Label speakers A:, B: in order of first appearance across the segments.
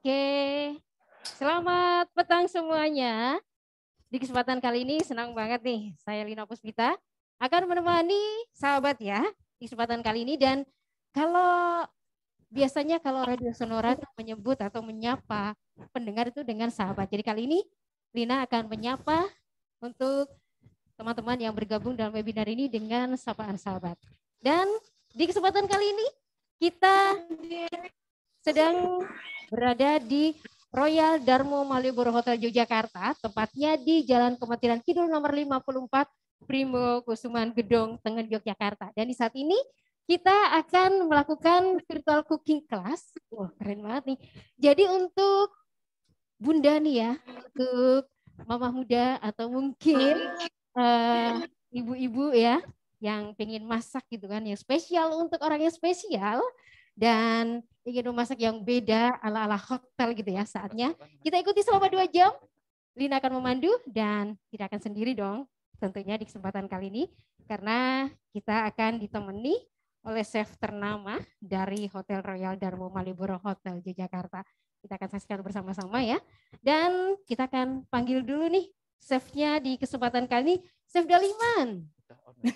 A: Oke,
B: selamat petang semuanya. Di kesempatan kali ini senang banget nih, saya Lina Puspita akan menemani sahabat ya di kesempatan kali ini dan kalau biasanya kalau Radio Sonora menyebut atau menyapa pendengar itu dengan sahabat. Jadi kali ini Lina akan menyapa untuk teman-teman yang bergabung dalam webinar ini dengan sapaan sahabat. Dan di kesempatan kali ini kita sedang berada di Royal Darmo Malioboro Hotel Yogyakarta, tepatnya di Jalan Kematian Kidul nomor 54, Primo Kusuman Gedong, Tengah Yogyakarta. Dan di saat ini kita akan melakukan virtual cooking class. Wah, keren banget nih. Jadi untuk Bunda nih ya, untuk mama muda atau mungkin eh, ibu-ibu uh, ya yang pengen masak gitu kan yang spesial untuk orang yang spesial dan ingin memasak yang beda ala-ala hotel gitu ya saatnya. Kita ikuti selama dua jam. Lina akan memandu dan tidak akan sendiri dong tentunya di kesempatan kali ini karena kita akan ditemani oleh chef ternama dari Hotel Royal Darmo Maliboro Hotel Yogyakarta. Kita akan saksikan bersama-sama ya. Dan kita akan panggil dulu nih chefnya di kesempatan kali ini, Chef Daliman online.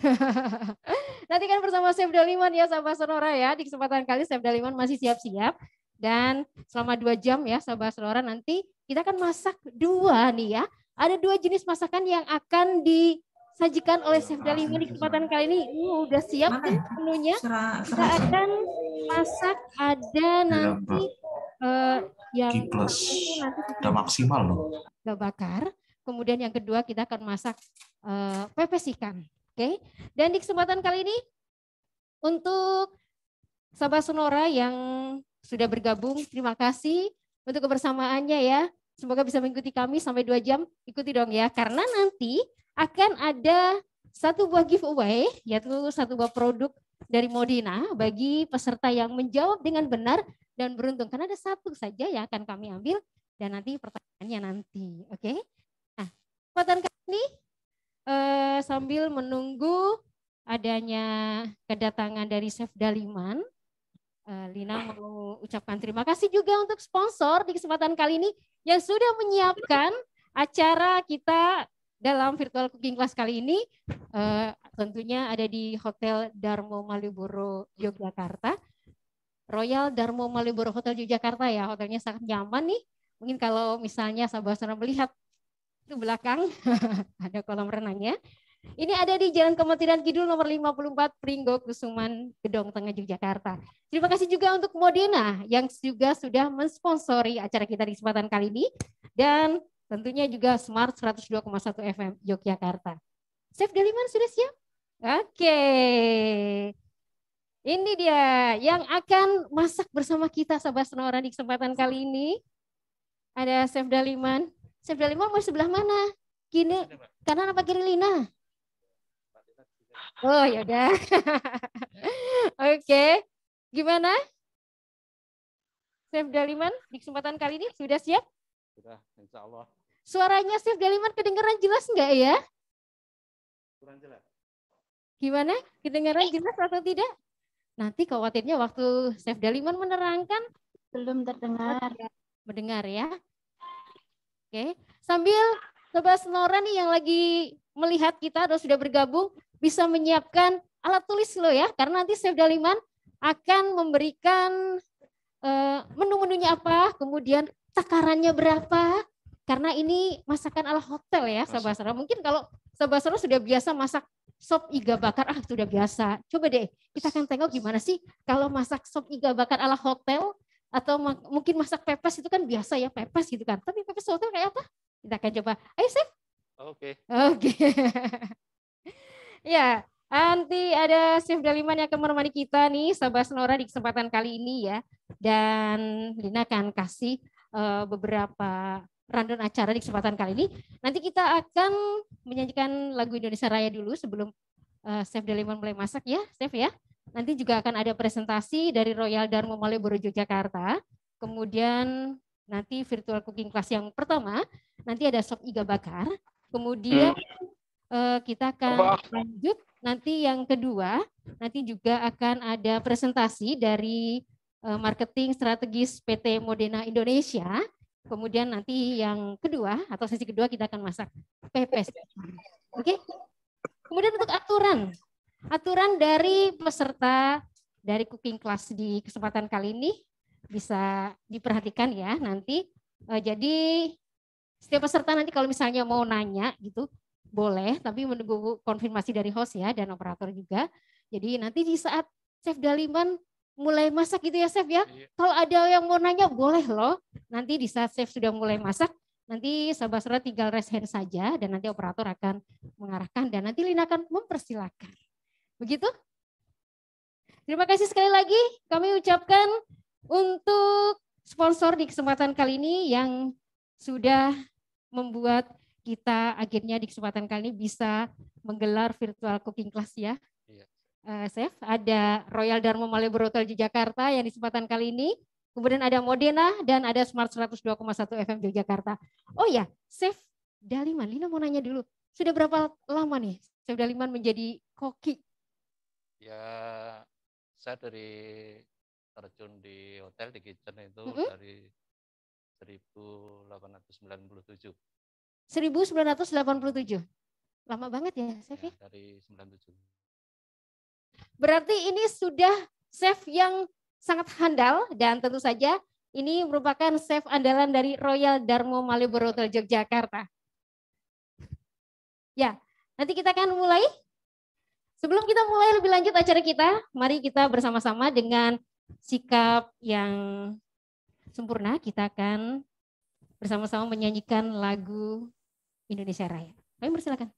B: Nanti kan bersama Chef Daliman ya sahabat Sonora ya di kesempatan kali Chef Daliman masih siap-siap dan selama dua jam ya sahabat Sonora nanti kita akan masak dua nih ya. Ada dua jenis masakan yang akan disajikan oleh Chef iya, Daliman di kesempatan kali ini. Uh, udah siap kan menunya. Kita akan masak ada nanti uh, yang udah maksimal loh. Gak bakar. Kemudian yang kedua kita akan masak uh, eh, pepes ikan. Oke. Dan di kesempatan kali ini untuk sahabat Sonora yang sudah bergabung, terima kasih untuk kebersamaannya ya. Semoga bisa mengikuti kami sampai dua jam. Ikuti dong ya, karena nanti akan ada satu buah giveaway, yaitu satu buah produk dari Modina bagi peserta yang menjawab dengan benar dan beruntung. Karena ada satu saja yang akan kami ambil dan nanti pertanyaannya nanti. Oke. Nah, kesempatan kali ini eh, sambil menunggu adanya kedatangan dari Chef Daliman. Eh, Lina mau ucapkan terima kasih juga untuk sponsor di kesempatan kali ini yang sudah menyiapkan acara kita dalam virtual cooking class kali ini eh, tentunya ada di Hotel Darmo Malioboro Yogyakarta. Royal Darmo Malioboro Hotel Yogyakarta ya, hotelnya sangat nyaman nih. Mungkin kalau misalnya sahabat sahabat melihat itu belakang ada kolam renangnya. Ini ada di Jalan Kementerian Kidul nomor 54 Pringgo Kusuman Gedong Tengah Yogyakarta. Terima kasih juga untuk Modena yang juga sudah mensponsori acara kita di kesempatan kali ini dan tentunya juga Smart 102,1 FM Yogyakarta. Chef Daliman sudah siap? Oke. Ini dia yang akan masak bersama kita sahabat senora di kesempatan kali ini. Ada Chef Daliman. Sebelah lima mau sebelah mana? Kini karena apa kiri Lina? Oh yaudah. Oke, okay. gimana? Chef Daliman di kesempatan kali ini sudah siap?
C: Sudah, insya Allah.
B: Suaranya Chef Daliman kedengaran jelas nggak ya? Kurang jelas. Gimana? Kedengaran jelas atau tidak? Nanti khawatirnya waktu Chef Daliman menerangkan. Belum terdengar. Mendengar ya. Oke, sambil Sobat Senora nih yang lagi melihat kita atau sudah bergabung bisa menyiapkan alat tulis lo ya, karena nanti Chef Daliman akan memberikan eh, menu-menunya apa, kemudian takarannya berapa, karena ini masakan ala hotel ya Sobat Senora. Mungkin kalau Sobat Senora sudah biasa masak sop iga bakar, ah sudah biasa. Coba deh kita akan tengok gimana sih kalau masak sop iga bakar ala hotel atau mungkin masak pepes itu kan biasa ya pepes gitu kan. Tapi pepes soto kayak apa? Kita akan coba. Ayo chef. Oke. Oke. ya, nanti ada chef Daliman yang akan menemani kita nih sahabat Senora di kesempatan kali ini ya. Dan Lina akan kasih uh, beberapa random acara di kesempatan kali ini. Nanti kita akan menyanyikan lagu Indonesia Raya dulu sebelum uh, Chef Daliman mulai masak ya, Chef ya. Nanti juga akan ada presentasi dari Royal Dharma Malioboro Yogyakarta. Kemudian nanti virtual cooking class yang pertama, nanti ada sop iga bakar. Kemudian hmm. Eh, kita akan lanjut nanti yang kedua, nanti juga akan ada presentasi dari eh, marketing strategis PT Modena Indonesia. Kemudian nanti yang kedua atau sesi kedua kita akan masak pepes. Oke. Okay? Kemudian untuk aturan, aturan dari peserta dari cooking class di kesempatan kali ini bisa diperhatikan ya nanti. Eh, jadi setiap peserta nanti kalau misalnya mau nanya gitu boleh, tapi menunggu konfirmasi dari host ya dan operator juga. Jadi nanti di saat Chef Daliman mulai masak gitu ya Chef ya. Iya. Kalau ada yang mau nanya boleh loh. Nanti di saat Chef sudah mulai masak, nanti sahabat surat tinggal raise hand saja dan nanti operator akan mengarahkan dan nanti Lina akan mempersilahkan. Begitu? Terima kasih sekali lagi kami ucapkan untuk sponsor di kesempatan kali ini yang sudah membuat kita akhirnya di kesempatan kali ini bisa menggelar virtual cooking class ya. Iya. Uh, Chef, ada Royal Dharma Malioboro Hotel di Jakarta yang di kesempatan kali ini. Kemudian ada Modena dan ada Smart 102,1 FM di Jakarta. Oh ya, Chef Daliman, Lina mau nanya dulu. Sudah berapa lama nih Chef Daliman menjadi koki
C: ya saya dari terjun di hotel di kitchen itu mm -hmm. dari 1897.
B: 1987. Lama banget ya, Chef ya? ya?
C: Dari 97.
B: Berarti ini sudah chef yang sangat handal dan tentu saja ini merupakan chef andalan dari Royal Darmo Malioboro Hotel Yogyakarta. Ya, nanti kita akan mulai Sebelum kita mulai lebih lanjut acara kita, mari kita bersama-sama dengan sikap yang sempurna, kita akan bersama-sama menyanyikan lagu Indonesia Raya. Kami persilakan.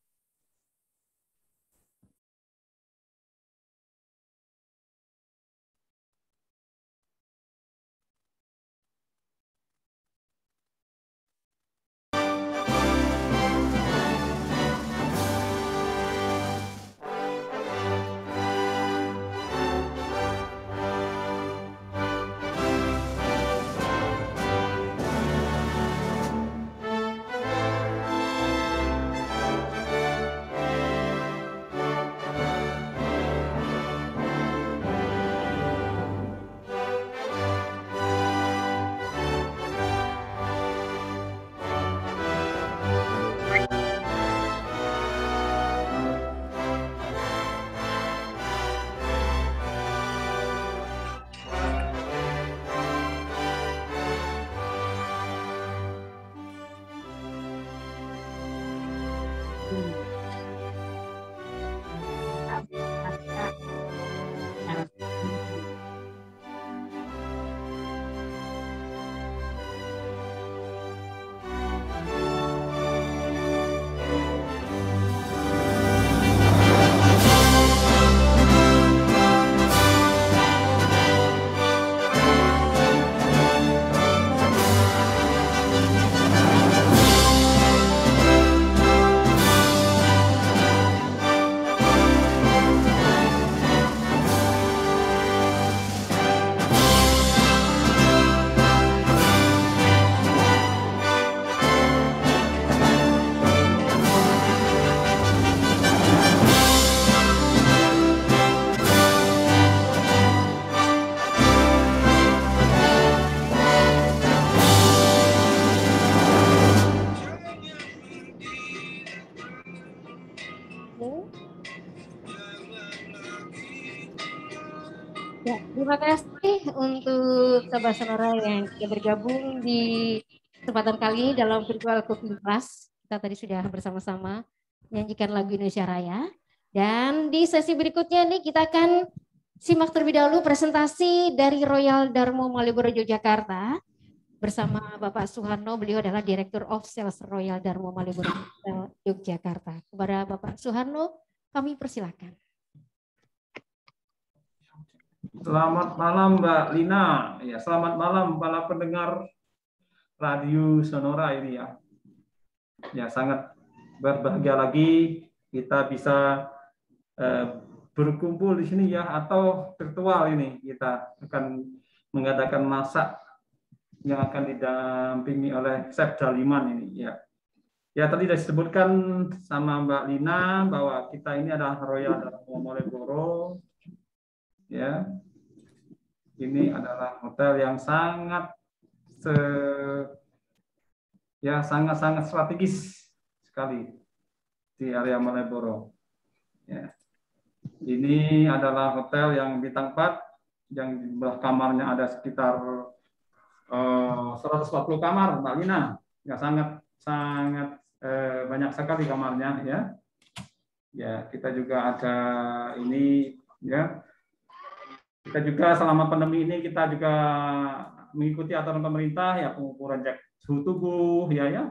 B: sudah bergabung di kesempatan kali ini dalam virtual cooking class. Kita tadi sudah bersama-sama menyanyikan lagu Indonesia Raya. Dan di sesi berikutnya nih kita akan simak terlebih dahulu presentasi dari Royal Darmo Malioboro Yogyakarta bersama Bapak Suharno. Beliau adalah Direktur of Sales Royal Darmo Malioboro Yogyakarta. Kepada Bapak Suharno, kami persilakan.
D: Selamat malam Mbak Lina. Ya, selamat malam para pendengar Radio Sonora ini ya. Ya, sangat berbahagia lagi kita bisa eh, berkumpul di sini ya atau virtual ini kita akan mengadakan masak yang akan didampingi oleh Chef Daliman ini ya. Ya tadi sudah disebutkan sama Mbak Lina bahwa kita ini adalah Royal Dalam Moleboro ya ini adalah hotel yang sangat se, ya sangat-sangat strategis sekali di area Maleboro. Ya. Ini adalah hotel yang bintang 4 yang jumlah kamarnya ada sekitar eh, uh, 140 kamar, Mbak Lina. Ya sangat sangat uh, banyak sekali kamarnya ya. Ya, kita juga ada ini ya kita juga selama pandemi ini kita juga mengikuti aturan pemerintah ya pengukuran suhu tubuh ya ya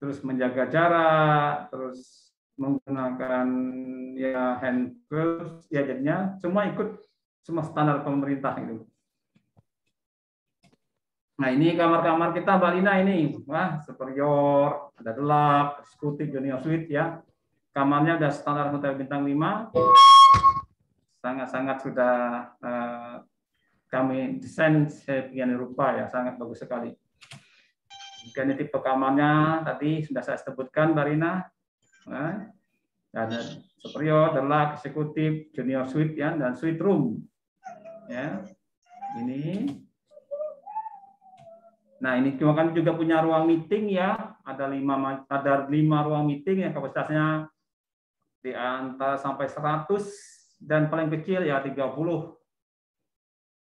D: terus menjaga jarak terus menggunakan ya hand gloves ya jadinya semua ikut semua standar pemerintah itu nah ini kamar-kamar kita balina ini wah superior ada delap eksekutif junior suite ya kamarnya ada standar hotel bintang 5 sangat-sangat sudah eh, kami desain sebagian rupa ya sangat bagus sekali. Kemudian tipe kamarnya tadi sudah saya sebutkan Barina. Nah, ya. ada superior, adalah eksekutif, junior suite ya dan suite room. Ya. Ini. Nah, ini cuma kan juga punya ruang meeting ya. Ada lima ada lima ruang meeting yang kapasitasnya di antara sampai 100 dan paling kecil ya 30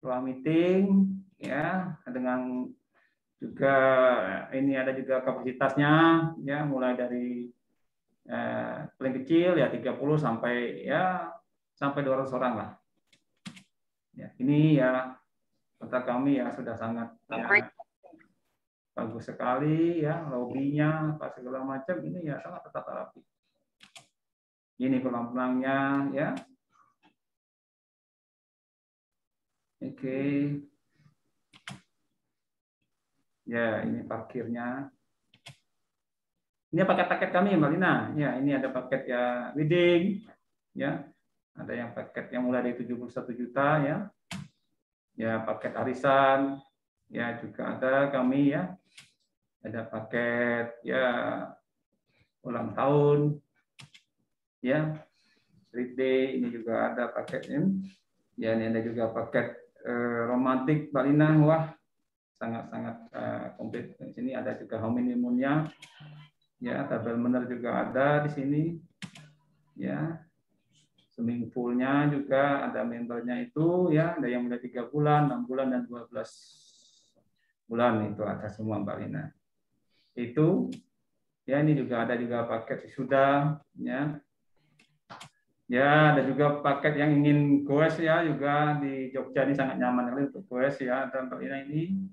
D: ruang meeting ya dengan juga ini ada juga kapasitasnya ya mulai dari eh, paling kecil ya 30 sampai ya sampai 200 orang lah. Ya, ini ya kota kami ya sudah sangat ya, bagus sekali ya lobbynya apa segala macam ini ya sangat tertata rapi. Ini kolam pelangnya ya Oke. Ya, ini parkirnya. Ini paket-paket kami, Mbak Lina. Ya, ini ada paket ya wedding, ya. Ada yang paket yang mulai dari 71 juta ya. Ya, paket arisan, ya juga ada kami ya. Ada paket ya ulang tahun ya. Street day ini juga ada paket ini. Ya, ini ada juga paket eh, romantik Mbak wah sangat-sangat eh, komplit. Di sini ada juga hominimunnya, ya tabel mener juga ada di sini, ya swimming poolnya juga ada membernya itu ya ada yang udah tiga bulan, enam bulan dan 12 bulan itu ada semua Mbak Lina. Itu ya ini juga ada juga paket sudah, ya Ya, ada juga paket yang ingin goes ya juga di Jogja ini sangat nyaman sekali untuk goes ya dan untuk ini,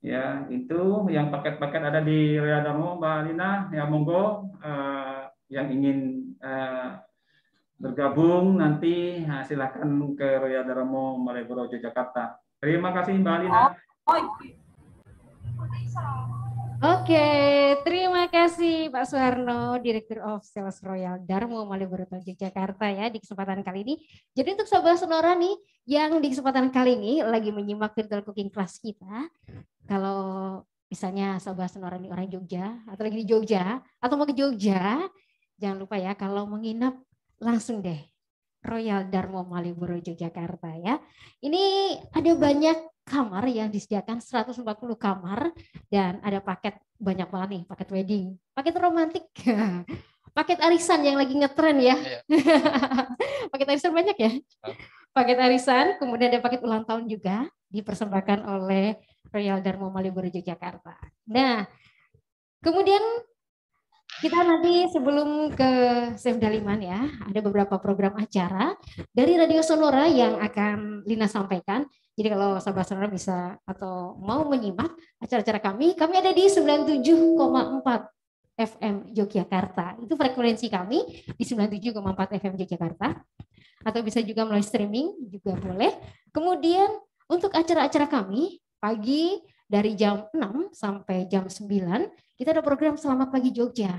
D: Ya, itu yang paket-paket ada di Riyadamu, Mbak Lina ya monggo uh, yang ingin uh, bergabung nanti nah, silakan ke Riyadamu, Malioboro Jakarta. Terima kasih Mbak Lina. Oh, oh.
B: Oke, terima kasih Pak Soeharno, Direktur of Sales Royal Darmo Malioboro Yogyakarta ya di kesempatan kali ini. Jadi untuk Sobat Sonora nih yang di kesempatan kali ini lagi menyimak virtual cooking class kita, kalau misalnya Sobat Sonora ini orang Jogja atau lagi di Jogja atau mau ke Jogja, jangan lupa ya kalau menginap langsung deh Royal Darmo Malioboro Yogyakarta ya. Ini ada banyak kamar yang disediakan 140 kamar dan ada paket banyak banget nih, paket wedding, paket romantis, paket arisan yang lagi ngetren ya. Iya. paket arisan banyak ya. Paket arisan, kemudian ada paket ulang tahun juga dipersembahkan oleh Royal Darmo Malioboro Yogyakarta. Nah, kemudian kita nanti sebelum ke Chef Daliman ya, ada beberapa program acara dari Radio Sonora yang akan Lina sampaikan. Jadi kalau sahabat Sonora bisa atau mau menyimak acara-acara kami, kami ada di 97,4 FM Yogyakarta. Itu frekuensi kami di 97,4 FM Yogyakarta. Atau bisa juga melalui streaming, juga boleh. Kemudian untuk acara-acara kami, pagi dari jam 6 sampai jam 9 kita ada program Selamat Pagi Jogja.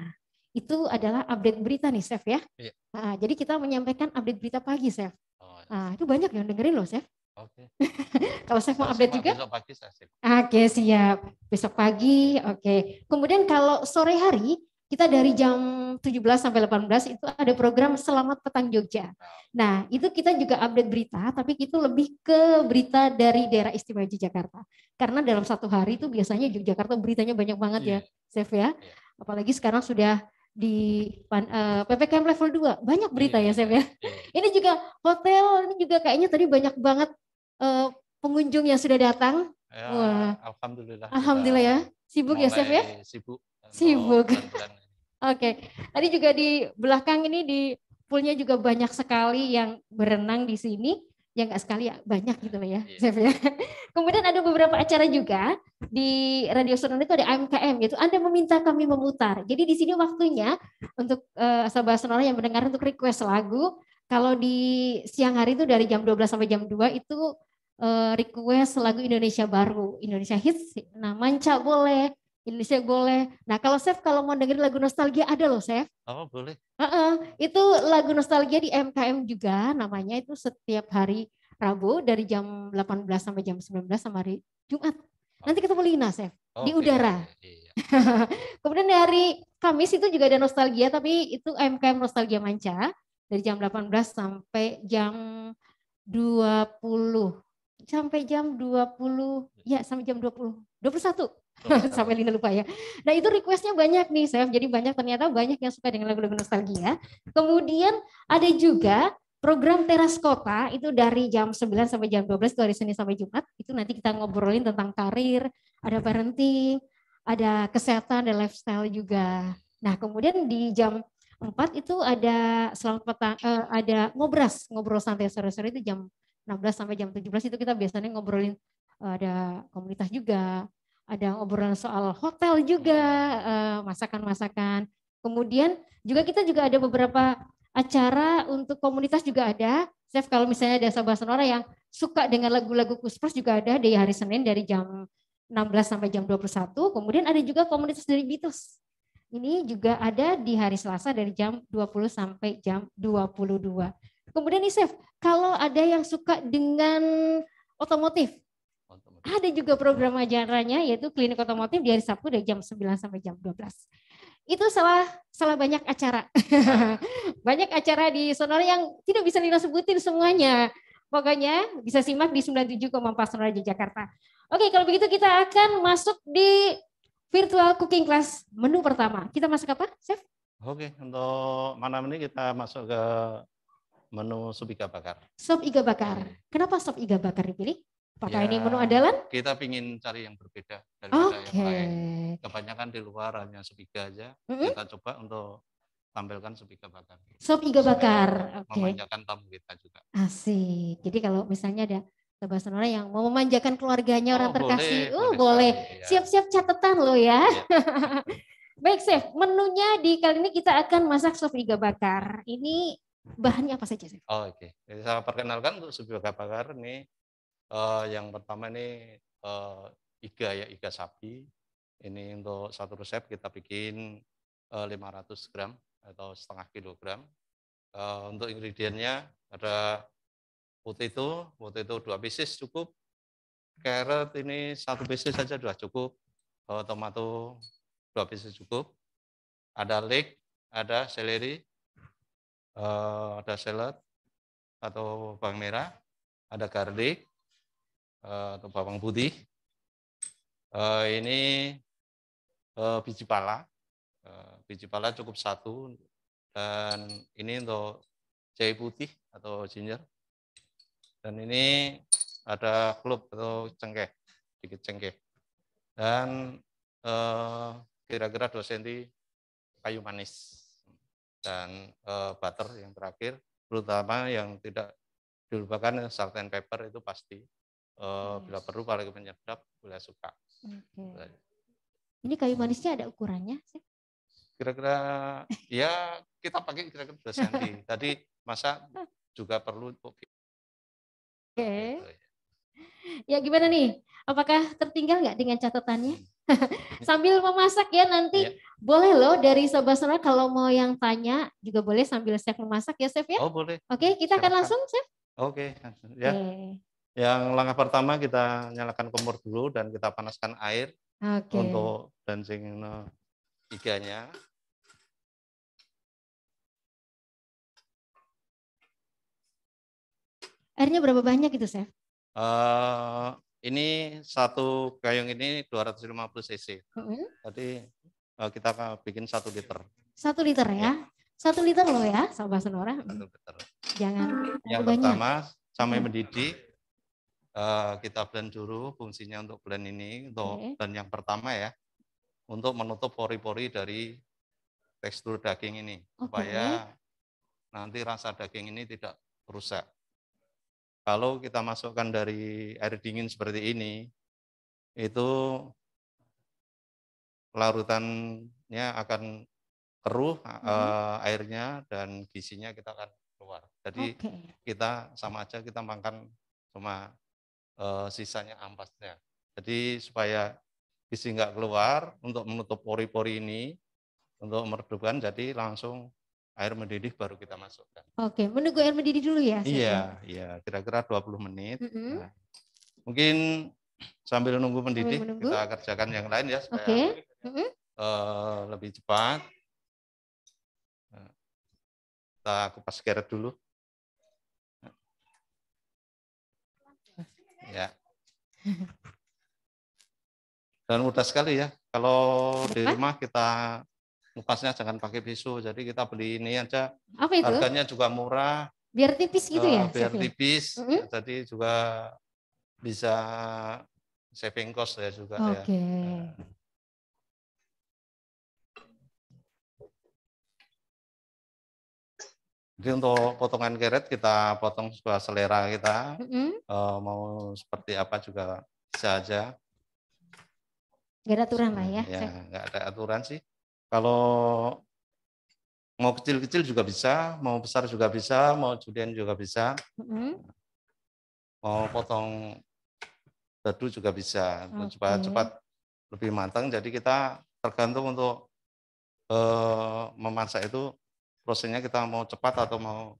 B: Itu adalah update berita nih, Chef ya. Iya. Nah, jadi kita menyampaikan update berita pagi, Chef. Oh, nah, itu banyak yang dengerin loh, Chef. Oke. kalau Chef mau update juga. Besok pagi Chef. Oke, siap. Besok pagi, oke. Okay. Kemudian kalau sore hari kita dari jam 17 sampai 18 itu ada program Selamat Petang Jogja. Nah, itu kita juga update berita, tapi itu lebih ke berita dari daerah istimewa di Jakarta. Karena dalam satu hari itu biasanya Yogyakarta beritanya banyak banget yeah. ya, iya. Chef ya. Iya. Apalagi sekarang sudah di uh, eh, PPKM level 2, banyak berita yeah. ya, Chef ya. Iya. Ini juga hotel, ini juga kayaknya tadi banyak banget uh, pengunjung yang sudah datang. Yeah,
C: Wah. Alhamdulillah. Alhamdulillah ya. Sibuk ya, Chef ya? Sibuk sibuk.
B: Oke, okay. tadi juga di belakang ini di poolnya juga banyak sekali yang berenang di sini. Ya nggak sekali ya, banyak gitu ya, yeah. Iya. ya. Kemudian ada beberapa acara juga di Radio Sonora itu ada AMKM gitu. Anda meminta kami memutar. Jadi di sini waktunya untuk uh, sahabat Sonora yang mendengar untuk request lagu. Kalau di siang hari itu dari jam 12 sampai jam 2 itu uh, request lagu Indonesia baru, Indonesia hits, nah manca boleh, Indonesia boleh. Nah kalau Chef kalau mau dengerin lagu nostalgia ada loh Chef. Oh boleh. Uh -uh. Itu lagu nostalgia di MKM juga namanya itu setiap hari Rabu dari jam 18 sampai jam 19 sama hari Jumat. Nanti ketemu Lina Chef okay. di udara. Iya, iya. Kemudian dari Kamis itu juga ada nostalgia tapi itu MKM nostalgia manca dari jam 18 sampai jam 20 sampai jam 20 ya sampai jam 20 21 sampai Lina lupa ya. Nah itu requestnya banyak nih Chef, jadi banyak ternyata banyak yang suka dengan lagu-lagu nostalgia. Kemudian ada juga program teras kota itu dari jam 9 sampai jam 12 itu hari Senin sampai Jumat itu nanti kita ngobrolin tentang karir, ada parenting, ada kesehatan, ada lifestyle juga. Nah, kemudian di jam 4 itu ada selamat petang eh, ada ngobras, ngobrol santai sore-sore itu jam 16 sampai jam 17 itu kita biasanya ngobrolin eh, ada komunitas juga, ada obrolan soal hotel juga, eh, masakan-masakan. Kemudian juga kita juga ada beberapa acara untuk komunitas juga ada. Chef kalau misalnya ada sahabat sonora yang suka dengan lagu-lagu Kuspros juga ada di hari Senin dari jam 16 sampai jam 21. Kemudian ada juga komunitas dari Beatles Ini juga ada di hari Selasa dari jam 20 sampai jam 22. Kemudian nih Chef, kalau ada yang suka dengan otomotif, ada juga program ajarannya yaitu klinik otomotif di hari Sabtu dari jam 9 sampai jam 12. Itu salah salah banyak acara. banyak acara di Sonora yang tidak bisa Lina sebutin semuanya. Pokoknya bisa simak di 97,4 Sonora Jakarta. Oke, kalau begitu kita akan masuk di virtual cooking class menu pertama. Kita masuk apa, Chef?
C: Oke, untuk mana ini kita masuk ke menu sup iga bakar.
B: Sup iga bakar. Kenapa sup iga bakar dipilih? Apakah ya, ini menu andalan?
C: Kita ingin cari yang berbeda dari okay. yang lain. Kebanyakan di luar hanya sepiga aja. Mm -hmm. Kita coba untuk tampilkan sepiga
B: bakar. Sepiga bakar, oke. Okay. Memanjakan tamu kita juga. Asik. Jadi kalau misalnya ada sebuah orang yang mau memanjakan keluarganya oh, orang terkasih, boleh, oh boleh. Ya. Siap-siap catatan lo ya. ya. Baik chef, menunya di kali ini kita akan masak sop iga bakar. Ini bahannya apa saja chef?
C: Oh, oke. Okay. Jadi saya perkenalkan untuk sop iga bakar ini Uh, yang pertama ini uh, iga ya iga sapi. Ini untuk satu resep kita bikin uh, eh, 500 gram atau setengah kilogram. Uh, untuk ingredientnya ada putih itu, putih itu dua pieces cukup. Carrot ini satu pieces saja sudah cukup. Uh, tomato dua pieces cukup. Ada leek, ada seleri, uh, ada salad atau bawang merah, ada garlic, Eh, atau bawang putih. Eh, ini eh, biji pala. Biji pala cukup satu dan ini untuk jahe putih atau ginger. Dan ini ada klub atau cengkeh, sedikit cengkeh. Dan kira-kira 2 cm kayu manis. Dan butter yang terakhir, terutama yang tidak dilupakan salt and pepper itu pasti. Uh, eh, yes. Iya, bila perlu para penyedap gula suka. Okay.
B: Ini kayu manisnya ada ukurannya?
C: Kira-kira ya kita pakai kira-kira 2 cm. Tadi masa juga perlu Oke.
B: Okay. Nah, ya. gimana nih? Apakah tertinggal nggak dengan catatannya? Hmm. sambil memasak ya nanti ya. boleh loh dari sobat sonora kalau mau yang tanya juga boleh sambil siap memasak ya chef ya. Oh boleh. Oke okay, kita akan langsung chef.
C: Oke okay. ya. Okay. Yang langkah pertama kita nyalakan kompor dulu dan kita panaskan air okay. untuk dancing eh, iganya.
B: Airnya berapa banyak itu, Chef?
C: Uh, ini satu gayung ini 250 cc. Mm -hmm. Jadi uh, kita bikin satu liter.
B: Satu liter ya? ya. Satu liter loh ya, sahabat senora. Satu liter. Jangan Yang pertama
C: sampai mendidih, Eh, kita blend dulu fungsinya untuk blend ini untuk okay. blend yang pertama ya untuk menutup pori-pori dari tekstur daging ini okay. supaya nanti rasa daging ini tidak rusak. Kalau kita masukkan dari air dingin seperti ini itu larutannya akan keruh -hmm. uh, airnya dan gisinya kita akan keluar. Jadi okay. kita sama aja kita makan cuma Eh, sisanya ampasnya. Jadi supaya isi nggak keluar untuk menutup pori-pori ini, untuk meredupkan, jadi langsung air mendidih baru kita masukkan.
B: Oke, menunggu air mendidih dulu ya? Iya, ya?
C: iya. Kira-kira 20 menit. Mm -hmm. nah, mungkin sambil nunggu mendidih, sambil menunggu. kita kerjakan yang lain ya. Supaya Oke. Eh, lebih cepat. Nah, kita kupas keret dulu. ya. Dan mudah sekali ya. Kalau Apa? di rumah kita ngupasnya jangan pakai pisau. Jadi kita beli ini aja.
B: Apa itu? Harganya
C: juga murah.
B: Biar tipis gitu ya? Eh, biar Sophie?
C: tipis. Mm -hmm. Jadi juga bisa saving cost ya juga okay. ya. Eh, Jadi untuk potongan keret kita potong sesuai selera kita mm-hmm. uh, mau seperti apa juga bisa aja.
B: Gak ada aturan lah ya? Ya
C: nggak ada aturan sih. Kalau mau kecil-kecil juga bisa, mau besar juga bisa, mau julian juga bisa, mm-hmm. mau potong dadu juga bisa. Okay. Cepat-cepat lebih matang. Jadi kita tergantung untuk uh, memasak itu prosesnya kita mau cepat atau mau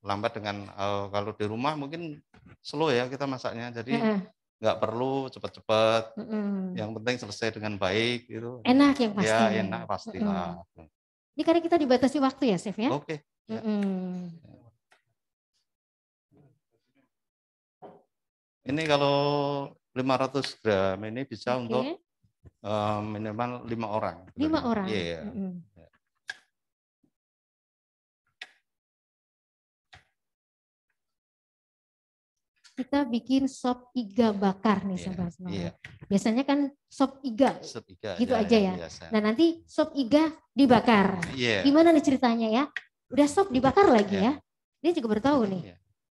C: lambat dengan uh, kalau di rumah mungkin slow ya kita masaknya jadi mm-hmm. nggak perlu cepat-cepat mm-hmm. yang penting selesai dengan baik gitu enak yang pasti ya, ya enak pastilah mm-hmm.
B: ini karena kita dibatasi waktu ya chef ya oke okay. Ya. mm-hmm.
C: ini kalau 500 gram ini bisa okay. untuk um, minimal lima orang
A: lima orang iya yeah.
E: mm-hmm.
B: kita bikin sop iga bakar nih yeah, sobat semua. Yeah. Biasanya kan sop iga, sop iga gitu ya, aja ya, ya. Biasa. Nah nanti sop iga dibakar. Yeah. Gimana nih ceritanya ya? Udah sop iya, dibakar iya. lagi yeah. ya? Dia juga nih. Iya. Ya yeah. nih.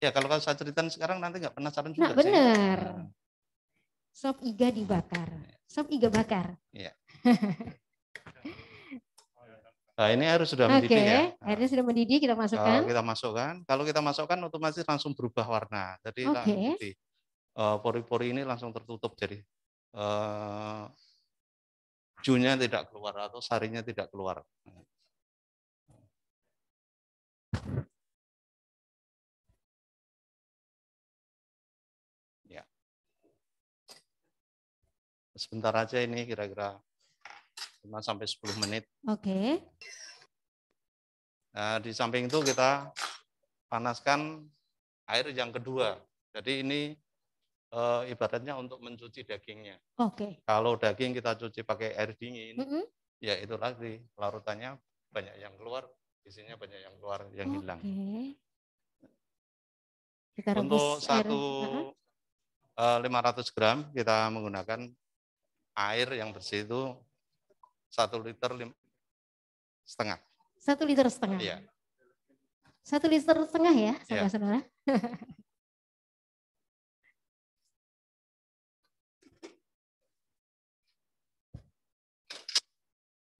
C: Yeah. kalau saya ceritain sekarang nanti nggak penasaran juga. Nah bener.
B: Ah. Sop iga dibakar. Sop iga bakar.
C: Yeah. Nah, ini air sudah okay. mendidih ya.
B: Nah, airnya sudah mendidih, kita masukkan. Kalau
C: kita masukkan, kalau kita masukkan otomatis langsung berubah warna. Jadi okay. Eh, pori-pori ini langsung tertutup, jadi uh, junya tidak keluar atau sarinya tidak keluar. Ya. Sebentar aja ini kira-kira 5 sampai 10 menit. Oke. Okay. Nah, di samping itu kita panaskan air yang kedua. Jadi ini e, ibaratnya untuk mencuci dagingnya. Oke. Okay. Kalau daging kita cuci pakai air dingin, mm -hmm. ya itu lagi larutannya banyak yang keluar, isinya banyak yang keluar yang okay. hilang.
B: Kita untuk satu
C: uh-huh. eh, air. 500 gram kita menggunakan air yang bersih itu satu liter lim, setengah.
B: Satu liter setengah.
C: Iya.
A: Satu liter setengah ya, iya. saudara-saudara. Iya.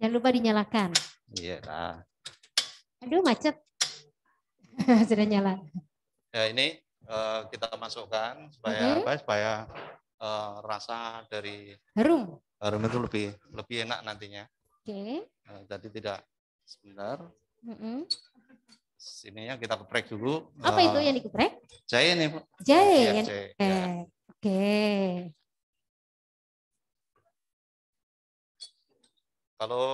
B: Jangan lupa dinyalakan.
C: Iya lah.
B: Aduh macet. Sudah nyala.
C: Ya ini eh, kita masukkan supaya okay. apa? Supaya Eh, rasa dari harum. Harum itu lebih lebih enak nantinya. Oke. Okay. Uh, eh, jadi tidak sebentar. Mm -hmm. Sininya kita geprek dulu. Apa uh, itu eh, yang dikuprek Jahe nih. Jahe. Ya, yang... jahe.
A: Ya. Oke.
C: Kalau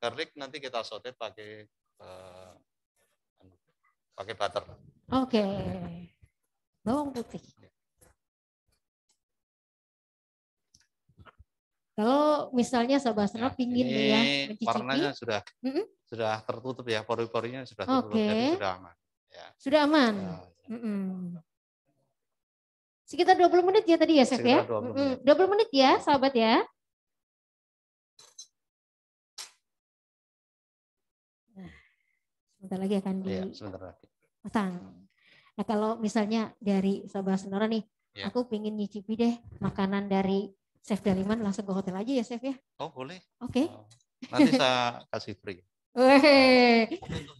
C: garlic nanti kita sotet pakai uh, pakai butter.
E: Oke. Okay. Bawang putih.
B: Kalau misalnya sahabat Astra ya, pingin nih ya mencicipi. Warnanya sudah mm -mm.
C: sudah tertutup ya, pori-porinya sudah tertutup, okay. jadi sudah aman.
B: Ya. Sudah aman. Ya, ya. Mm -mm. Sekitar 20 menit ya tadi ya, Chef ya? 20 menit. 20 menit ya, sahabat ya.
A: Nah, sebentar
B: lagi akan di ya, sebentar lagi. Matang. Nah, kalau misalnya dari sahabat Senora nih, ya. aku pingin nyicipi deh makanan dari Chef Daliman langsung ke hotel aja ya, Chef ya? Oh, boleh. Oke. Okay. Nanti saya kasih free. Weh.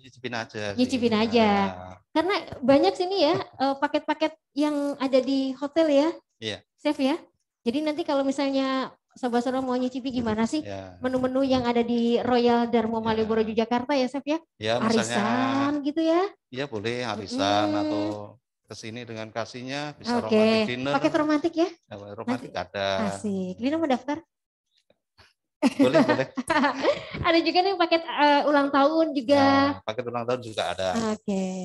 B: Nyicipin
C: aja. Nyicipin iya. aja. Ya.
B: Karena banyak sini ya eh, paket-paket yang ada di hotel ya. Iya. Chef ya. Jadi nanti kalau misalnya Sobat Solo mau nyicipi gimana sih menu iya. menu-menu yang ada di Royal Darmo iya. Malioboro ya. Jakarta ya Chef ya? ya misalnya, arisan gitu ya?
C: Iya boleh arisan hmm. atau ke sini dengan kasihnya bisa okay. romantik dinner. Paket romantik ya? Nah, romantik Nanti. ada.
B: Asik. Ini mau daftar? boleh boleh. ada juga nih paket uh, ulang tahun juga.
C: Nah, paket ulang tahun juga ada.
B: Oke. Okay.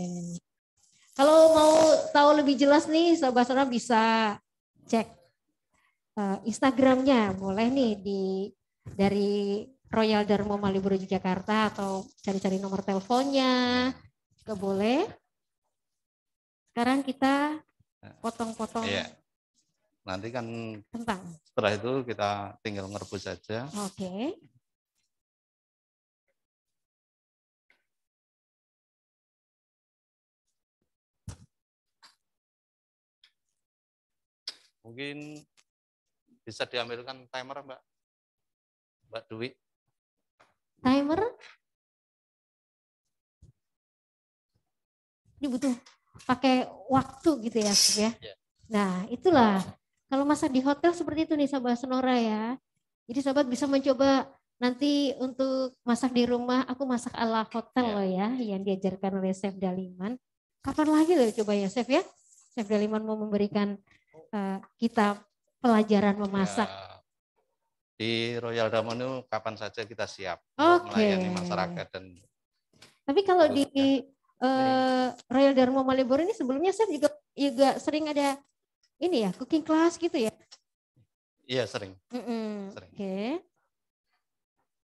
B: Kalau mau tahu lebih jelas nih, sobat sana bisa cek uh, Instagramnya, boleh nih di dari Royal Dharma Maliboro Yogyakarta atau cari-cari nomor teleponnya, juga boleh sekarang kita ya. potong-potong. Iya.
C: Nanti kan kentang. Setelah itu kita tinggal ngerebus saja.
A: Oke. Mungkin bisa diambilkan timer, Mbak. Mbak Dwi. Timer?
B: Ini butuh pakai waktu gitu ya, ya. Iya. Nah, itulah iya. kalau masak di hotel seperti itu nih sahabat Senora ya. Jadi sahabat bisa mencoba nanti untuk masak di rumah, aku masak ala hotel yeah. loh ya, yang diajarkan oleh Chef Daliman. Kapan lagi loh coba ya Chef ya? Chef Daliman mau memberikan uh, kita pelajaran memasak.
C: Yeah. Di Royal Ramonu kapan saja kita siap okay. melayani masyarakat dan.
B: Tapi kalau di Eh, Royal Dharma Malibor ini sebelumnya saya juga juga sering ada ini ya cooking class gitu ya? Iya sering. Mm -mm. sering. Oke. Okay.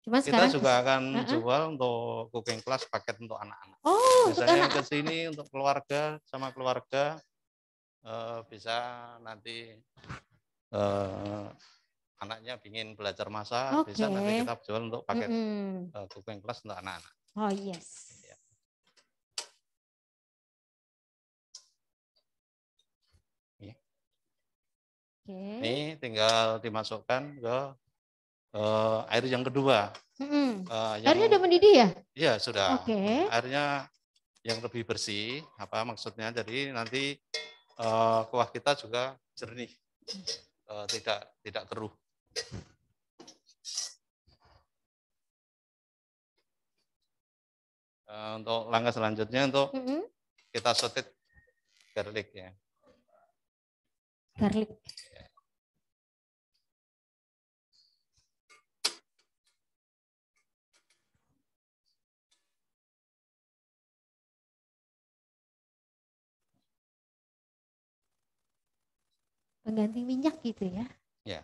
B: Cuma kita juga
C: akan uh -uh. jual untuk cooking class paket untuk anak-anak. Oh, Biasanya untuk ke sini untuk keluarga sama keluarga uh, bisa nanti uh, anaknya ingin belajar masak, okay. bisa nanti kita jual untuk paket mm -hmm. uh, cooking class untuk anak-anak.
B: Oh, yes. Okay. Ini
C: tinggal dimasukkan ke uh, air yang kedua. Mm-hmm. Uh, yang, Airnya sudah mendidih ya? Iya sudah. Okay. Airnya yang lebih bersih. Apa maksudnya? Jadi nanti uh, kuah kita juga jernih, uh, tidak tidak keruh. Uh, untuk langkah selanjutnya untuk mm-hmm. kita sotet garlic ya.
A: Garlic.
B: pengganti minyak gitu ya.
C: Ya.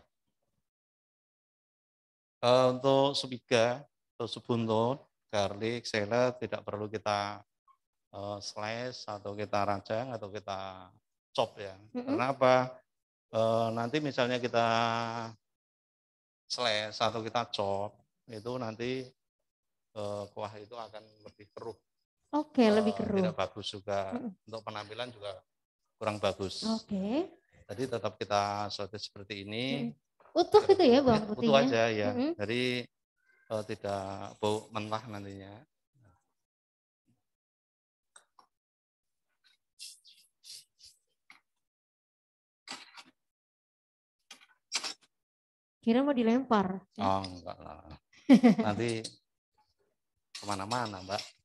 C: Uh, untuk sebiga atau subuntu, garlic, salad tidak perlu kita uh, slice atau kita rancang atau kita chop ya. Mm -hmm. Kenapa? Uh, eh, nanti misalnya kita slice atau kita chop itu nanti uh, kuah itu akan lebih keruh.
B: Oke, okay, uh, lebih keruh. Tidak
C: bagus juga mm -hmm. untuk penampilan juga kurang bagus. Oke. Okay. Tadi tetap kita sortir seperti ini. Hmm.
B: Utuh gitu ya bawang putihnya? Utuh aja ya. Hmm.
C: Jadi uh, tidak bau mentah nantinya.
B: Kira mau dilempar.
A: Oh,
C: enggak lah. Nanti kemana-mana, Mbak.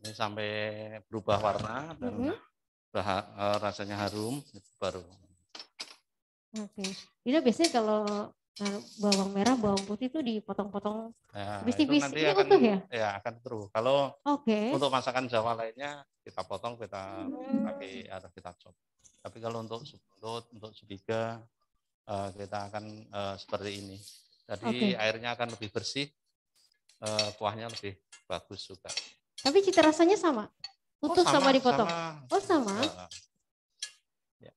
C: ini sampai berubah warna dan mm -hmm. rasanya harum itu baru.
B: Oke, okay. ini biasanya kalau e, bawang merah, bawang putih itu dipotong-potong tipis-tipis. Ya, nanti akan, utuh ya?
C: Ya akan terus. Kalau okay. untuk masakan Jawa lainnya kita potong, kita hmm. pakai atau kita chop. Tapi kalau untuk sebelut, untuk sebiga e, kita akan seperti ini. Jadi okay. airnya akan lebih bersih, kuahnya lebih bagus juga.
B: Tapi cita rasanya sama. Utuh oh, sama, sama dipotong. Sama. Oh, sama. Ya.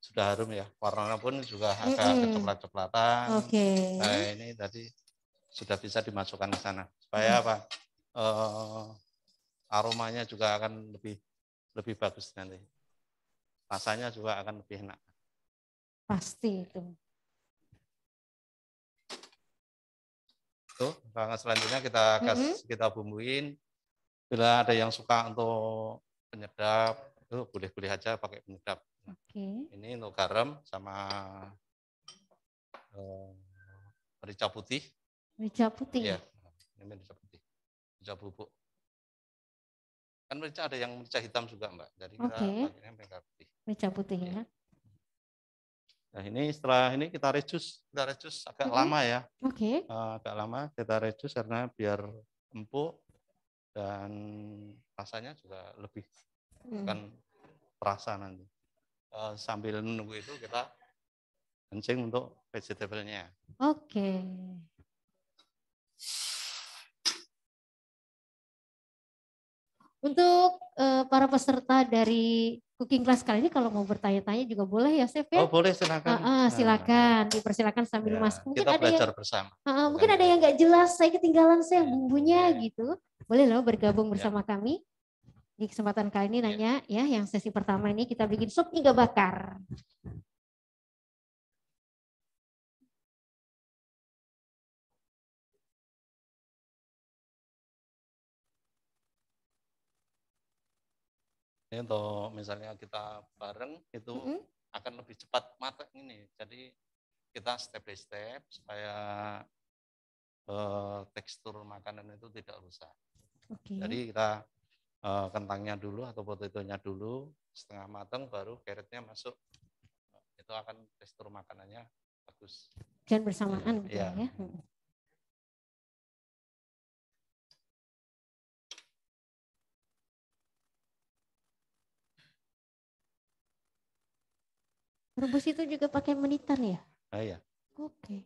C: sudah harum ya. Warnanya pun juga agak mm -hmm. kecoklat-coklatan. Oke. Okay. Nah, ini tadi sudah bisa dimasukkan ke sana. Supaya mm. apa? Uh, aromanya juga akan lebih lebih bagus nanti. Rasanya juga akan lebih enak.
B: Pasti itu.
C: Tuh, selanjutnya kita kas, mm -hmm. kita bumbuin. Bila ada yang suka untuk penyedap, itu boleh-boleh aja pakai penyedap. Nah, okay. Ini untuk garam sama eh, merica putih.
B: Merica putih. Iya,
C: ini merica putih. Merica bubuk. Kan merica ada yang merica hitam juga, Mbak. Jadi okay.
B: kita merica putih. Merica putih iya. ya. ya.
C: Nah ini setelah ini kita reduce, kita reduce agak okay. lama ya. Oke. Okay. Uh, eh, agak lama kita reduce karena biar empuk dan rasanya juga lebih hmm. akan terasa nanti. Uh, sambil menunggu itu kita kencing untuk vegetable-nya.
B: Oke. Okay. Untuk uh, para peserta dari cooking class kali ini kalau mau bertanya-tanya juga boleh ya Chef ya? Oh boleh silakan. Uh, uh, silakan nah, nah. dipersilakan sambil ya, masuk. Mungkin kita ada belajar yang, bersama. Uh, uh, mungkin ada yang nggak jelas saya ketinggalan saya bumbunya ya. gitu. Boleh loh bergabung ya. bersama ya. kami. Di kesempatan kali ini ya. nanya ya, ya yang sesi pertama ini kita bikin sup iga bakar.
C: atau misalnya kita bareng itu mm -hmm. akan lebih cepat matang ini. Jadi kita step by step supaya uh, tekstur makanan itu tidak rusak. Okay. Jadi kita uh, kentangnya dulu atau potatonya dulu setengah matang baru carrotnya masuk. Itu akan tekstur makanannya bagus. Dan bersamaan gitu iya.
E: ya. ya.
B: Rebus itu juga pakai menitan ya? Ah iya. Oke. Okay.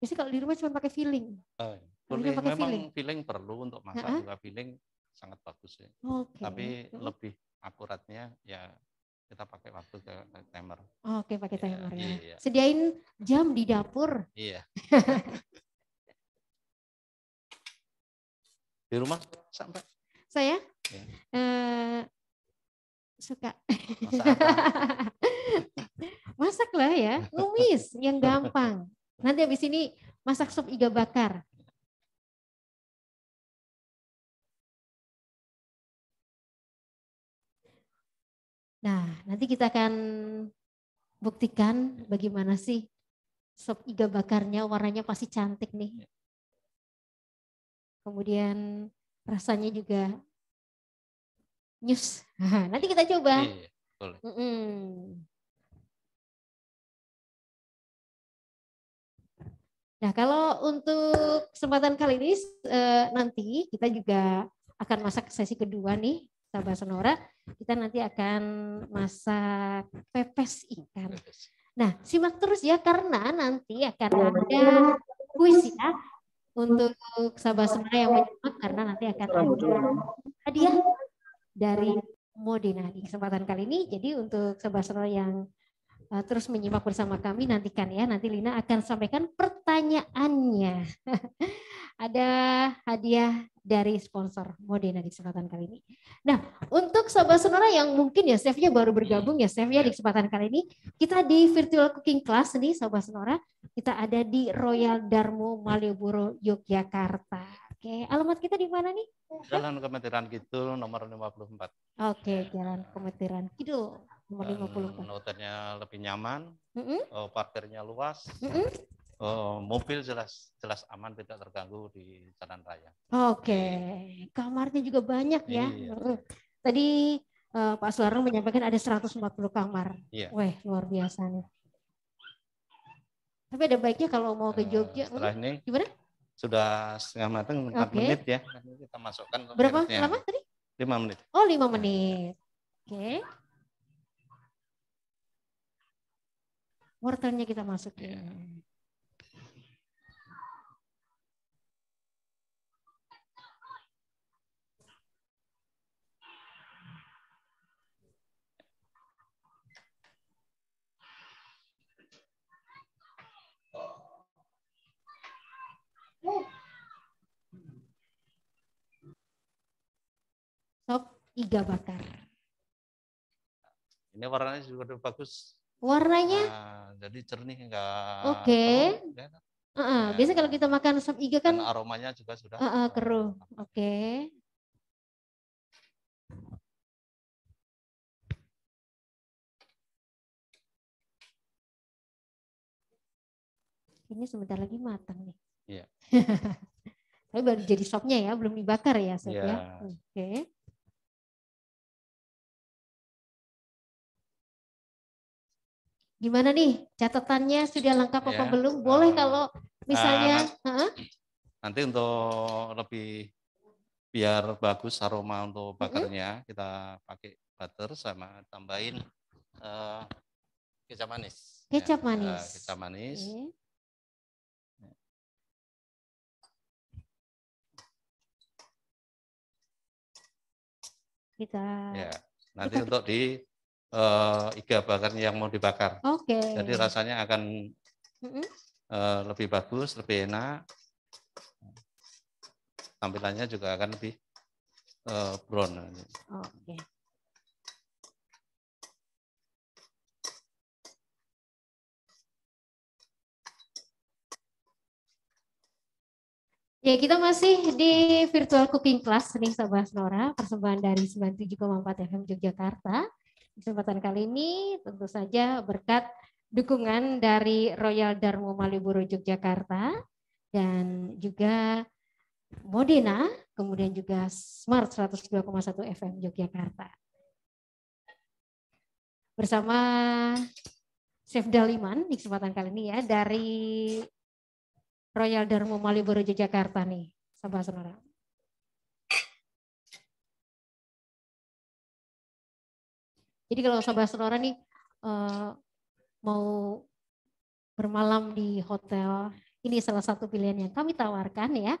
B: Jadi kalau di rumah cuma pakai feeling.
C: Oh, iya. Feeling, pakai memang feeling. feeling perlu untuk masak uh-huh. juga feeling sangat bagus ya. Okay. Tapi lebih akuratnya ya kita pakai waktu ke timer. Oke, okay, pakai iya, timer ya. Yeah. Sediain
B: jam di dapur. Iya. di rumah sampai. Saya? Yeah. Iya suka. masak lah ya, tumis yang gampang. Nanti habis ini masak sup iga bakar. Nah, nanti kita akan buktikan bagaimana sih sop iga bakarnya warnanya pasti cantik nih. Ya. Kemudian rasanya juga news.
A: Nanti kita coba. Iya, iya Boleh. Mm -mm.
B: Nah, kalau untuk kesempatan kali ini eh, nanti kita juga akan masak sesi kedua nih, sahabat Sonora. Kita nanti akan masak pepes ikan. Nah, simak terus ya karena nanti akan ada kuis ya untuk sahabat Sonora yang menyimak karena nanti akan ada hadiah dari Modena di kesempatan kali ini. Jadi untuk Sobat Sonora yang uh, terus menyimak bersama kami, nantikan ya. Nanti Lina akan sampaikan pertanyaannya. Ada hadiah dari sponsor Modena di kesempatan kali ini. Nah, untuk Sobat Sonora yang mungkin ya chefnya baru bergabung ya chef ya di kesempatan kali ini, kita di virtual cooking class nih Sobat Sonora, kita ada di Royal Darmo Malioboro Yogyakarta. Oke, alamat kita di mana nih?
C: Jalan Kemitiran Kidul nomor 54.
B: Oke, iya. Jalan Kemitiran Kidul nomor Dan
C: 54. Noternya lebih nyaman, mm -hmm. parkirnya luas. Mm -hmm. Oh, mobil jelas jelas aman tidak terganggu di jalan raya.
B: Oke, okay. Iya. kamarnya juga banyak ya. Iya. Tadi uh, Pak Suarang menyampaikan ada 140 kamar. Iya. Wah, luar biasa nih. Tapi ada baiknya kalau mau ke Jogja. Uh, setelah ini, gimana?
C: sudah setengah matang empat okay. menit ya. Nanti kita masukkan. Berapa menitnya. lama tadi? Lima menit.
B: Oh lima menit. Oke. Okay. Wortelnya kita masukin. Yeah.
A: sop iga bakar.
C: Ini warnanya juga bagus. Warnanya? Nah, jadi cernih enggak. Oke. Okay. uh -uh. Ya. Biasa kalau kita makan sop iga kan. Dan aromanya juga sudah. Uh -uh,
B: keruh. Oke. Okay. Ini sebentar lagi matang nih. Iya. Tapi baru jadi sopnya ya, belum dibakar ya sopnya. Yeah. Oke. Okay.
A: Gimana nih catatannya
B: sudah lengkap apa ya. belum? Boleh eh, kalau misalnya uh,
C: nanti untuk lebih biar bagus aroma untuk bakarnya mm -hmm. kita pakai butter sama tambahin uh, kecap manis. Kecap ya, manis. Uh, kecap manis. Okay.
B: Kita. Ya. Nanti kita...
C: untuk di uh, iga bakar yang mau dibakar. Oke. Okay. Jadi rasanya akan uh, lebih bagus, lebih enak. Tampilannya juga akan lebih uh, brown. Oke.
E: Okay.
B: Ya, kita masih di virtual cooking class nih Sobat Nora, persembahan dari 97,4 FM Yogyakarta. Kesempatan kali ini tentu saja berkat dukungan dari Royal Darmo Malioboro Yogyakarta dan juga Modena, kemudian juga Smart 102,1 FM Yogyakarta. Bersama Chef Daliman di kesempatan kali ini ya dari Royal Darmo Malioboro Yogyakarta nih, sahabat saudara. Jadi kalau sobat Sonora nih eh, mau bermalam di hotel, ini salah satu pilihan yang kami tawarkan ya.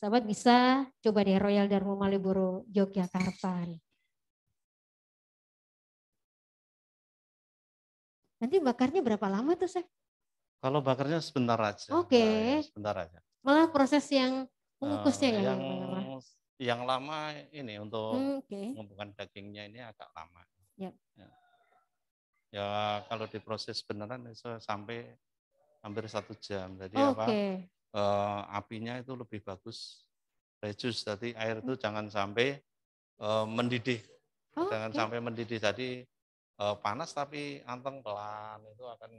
B: Sahabat bisa coba di Royal Dharma Maliboro Yogyakarta.
A: Nanti bakarnya berapa lama tuh, Chef?
C: Kalau bakarnya sebentar aja. Oke. Okay. Ya, sebentar aja.
B: Malah proses yang eh, mengukusnya uh, yang yang,
C: yang lama ini untuk okay. mengumpulkan dagingnya ini agak lama. Ya. ya. ya kalau diproses beneran itu sampai hampir satu jam. Jadi okay. apa uh, apinya itu lebih bagus reduce. Jadi air itu hmm. jangan sampai uh, mendidih, oh, jangan okay. sampai mendidih. Jadi uh, panas tapi anteng pelan itu akan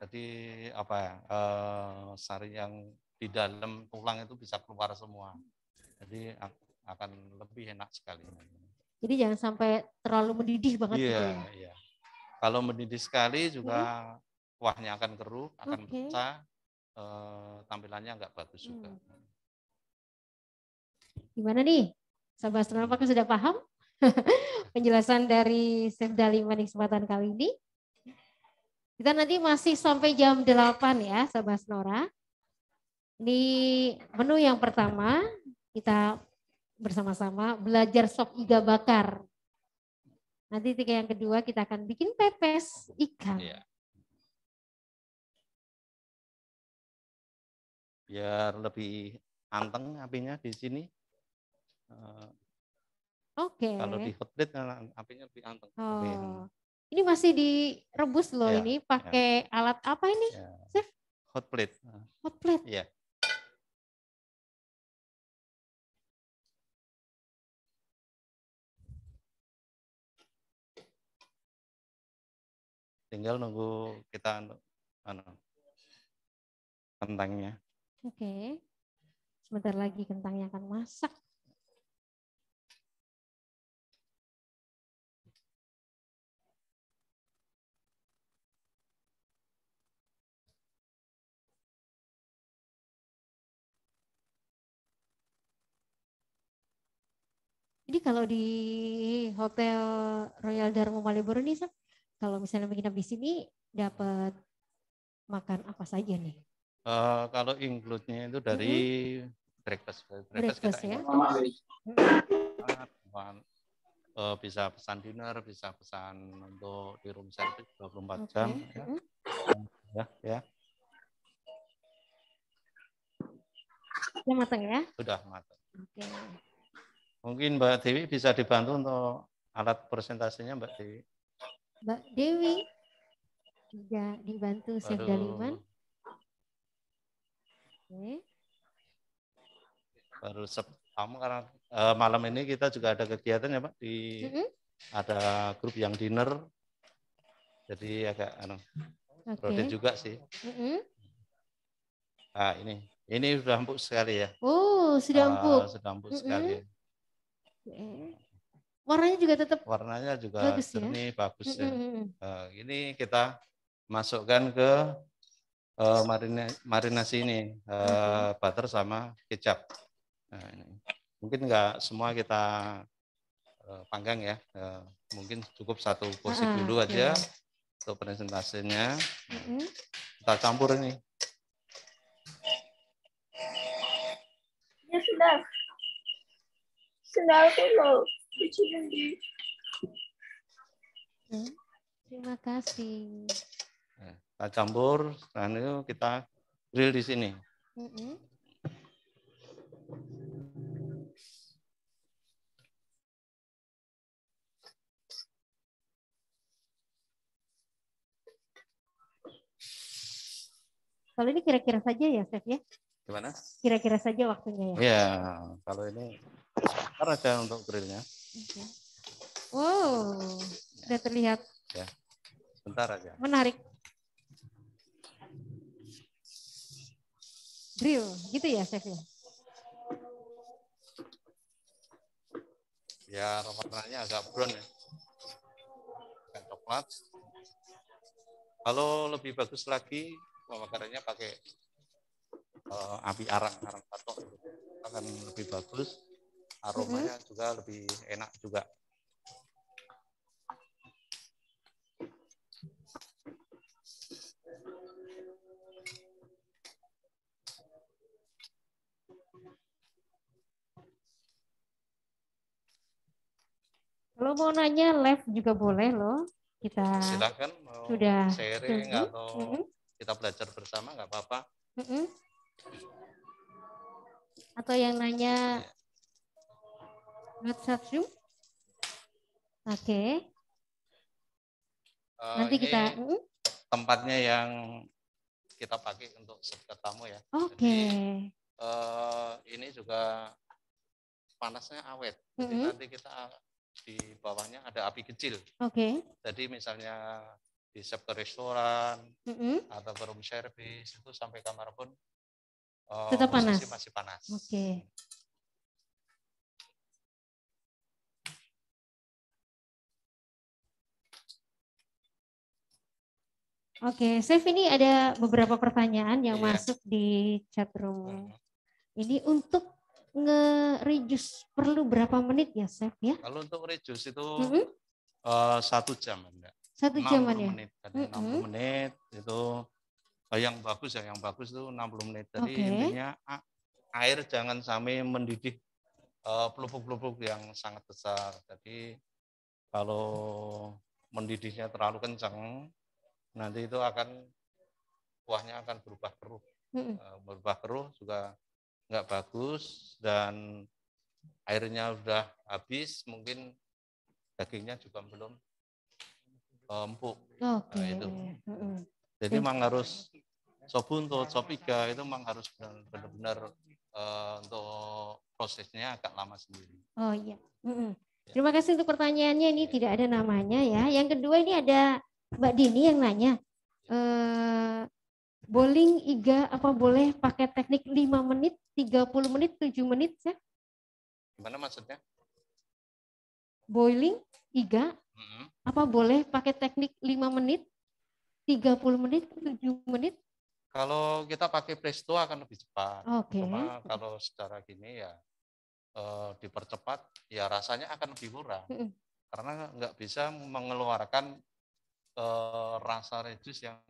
C: jadi apa ya uh, sari yang di dalam tulang itu bisa keluar semua. Jadi akan lebih enak sekali.
B: Jadi jangan sampai terlalu mendidih banget yeah, Iya, gitu Yeah.
C: Iya. Kalau mendidih sekali juga hmm. kuahnya akan keruh, akan okay. pecah, e, tampilannya nggak bagus hmm. juga.
B: Gimana nih? Sahabat astronom apakah sudah paham penjelasan dari Chef Dali di kesempatan kali ini? Kita nanti masih sampai jam 8 ya, Sahabat Nora. Ini menu yang pertama, kita bersama-sama belajar sop iga bakar. Nanti tiga yang kedua kita akan bikin pepes
E: ikan. Ya.
C: Biar lebih anteng apinya di sini. Eh,
B: Oke. Okay. Kalau di
C: hot plate kan apinya lebih anteng. Oh. Lebih...
B: Ini masih direbus loh ya, ini iya. pakai ya. alat apa ini, ya. Hot plate. Hot plate.
C: Ya. tinggal nunggu kita anu, anu kentangnya
A: oke okay. sebentar lagi kentangnya akan masak
B: Jadi kalau di Hotel Royal Dharma Malioboro ini, kalau misalnya menginap di sini dapat makan apa saja nih?
C: Uh, kalau include-nya itu dari mm -hmm. breakfast. Breakfast, breakfast kita ya. Include. Uh, bisa pesan dinner, bisa pesan untuk di room service 24 okay. jam. Ya. Mm -hmm. ya, ya. Sudah matang ya? Sudah matang. Oke. Okay. Mungkin Mbak Dewi bisa dibantu untuk alat presentasinya Mbak Dewi.
B: Mbak Dewi. Juga dibantu Chef Daliman. Oke.
C: Baru sepam karena uh, malam ini kita juga ada kegiatan ya Pak di mm -hmm. ada grup yang dinner. Jadi agak anu, okay. juga sih. Mm -hmm. Nah, ini ini sudah empuk sekali ya. Oh, sudah ah, empuk. Uh, sudah empuk mm -hmm. sekali.
B: Okay warnanya juga tetap
C: warnanya juga bagus ya? jernih ya? bagus ya. Mm -hmm. uh, eh, ini kita masukkan ke uh, marina, marinasi ini uh, mm -hmm. butter sama kecap. uh, ini. Mungkin nggak semua kita uh, panggang ya. Uh, mungkin cukup satu porsi ah, dulu aja iya. untuk presentasinya. Mm -hmm. Kita campur ini.
E: Ya
A: sudah. Sudah aku
B: Terima kasih.
C: Eh, kita campur, itu kita grill di sini.
B: Kalau ini kira-kira saja ya, Chef ya? Gimana? Kira-kira saja waktunya ya? Iya,
C: kalau ini sebentar aja untuk grillnya.
B: Okay. Wow, sudah terlihat.
C: Ya, sebentar aja.
B: Menarik. Drill, gitu ya, Chef ya?
C: biar ya, warnanya agak brown ya. Agak coklat. Kalau lebih bagus lagi pembakarannya pakai uh, api arang arang patok akan lebih bagus aromanya mm -hmm. juga lebih enak juga.
B: Kalau mau nanya live juga boleh loh. Kita silakan mau sudah sharing mm -hmm. atau mm -hmm.
C: kita belajar bersama nggak apa-apa.
B: Mm -hmm. Atau yang nanya iya. Not subsume. Oke. Okay.
C: Uh, eh, Nanti kita tempatnya yang kita pakai untuk server tamu ya. Oke. Okay. uh, eh, ini juga panasnya awet. Jadi mm -hmm. nanti kita di bawahnya ada api kecil. Oke. Okay. Jadi misalnya di sektor restoran mm -hmm. atau room service itu sampai kamar pun uh, tetap panas. Masih panas. Oke.
E: Okay.
B: Oke, okay. Chef ini ada beberapa pertanyaan yang yeah. masuk di chat room. Iya. Ini untuk nge-reduce perlu berapa menit ya, Chef ya?
C: Kalau untuk reduce itu mm -hmm. uh, satu jam, enggak?
B: Satu jam ya? menit, mm -hmm.
C: 60 menit itu eh, yang bagus ya, yang bagus itu 60 menit. Jadi okay. intinya air jangan sampai mendidih eh, pelupuk-pelupuk uh, yang sangat besar. Jadi kalau mendidihnya terlalu kencang, nanti itu akan kuahnya akan berubah keruh -hmm. berubah keruh juga nggak bagus dan airnya sudah habis mungkin dagingnya juga belum eh, empuk okay. nah, itu -hmm. jadi memang harus sobun untuk sobiga itu memang harus benar-benar uh, untuk prosesnya agak lama sendiri
B: oh iya -hmm. Terima kasih untuk pertanyaannya. Ini ya. tidak ada namanya ya. Yang kedua ini ada Mbak Dini yang nanya, eh, bowling iga apa boleh pakai teknik 5 menit, 30 menit, 7 menit ya? Gimana maksudnya? boiling iga mm -hmm. apa boleh pakai teknik 5 menit, 30 menit, 7 menit?
C: Kalau kita pakai presto akan lebih cepat. Oke. Okay. Cuma kalau secara gini ya eh, dipercepat ya rasanya akan lebih murah Mm -hmm. Karena nggak bisa mengeluarkan Eh, rasa reduce yang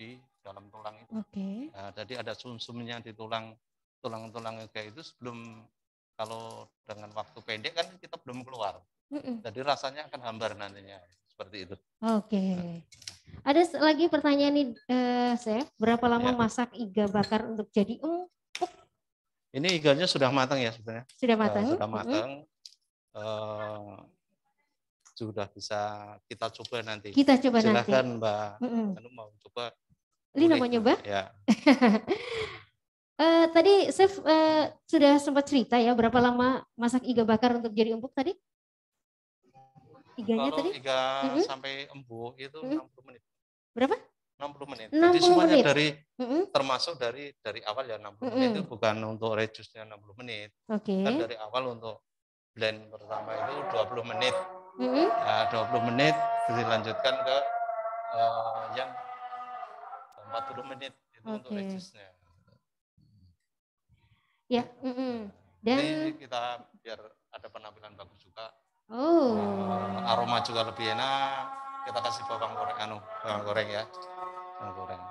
C: di dalam tulang itu. Oke. Okay. Nah, jadi ada sumsumnya di tulang tulang-tulang kayak itu sebelum kalau dengan waktu pendek kan kita belum keluar. Mm -mm. Jadi rasanya akan hambar nantinya seperti itu.
B: Oke. Okay. Ada lagi pertanyaan nih, uh, Chef. Berapa lama ya. masak iga bakar untuk jadi empuk?
C: Ini iganya sudah matang ya sebenarnya. Sudah eh, matang. Uh, sudah matang. Mm -hmm sudah bisa kita coba nanti. Kita coba Silahkan, nanti. Silahkan Mbak mm -mm. Anu mau coba.
B: Lina mau nyoba? Ya. uh, tadi Chef uh, eh, sudah sempat cerita ya berapa lama masak iga bakar untuk jadi empuk tadi? Iganya Kalau tadi? Iga
C: mm -hmm. sampai empuk itu mm -hmm. 60 menit. Berapa? 60 menit. 60 Jadi semuanya menit. dari mm -hmm. termasuk dari dari awal ya 60 mm -hmm. menit itu bukan untuk reduce-nya 60 menit. Oke. Okay. Kan dari awal untuk blend pertama itu 20
D: menit.
E: Mm -hmm.
C: Eh, uh, 20 menit dilanjutkan ke uh, yang 40 menit itu okay. untuk regisnya.
B: Ya, mm -hmm. dan Jadi
C: kita biar ada penampilan bagus juga.
B: Oh. Uh,
C: aroma juga lebih enak. Kita kasih bawang goreng anu, bawang goreng ya. Bawang goreng.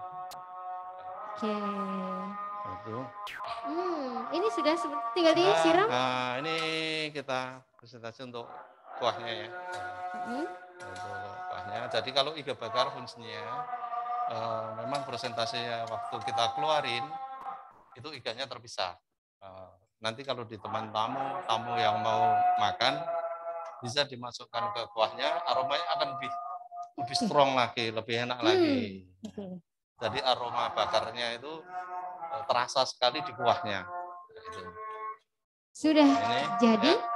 B: Oke. Okay. Itu. Hmm, ini sudah tinggal disiram.
C: Nah, uh, ini kita presentasi untuk kuahnya ya. Hmm? Untuk kuahnya. Jadi kalau iga bakar fungsinya uh, eh, memang persentasenya waktu kita keluarin itu iganya terpisah. Uh, nanti kalau di teman tamu, tamu yang mau makan bisa dimasukkan ke kuahnya, aromanya akan lebih lebih strong lagi, lebih enak hmm. lagi. Jadi aroma bakarnya itu eh, terasa sekali di kuahnya. Nah,
B: Sudah Ini, jadi ya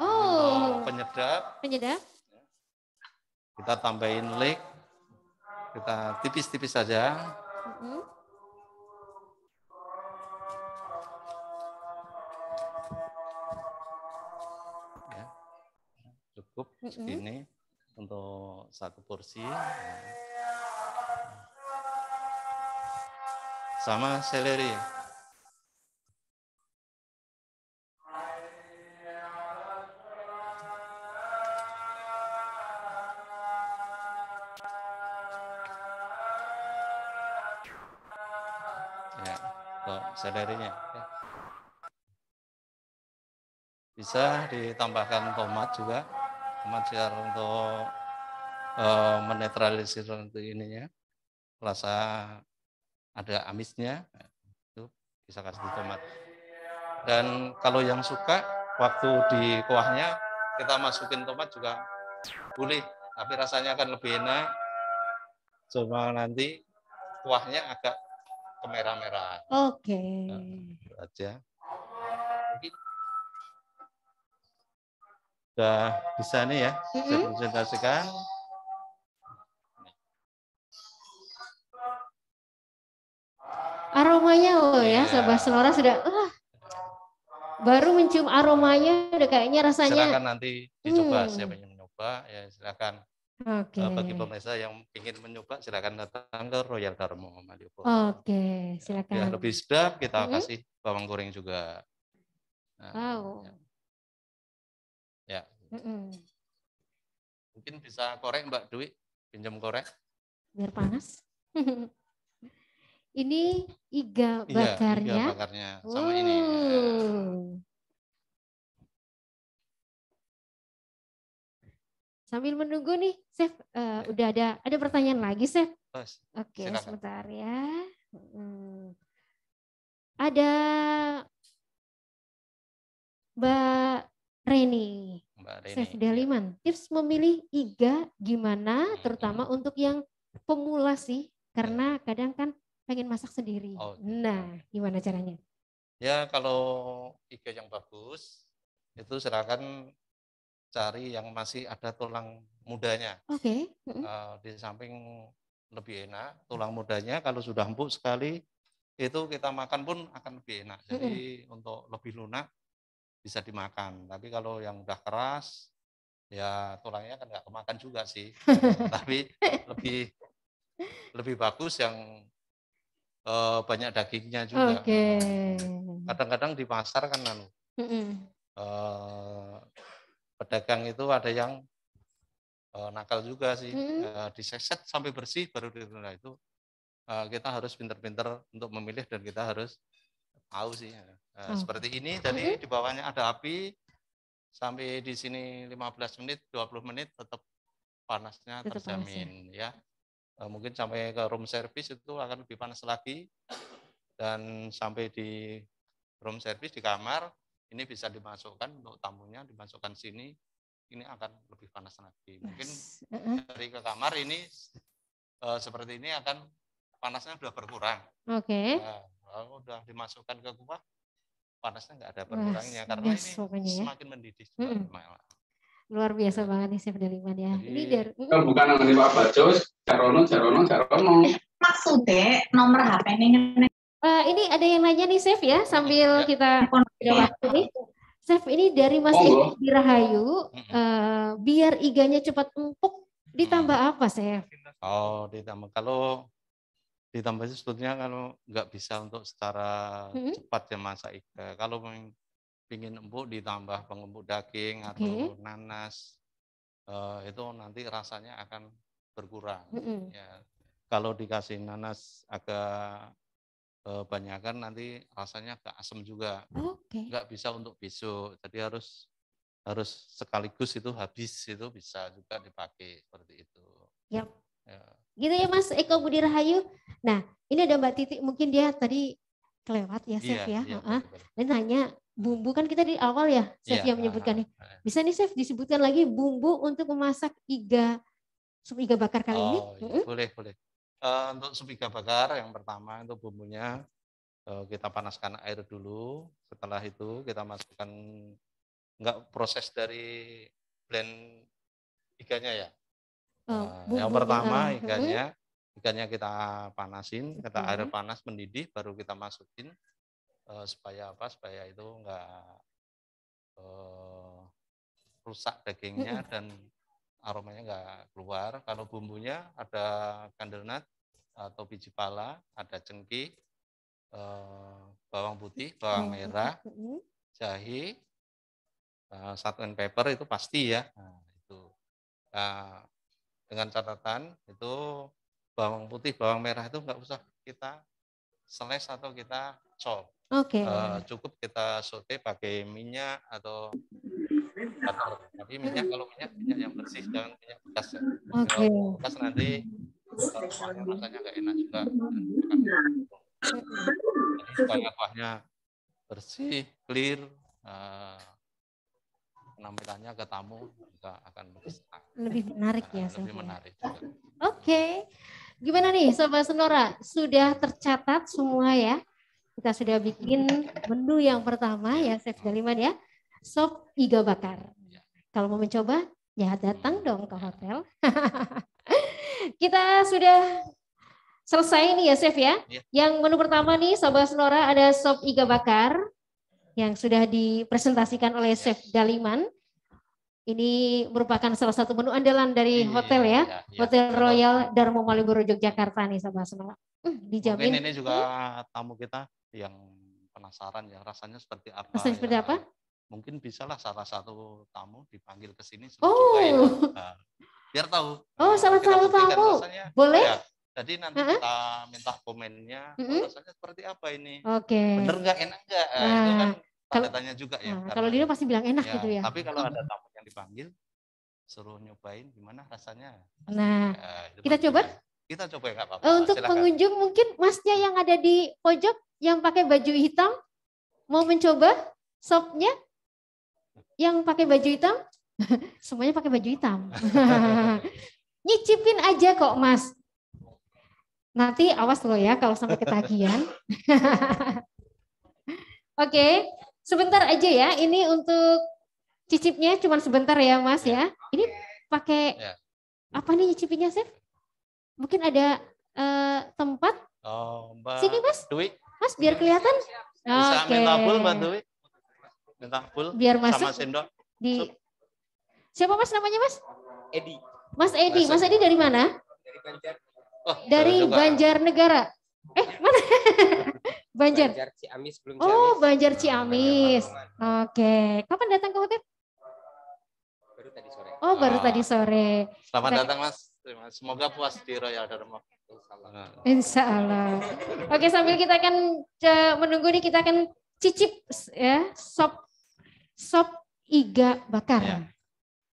B: Oh.
C: Penyedap. Penyedap. Kita tambahin leg. Kita tipis-tipis saja. Mm -hmm. Ya. Cukup mm -hmm. segini untuk satu porsi. Ya. Sama seleri. saudarinya. Bisa ditambahkan tomat juga, tomat biar untuk e, menetralisir untuk ininya, rasa ada amisnya, itu bisa kasih tomat. Dan kalau yang suka, waktu di kuahnya kita masukin tomat juga boleh, tapi rasanya akan lebih enak. Coba nanti kuahnya agak kemerah-merahan.
D: Oke. Okay. Nah, aja. Mungkin
C: sudah bisa nih ya, mm -hmm. presentasikan.
B: Aromanya loh ya, ya. sahabat Sonora sudah uh, baru mencium aromanya udah kayaknya rasanya. Silakan
C: nanti dicoba hmm. siapa yang mencoba ya silakan Okay. Eh, bagi pemirsa yang ingin menyuka, silakan datang ke Royal Darmo Malioboro. Oke, okay, ya, silakan. Biar lebih sedap kita -hmm. kasih bawang goreng juga. Nah, wow. Ya. ya. Mungkin bisa korek Mbak Dwi, pinjam korek.
B: Biar panas. ini iga bakarnya. Iya, iga bakarnya sama oh. ini. sambil menunggu nih Chef, uh, eh, udah ada ada pertanyaan lagi, Chef.
A: Oke, okay, sebentar
B: ya.
E: Hmm.
B: Ada Mbak Reni. Chef ya. Deliman, tips memilih iga gimana terutama hmm. untuk yang pemula sih? Karena ya. kadang kan pengen masak sendiri. Oh, gitu. Nah, gimana caranya?
C: Ya, kalau iga yang bagus itu silakan cari yang masih ada tulang mudanya. Oke. Okay. uh, eh, di samping lebih enak, tulang mudanya kalau sudah empuk sekali itu kita makan pun akan lebih enak. Jadi mm -hmm. untuk lebih lunak bisa dimakan. Tapi kalau yang udah keras ya tulangnya kan nggak kemakan juga sih. Tapi lebih lebih bagus yang uh, banyak dagingnya juga. Kadang-kadang di pasar kan anu. Mm -hmm. uh, pedagang itu ada yang uh, nakal juga sih hmm. uh, diseset sampai bersih baru ditunda nah, itu uh, kita harus pinter-pinter untuk memilih dan kita harus tahu sih uh, hmm. seperti ini jadi hmm. di bawahnya ada api sampai di sini 15 menit 20 menit tetap panasnya tetap terjamin panasnya. ya uh, mungkin sampai ke room service itu akan lebih panas lagi dan sampai di room service di kamar ini bisa dimasukkan untuk tamunya, dimasukkan sini, ini akan lebih panas lagi. Mungkin dari ke kamar ini uh, seperti ini akan panasnya sudah berkurang. Oke. Okay. Ya, nah, kalau sudah dimasukkan ke kuah, panasnya nggak ada berkurangnya Mas, karena yes, ini pokoknya, ya. semakin mendidih.
B: Mm -hmm. Luar biasa ya. banget nih Chef Dariman ya. ini dari
E: iya. kalau bukan
D: nanti Pak Bajos, Carono, Carono, Carono.
B: Maksudnya nomor HP ini Uh, ini ada yang nanya nih, Chef ya, sambil ya. kita beda waktu nih. Chef, ini dari Mas oh, Egi Rahayu, uh, eh, biar iganya cepat empuk, ditambah apa, Chef?
C: Oh, ditambah. Kalau ditambah itu sebetulnya kalau nggak bisa untuk secara hmm? cepat ya masak iga. Kalau ingin empuk, ditambah pengembuk daging atau nanas, uh, itu nanti rasanya akan berkurang. -hmm. ya. Kalau dikasih nanas agak kebanyakan eh, nanti rasanya ke asem juga. Oke. okay. Nggak bisa untuk besok. Jadi harus harus sekaligus itu habis itu bisa juga dipakai seperti itu. Yep. Ya.
B: Gitu ya Mas Eko Budi Rahayu. Nah, ini ada Mbak Titik mungkin dia tadi kelewat ya Chef iya, ya. Iya, bumbu kan kita di awal ya Chef iya, yang ah, menyebutkan nih. Ah, ah. Bisa nih Chef disebutkan lagi bumbu untuk memasak iga sup iga bakar kali oh, ini? Iya,
C: Boleh, boleh. Uh, untuk sepiga bakar yang pertama itu bumbunya uh, kita panaskan air dulu. Setelah itu kita masukkan enggak proses dari blend ikannya ya. Oh, nah, yang pertama eh, ikannya ikannya kita panasin, kita air panas mendidih baru kita masukin uh, supaya apa? Supaya itu enggak uh, rusak dagingnya hmm. dan aromanya nggak keluar. Kalau bumbunya ada kandelnut atau biji pala, ada cengkih, eh, bawang putih, bawang merah, mm-hmm. jahe, eh, salt and pepper itu pasti ya. Nah, itu nah, dengan catatan itu bawang putih, bawang merah itu nggak usah kita seles atau kita chop. Okay. Uh, eh, cukup kita sote pakai minyak atau bakar. Tapi minyak kalau minyak minyak yang bersih jangan minyak bekas. Ya. Okay. Kalau bekas nanti kalau rasanya nggak enak juga.
E: Jadi supaya
C: kuahnya bersih, clear, eh, penampilannya ke tamu juga akan lebih senang. Lebih menarik ya. Lebih saya.
B: menarik. Oke. Okay. Gimana nih Sobat Senora? Sudah tercatat semua ya? Kita sudah bikin menu yang pertama ya Chef Galiman ya sop iga bakar. Ya. Kalau mau mencoba, ya datang ya. dong ke hotel. Kita sudah selesai nih ya Chef ya? ya. Yang menu pertama nih Sobat Senora ada sop iga bakar yang sudah dipresentasikan oleh Chef Daliman. Ini merupakan salah satu menu andalan dari iya, hotel ya, iya, iya. Hotel Royal Darmo Malioboro Jakarta nih sama Senora. Hmm, dijamin. Mungkin
C: ini juga tamu kita yang penasaran ya rasanya seperti apa. Rasanya seperti ya. apa? mungkin bisalah salah satu tamu dipanggil ke sini oh. Ya. Nah, biar tahu.
B: Oh, salah satu tamu. Boleh? Ya,
C: jadi nanti uh -huh. kita minta komennya uh oh, -huh. rasanya seperti apa ini. Oke. Okay. Bener nggak enak nggak? Nah, itu nah, kan kalau, tanya juga ya. Nah, kalau dia pasti bilang enak ya, gitu ya. Tapi kalau ada tamu yang dipanggil suruh nyobain gimana rasanya.
B: Nah, iya, ya, kita coba.
C: Kita coba ya, apa-apa. Eh, untuk Silakan. pengunjung
B: mungkin masnya yang ada di pojok yang pakai baju hitam mau mencoba sopnya yang pakai baju hitam? Semuanya pakai baju hitam. Nyicipin aja kok, Mas. Nanti awas lo ya kalau sampai ketagihan. Oke, okay. sebentar aja ya. Ini untuk cicipnya cuma sebentar ya, Mas ya. Ini pakai ya. apa nih nyicipinnya Chef? Mungkin ada uh, tempat.
C: Oh, Mbak. Sini, Mas. Dwi.
B: Mas, biar kelihatan. Oke. Okay. Minta
C: minta full Biar masuk sendok.
B: Di... Sup. Siapa Mas namanya Mas? Edi. Mas Edi. Mas Edi dari mana?
E: Dari Banjar.
C: Oh, dari
B: Negara. Eh, ya. mana? Banjar. Banjar Ciamis belum oh, Ciamis. Oh, Banjar Ciamis. Oke. Okay. Kapan datang ke hotel? Baru tadi sore. Oh, baru ah. tadi sore. Selamat Baik. datang, Mas.
C: Semoga puas di Royal Dharma.
B: Insya Allah. Oke, sambil kita akan eh, menunggu nih, kita akan cicip ya sop sop iga bakar. Ya.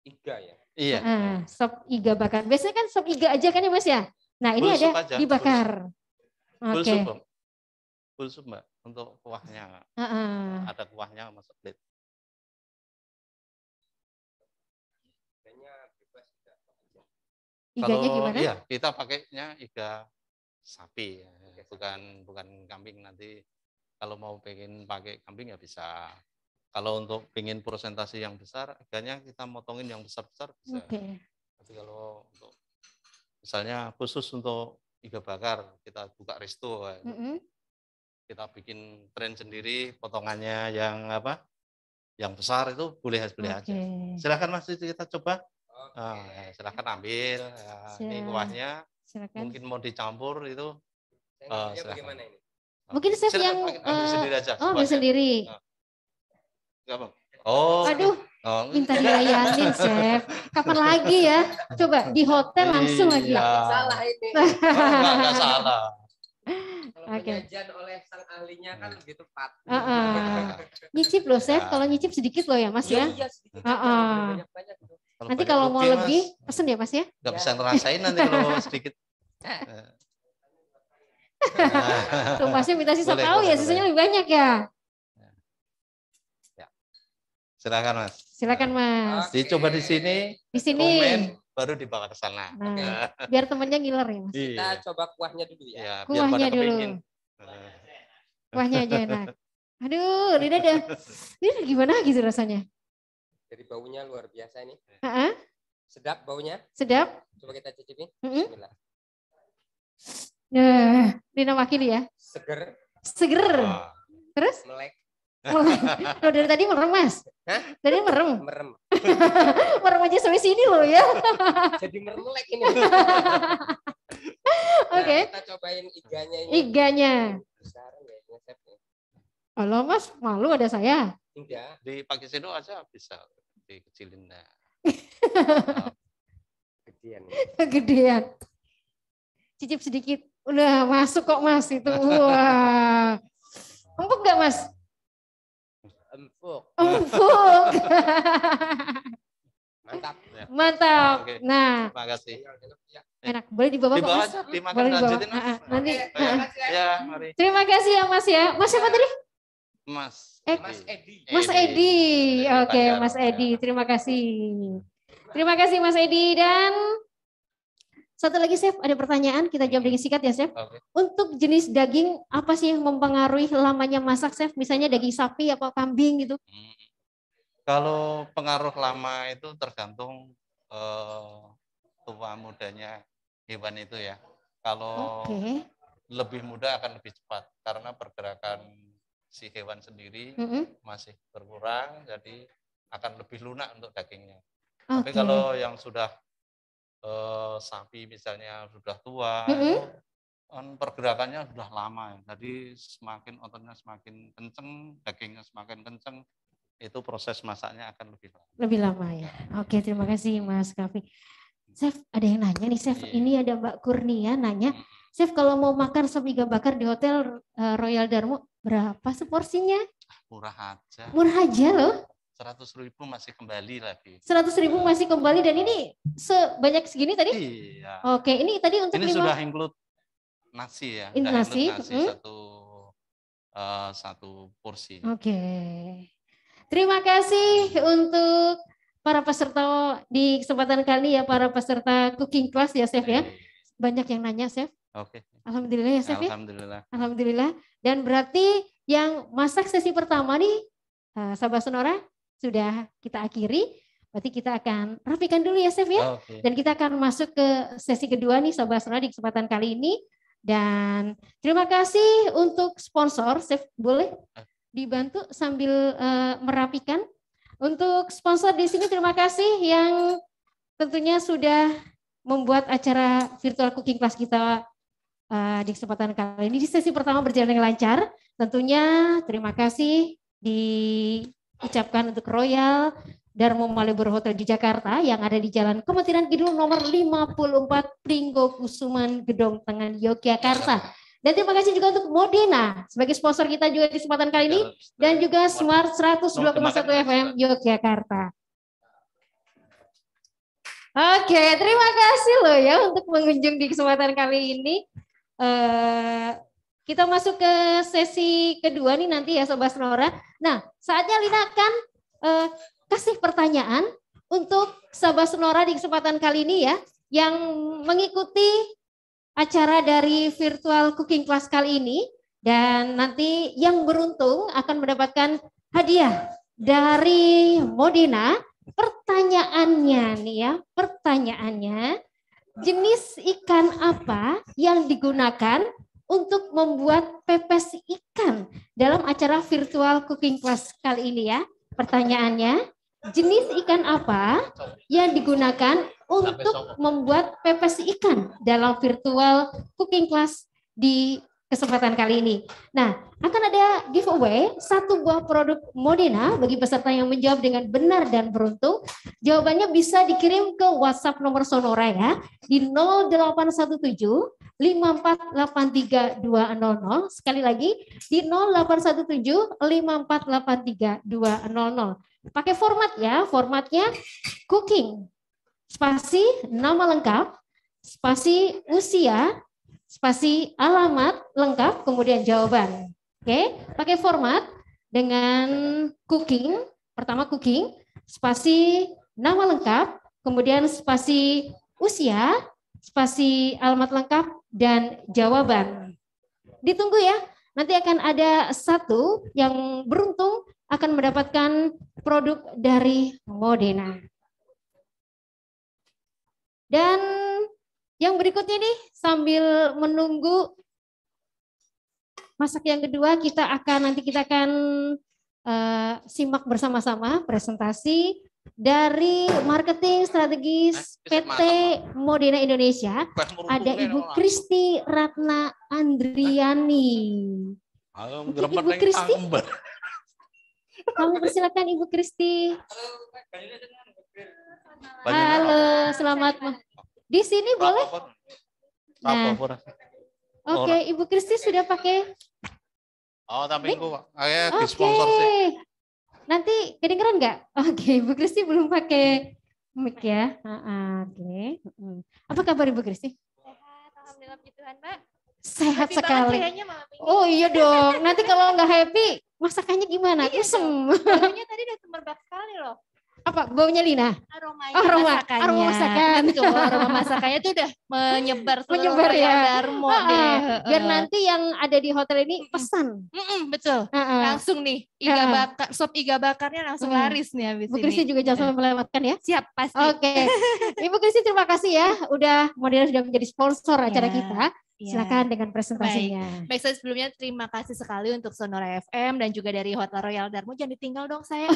E: Iga ya.
A: Iya. Nah,
B: sop iga bakar. Biasanya kan sop iga aja kan ya Mas ya. Nah ini full ada aja. dibakar. Oke. okay.
C: full soup, mbak untuk kuahnya. Uh -uh. Ada kuahnya masuk plate. Iganya Kalau, gimana? Iya, kita pakainya iga sapi, ya. bukan bukan kambing nanti. Kalau mau pengen pakai kambing ya bisa kalau untuk ingin prosentasi yang besar, akhirnya kita motongin yang besar-besar
D: bisa. Okay. Tapi kalau untuk
C: misalnya khusus untuk iga bakar, kita buka resto, mm -hmm. kita bikin tren sendiri, potongannya yang apa, yang besar itu boleh boleh okay. aja. Silahkan Mas kita coba. Okay. Nah, silahkan ambil ya, ini kuahnya. Silakan. Mungkin mau dicampur itu. Uh, bagaimana ini?
B: Mungkin saya yang uh, sendiri aja. Oh, ambil sendiri. Nah.
C: Enggak, Bang. Oh. Aduh. Oh. Minta dilayanin, Chef.
B: Kapan lagi ya? Coba di hotel langsung lagi. Iya. Salah ini. enggak, salah. Kalau okay. penyajian oleh sang ahlinya kan hmm. lebih tepat. Uh -uh. nyicip loh, Chef. Iya. Kalau nyicip sedikit loh ya, Mas ya. Iya, iya sedikit. Uh -uh. nanti kalau mau mas. lebih, pesen ya, Mas ya. Enggak ya. bisa ngerasain nanti kalau sedikit. Eh.
C: Tuh, Masnya minta sisa boleh, tahu ya, boleh, ya, sisanya boleh. lebih banyak ya. Silakan Mas.
B: Silakan Mas.
C: Okay. Dicoba di sini. Di sini. Komen, baru dibawa ke sana. Nah, okay.
B: biar temennya ngiler ya Mas. Kita iya.
F: coba kuahnya dulu ya. ya
B: kuahnya dulu. Kepingin. Kuahnya aja enak. Aduh, lidah dah. Ini gimana gitu rasanya?
C: jadi baunya luar biasa ini. Uh -uh. Sedap baunya. Sedap. Coba kita cicipin. Mm -hmm. Bismillah.
B: Nah, eh, Dina wakili ya. Seger. Seger. Terus? Melek.
E: Oh, dari
B: tadi meremas. Hah? Tadi merem. Merem. merem aja sampai sini loh ya. Jadi mermelek ini. Nah, Oke. Kita cobain iganya ini. Iganya.
C: Besar ya resepnya.
B: Halo Mas, malu ada saya. Iya,
C: Di pakai sendok aja bisa dikecilin. Nah.
B: Gedean. Gedean. Cicip sedikit. Udah masuk kok Mas itu. Wah. Empuk gak Mas?
E: empuk.
C: Empuk.
A: Mantap.
C: Ya. Mantap. Oke. Nah. Terima kasih. Eh, enak. Boleh dibawa dibawa, Mas? Dimakan Boleh dibawa. Lanjutin, mas. Ah,
B: ah. nanti. Nah. ya, mari. Terima kasih ya Mas ya. Mas siapa tadi? Mas. Eh, mas Edi. Mas Edi. Oke, Mas Edi. Terima kasih. Terima kasih Mas Edi dan satu lagi Chef, ada pertanyaan kita jawab dengan sikat ya Chef. Okay. Untuk jenis daging apa sih yang mempengaruhi lamanya masak Chef? Misalnya daging sapi atau kambing gitu? Hmm.
C: Kalau pengaruh lama itu tergantung uh, tua mudanya hewan itu ya. Kalau okay. lebih muda akan lebih cepat karena pergerakan si hewan sendiri mm -hmm. masih berkurang, jadi akan lebih lunak untuk dagingnya. Okay. Tapi kalau yang sudah eh, sapi misalnya sudah tua, mm -hmm. pergerakannya sudah lama. Ya. Jadi semakin ototnya semakin kenceng, dagingnya semakin kenceng, itu proses masaknya akan lebih lama.
B: Lebih lama ya. Oke, terima kasih Mas Kavi. Chef, ada yang nanya nih, Chef. Yeah. Ini ada Mbak Kurnia nanya, Chef kalau mau makan sop iga bakar di Hotel eh, Royal Darmo, berapa seporsinya?
C: Murah aja. Murah aja loh seratus ribu masih kembali lagi. Seratus ribu masih kembali dan ini
B: sebanyak segini tadi? Iya. Oke, ini tadi untuk ini lima... sudah
C: include nasi ya. In nasi, nasi hmm? satu uh, satu porsi.
B: Oke. Terima kasih untuk para peserta di kesempatan kali ya para peserta cooking class ya Chef ya. Iya. Banyak yang nanya Chef. Oke. Alhamdulillah ya Chef ya. Alhamdulillah. Ya? Alhamdulillah. Dan berarti yang masak sesi pertama nih, eh, sahabat Sonora, sudah kita akhiri. Berarti kita akan rapikan dulu ya Chef ya. Oh, okay. Dan kita akan masuk ke sesi kedua nih Sobat Sonora di kesempatan kali ini. Dan terima kasih untuk sponsor. Chef boleh dibantu sambil uh, merapikan. Untuk sponsor di sini terima kasih yang tentunya sudah membuat acara virtual cooking class kita uh, di kesempatan kali ini. Di sesi pertama berjalan dengan lancar. Tentunya terima kasih di ucapkan untuk Royal Darmo Malibur Hotel di Jakarta yang ada di Jalan Kementerian Kidul nomor 54 Pringgo Kusuman Gedong Tengah Yogyakarta. Dan terima kasih juga untuk Modena sebagai sponsor kita juga di kesempatan kali ini ya, dan juga Smart 121 FM Yogyakarta. Oke, terima kasih loh ya untuk mengunjung di kesempatan kali ini. Eh, kita masuk ke sesi kedua nih nanti ya Sobat Sonora. Nah, saatnya Lina akan eh, kasih pertanyaan untuk Sobat Sonora di kesempatan kali ini ya, yang mengikuti acara dari virtual cooking class kali ini. Dan nanti yang beruntung akan mendapatkan hadiah dari Modena. Pertanyaannya nih ya, pertanyaannya jenis ikan apa yang digunakan untuk membuat pepes ikan dalam acara virtual cooking class kali ini ya. Pertanyaannya, jenis ikan apa yang digunakan untuk membuat pepes ikan dalam virtual cooking class di kesempatan kali ini. Nah, akan ada giveaway satu buah produk Modena bagi peserta yang menjawab dengan benar dan beruntung. Jawabannya bisa dikirim ke WhatsApp nomor Sonora ya di 0817 5483200 Sekali lagi di 08175483200. Pakai format ya, formatnya cooking. Spasi nama lengkap, spasi usia, spasi alamat lengkap, kemudian jawaban. Oke, pakai format dengan cooking, pertama cooking, spasi nama lengkap, kemudian spasi usia, spasi alamat lengkap, dan jawaban. Ditunggu ya, nanti akan ada satu yang beruntung akan mendapatkan produk dari Modena. Dan yang berikutnya nih, sambil menunggu masak yang kedua, kita akan nanti kita akan uh, simak bersama-sama presentasi dari marketing strategis eh, PT Modena Indonesia ada ya, Ibu Kristi Ratna Andriani.
E: Mungkin Ibu Kristi.
B: Kamu persilakan Ibu Kristi. Halo, selamat. Di sini boleh? Nah. Oke, Ibu Kristi sudah pakai.
C: Oh, tapi aku Oke, okay. sponsor
B: sih. Nanti kedengeran nggak? Oke, okay, Bu Kristi belum pakai mic ya. Uh, Oke. Okay. Apa kabar Ibu Kristi? Sehat, alhamdulillah puji Tuhan, mbak. Sehat happy sekali. Oh iya dong. Nanti kalau nggak happy, masakannya gimana? Iya, Kusem. tadi udah semerbak sekali loh apa baunya Lina aromanya oh, aroma masakannya. aroma masakan aroma masakannya itu udah menyebar menyebar ya Darmo uh, deh. biar uh. nanti yang ada di hotel ini pesan mm -mm, betul uh -uh. langsung nih iga uh. bakar sop iga bakarnya langsung uh. laris nih habis Bu Kristi juga jangan sampai melewatkan ya siap pasti oke okay. Ibu Krisi terima kasih ya udah modern sudah menjadi sponsor yeah. acara iya. kita Ya. Silakan dengan presentasinya. Baik. Baik, sebelumnya terima kasih sekali untuk Sonora FM dan juga dari Hotel Royal Darmo. Jangan ditinggal dong saya.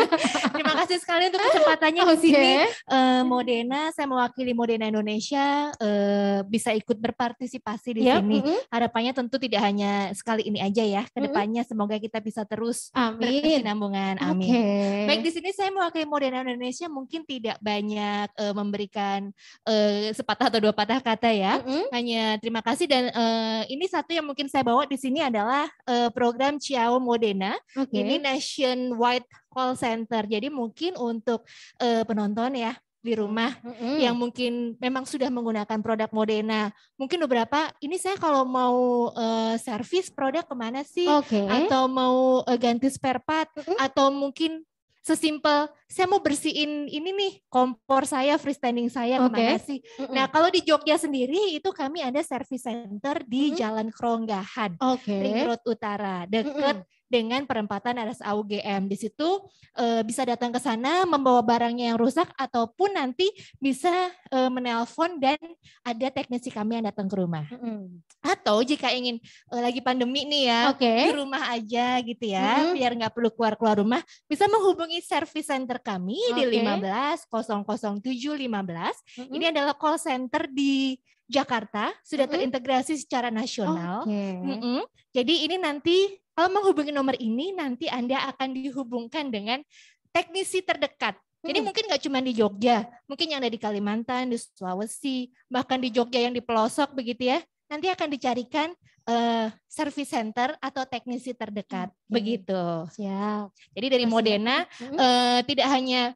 B: terima kasih sekali untuk kesempatannya okay. di sini. Uh, Modena, saya mewakili Modena Indonesia uh, bisa ikut berpartisipasi di yep. Iya, sini. Harapannya tentu tidak hanya sekali ini aja ya. Kedepannya semoga kita bisa terus Amin. Amin.
E: Okay. Baik,
B: di sini saya mewakili Modena Indonesia mungkin tidak banyak uh, memberikan uh, sepatah atau dua patah kata ya. Mm -hmm. Hanya terima kasih kasih dan uh, ini satu yang mungkin saya bawa di sini adalah uh, program Ciao Modena. Okay. Ini nationwide call center. Jadi mungkin untuk uh, penonton ya di rumah mm-hmm. yang mungkin memang sudah menggunakan produk Modena. Mungkin beberapa ini saya kalau mau uh, servis produk kemana sih? Okay. Atau mau uh, ganti spare part mm-hmm. atau mungkin sesimpel saya mau bersihin ini nih kompor saya, freestanding saya okay. kemana sih. Mm-hmm. Nah kalau di Jogja sendiri itu kami ada service center di mm-hmm. Jalan Kronggahan, okay. Ring Road Utara, deket mm-hmm dengan perempatan atas AUGM. Di situ e, bisa datang ke sana membawa barangnya yang rusak ataupun nanti bisa e, menelpon dan ada teknisi kami yang datang ke rumah. Mm -hmm. Atau jika ingin e, lagi pandemi nih ya okay. di rumah aja gitu ya, mm -hmm. biar nggak perlu keluar-keluar rumah, bisa menghubungi service center kami okay. di tujuh Mm -hmm. Ini adalah call center di Jakarta sudah terintegrasi secara nasional. Okay. Mm -hmm. Jadi ini nanti kalau menghubungi nomor ini nanti Anda akan dihubungkan dengan teknisi terdekat. Jadi hmm. mungkin nggak cuma di Jogja, mungkin yang ada di Kalimantan, di Sulawesi, bahkan di Jogja yang di pelosok begitu ya. Nanti akan dicarikan uh, service center atau teknisi terdekat, hmm. begitu. Siap. Jadi dari Modena hmm. uh, tidak hanya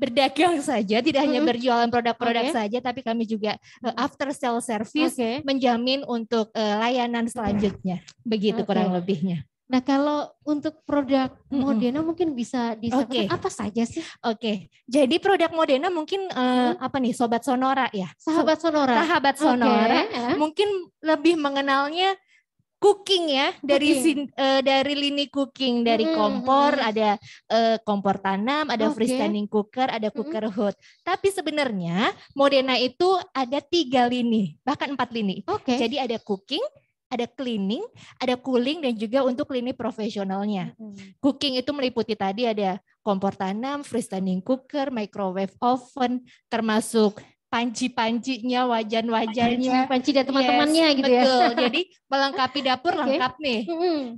B: berdagang saja, tidak hanya berjualan produk-produk okay. saja, tapi kami juga uh, after sale service okay. menjamin untuk eh, layanan selanjutnya. Begitu okay. kurang lebihnya. Nah, kalau untuk produk Modena mm -hmm. mungkin bisa disebutkan okay. apa saja sih? Oke. Okay. Jadi produk Modena mungkin uh, hmm. apa nih sobat Sonora ya? Sahabat Sonora. Sahabat Sonora. Okay. Mungkin lebih mengenalnya cooking ya dari cooking. Sin, uh, dari lini cooking dari -hmm. kompor hmm. ada uh, kompor tanam ada okay. freestanding cooker ada hmm. cooker -hmm. hood tapi sebenarnya Modena itu ada tiga lini bahkan empat lini okay. jadi ada cooking ada cleaning, ada cooling dan juga untuk lini profesionalnya. Hmm. hmm. Cooking itu meliputi tadi ada kompor tanam, freestanding cooker, microwave oven, termasuk panci-pancinya, wajan-wajannya, panci dan teman-temannya yes, gitu betul. ya. Betul. Jadi melengkapi dapur okay. lengkap nih.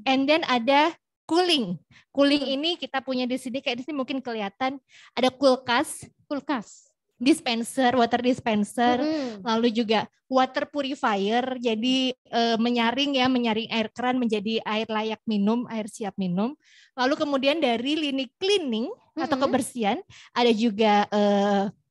B: And then ada cooling. Cooling ini kita punya di sini kayak di sini mungkin kelihatan ada kulkas, kulkas, dispenser, water dispenser, hmm lalu juga water purifier. Jadi e, menyaring ya, menyaring air keran menjadi air layak minum, air siap minum. Lalu kemudian dari lini cleaning atau kebersihan ada juga e,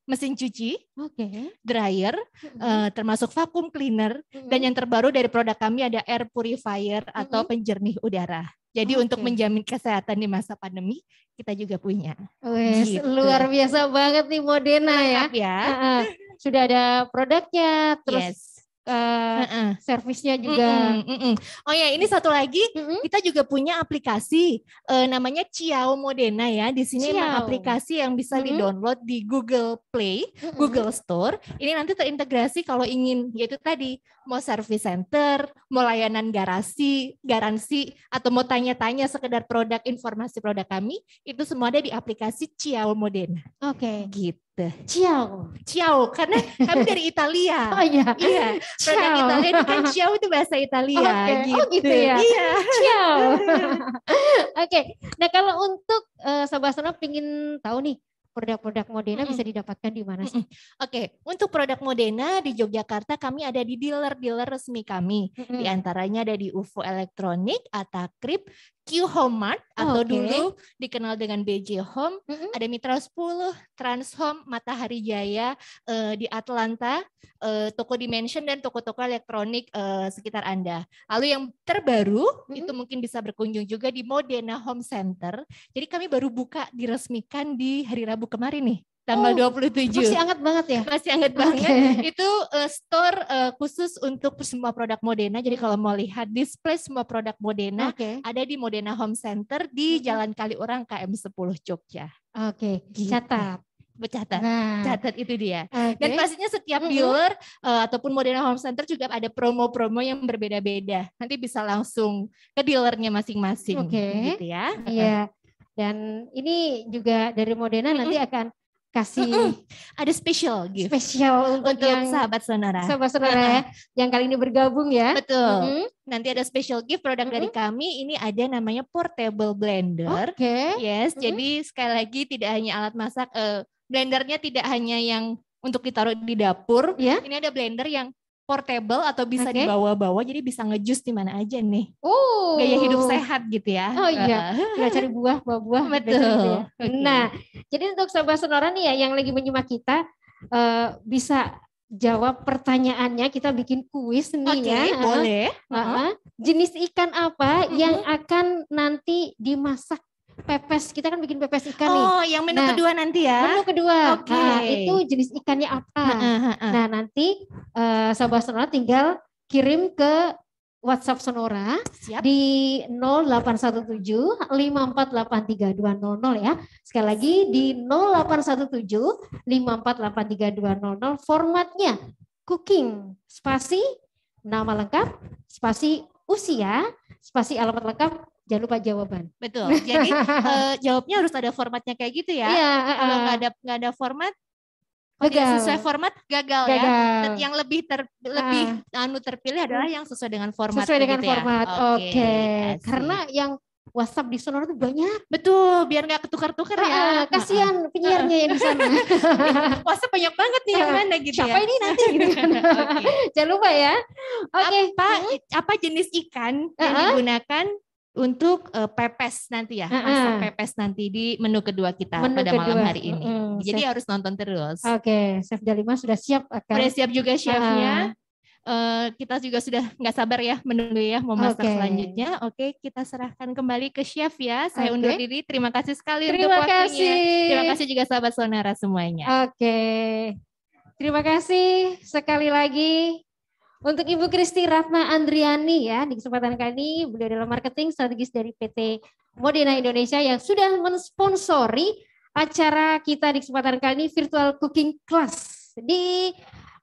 B: mesin cuci, okay. dryer, uh, termasuk vakum cleaner, mm-hmm. dan yang terbaru dari produk kami ada air purifier mm-hmm. atau penjernih udara. Jadi okay. untuk menjamin kesehatan di masa pandemi kita juga punya. Wes, gitu. luar biasa banget nih Modena ya. ya. Sudah ada produknya, terus yes uh, eh, uh-uh. servisnya juga. Mm-mm, mm-mm. Oh ya, ini satu lagi Mm-mm. kita juga punya aplikasi uh, namanya Ciao Modena ya. Di sini Ciao. aplikasi yang bisa mm-hmm. di-download di Google Play, mm Google Store. Ini nanti terintegrasi kalau ingin yaitu tadi mau service center, mau layanan garasi, garansi atau mau tanya-tanya sekedar produk informasi produk kami, itu semua ada di aplikasi Ciao Modena. Oke. Okay. Gitu. Ciao. Ciao karena kami dari Italia. Oh iya. Iya. Ciao. Italia itu kan ciao itu bahasa Italia okay. Oh, oh, gitu. Oh gitu ya. Iya. iya. Ciao. Oke. okay. Nah, kalau untuk uh, sobat sono pingin tahu nih produk-produk Modena mm -hmm. bisa didapatkan di mana sih? Mm -hmm. Oke, okay. untuk produk Modena di Yogyakarta kami ada di dealer-dealer resmi kami. Mm -hmm. Di antaranya ada di UFO Elektronik, Atakrip, Q Home Mart oh, atau okay. dulu dikenal dengan BJ Home, mm -hmm. ada Mitra 10, Home, Matahari Jaya uh, di Atlanta, uh, toko Dimension dan toko-toko elektronik uh, sekitar Anda. Lalu yang terbaru mm -hmm. itu mungkin bisa berkunjung juga di Modena Home Center. Jadi kami baru buka diresmikan di hari Rabu kemarin nih tanggal oh, 27. Masih hangat banget ya? Masih hangat banget. Itu uh, store uh, khusus untuk semua produk Modena. Jadi kalau mau lihat display semua produk Modena okay. ada di Modena Home Center di Jalan Kaliurang KM 10 Jogja. Oke, okay. Gitu. catat bercatat, nah. catat itu dia. Okay. Dan pastinya setiap viewer mm-hmm. uh, ataupun Modena Home Center juga ada promo-promo yang berbeda-beda. Nanti bisa langsung ke dealernya masing-masing, okay. gitu ya. Iya. Yeah. Dan ini juga dari Modena mm-hmm. nanti akan kasih ada special gift special untuk, untuk yang sahabat sonora sahabat sonora ya yang kali ini bergabung ya betul mm -hmm. nanti ada special gift produk mm -hmm. dari kami ini ada namanya portable blender oke okay. yes mm -hmm. jadi sekali lagi tidak hanya alat masak uh, blendernya tidak hanya yang untuk ditaruh di dapur yeah. ini ada blender yang portable atau bisa okay. dibawa-bawa jadi bisa ngejus di mana aja nih. Oh. Gaya hidup sehat gitu ya. Oh iya. Gak cari buah, buah-buah. Gitu Betul. Gitu ya. okay. Nah, jadi untuk sobat sonora nih ya yang lagi menyimak kita uh, bisa jawab pertanyaannya kita bikin kuis nih okay, ya. Oke, boleh. Uh, uh, -huh. jenis ikan apa uh -huh. yang akan nanti dimasak pepes kita kan bikin pepes ikan nih. Oh, yang menu nah, kedua nanti ya. Menu kedua. Okay. Nah, itu jenis ikannya apa? uh, uh, uh. Nah, nanti uh, sahabat Sonora tinggal kirim ke WhatsApp Sonora Siap. di 0817 5483200 ya. Sekali lagi di 0817 5483200 formatnya cooking spasi nama lengkap spasi usia spasi alamat lengkap jangan lupa jawaban. Betul. Jadi uh, jawabnya harus ada formatnya kayak gitu ya. Iya. Uh, Kalau nggak ada nggak ada format, kalau tidak sesuai format gagal, ya. gagal. ya. Dan yang lebih ter lebih uh. anu terpilih adalah yang sesuai dengan format. Sesuai dengan gitu ya. format. Ya? Oke. Okay. Okay. Karena yang WhatsApp di Sonora tuh banyak. Betul, biar nggak ketukar-tukar ya. Kasihan penyiarnya yang di sana. WhatsApp banyak banget nih yang mana gitu siapa ya. Siapa ini nanti gitu kan. okay. Jangan lupa ya. Oke. Okay. Apa, hmm? apa jenis ikan yang uh -huh. digunakan untuk uh, pepes nanti ya, uh-uh. pepes nanti di menu kedua kita menu pada kedua. malam hari ini. Uh-uh. Jadi Chef. harus nonton terus. Oke, okay. Chef Dalima sudah siap akan. Sudah siap juga chefnya. Uh. Uh, kita juga sudah nggak sabar ya menunggu ya memasak okay. selanjutnya. Oke, okay, kita serahkan kembali ke chef ya. Saya okay. undur diri. Terima kasih sekali Terima untuk waktunya. Kasih. Terima kasih juga sahabat sonara semuanya. Oke. Okay. Terima kasih sekali lagi untuk Ibu Kristi Ratna Andriani ya, di kesempatan kali ini beliau adalah marketing strategis dari PT Modena Indonesia yang sudah mensponsori acara kita di kesempatan kali ini virtual cooking class. Di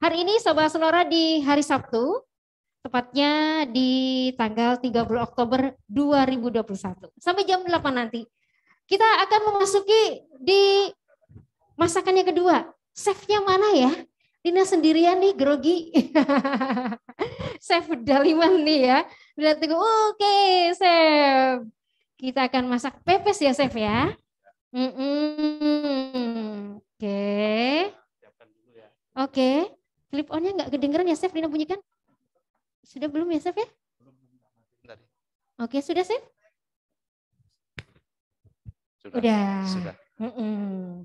B: hari ini Sobat Sonora di hari Sabtu, tepatnya di tanggal 30 Oktober 2021. Sampai jam 8 nanti. Kita akan memasuki di masakannya kedua. Chefnya mana ya? Dina sendirian nih grogi. Chef Daliman nih ya. Berarti oke okay, Chef. Kita akan masak pepes ya Chef ya. Mm -mm. Oke. Okay. Oke. Okay. Clip onnya nggak kedengeran ya Chef Dina bunyikan? Sudah belum ya Chef ya? Oke okay, sudah Chef?
C: Sudah. Sudah.
B: Mm -mm.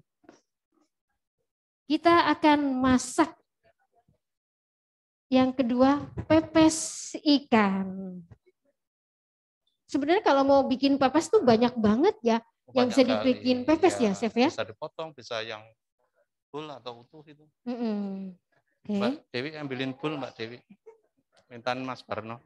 B: Kita akan masak. Yang kedua, pepes ikan. Sebenarnya kalau mau bikin pepes tuh banyak banget ya banyak yang bisa dibikin pepes ya, ya chef ya.
C: Bisa dipotong, bisa yang full atau utuh itu. Mm -hmm. okay. Mbak Dewi ambilin full Mbak Dewi. Mintaan Mas Barno.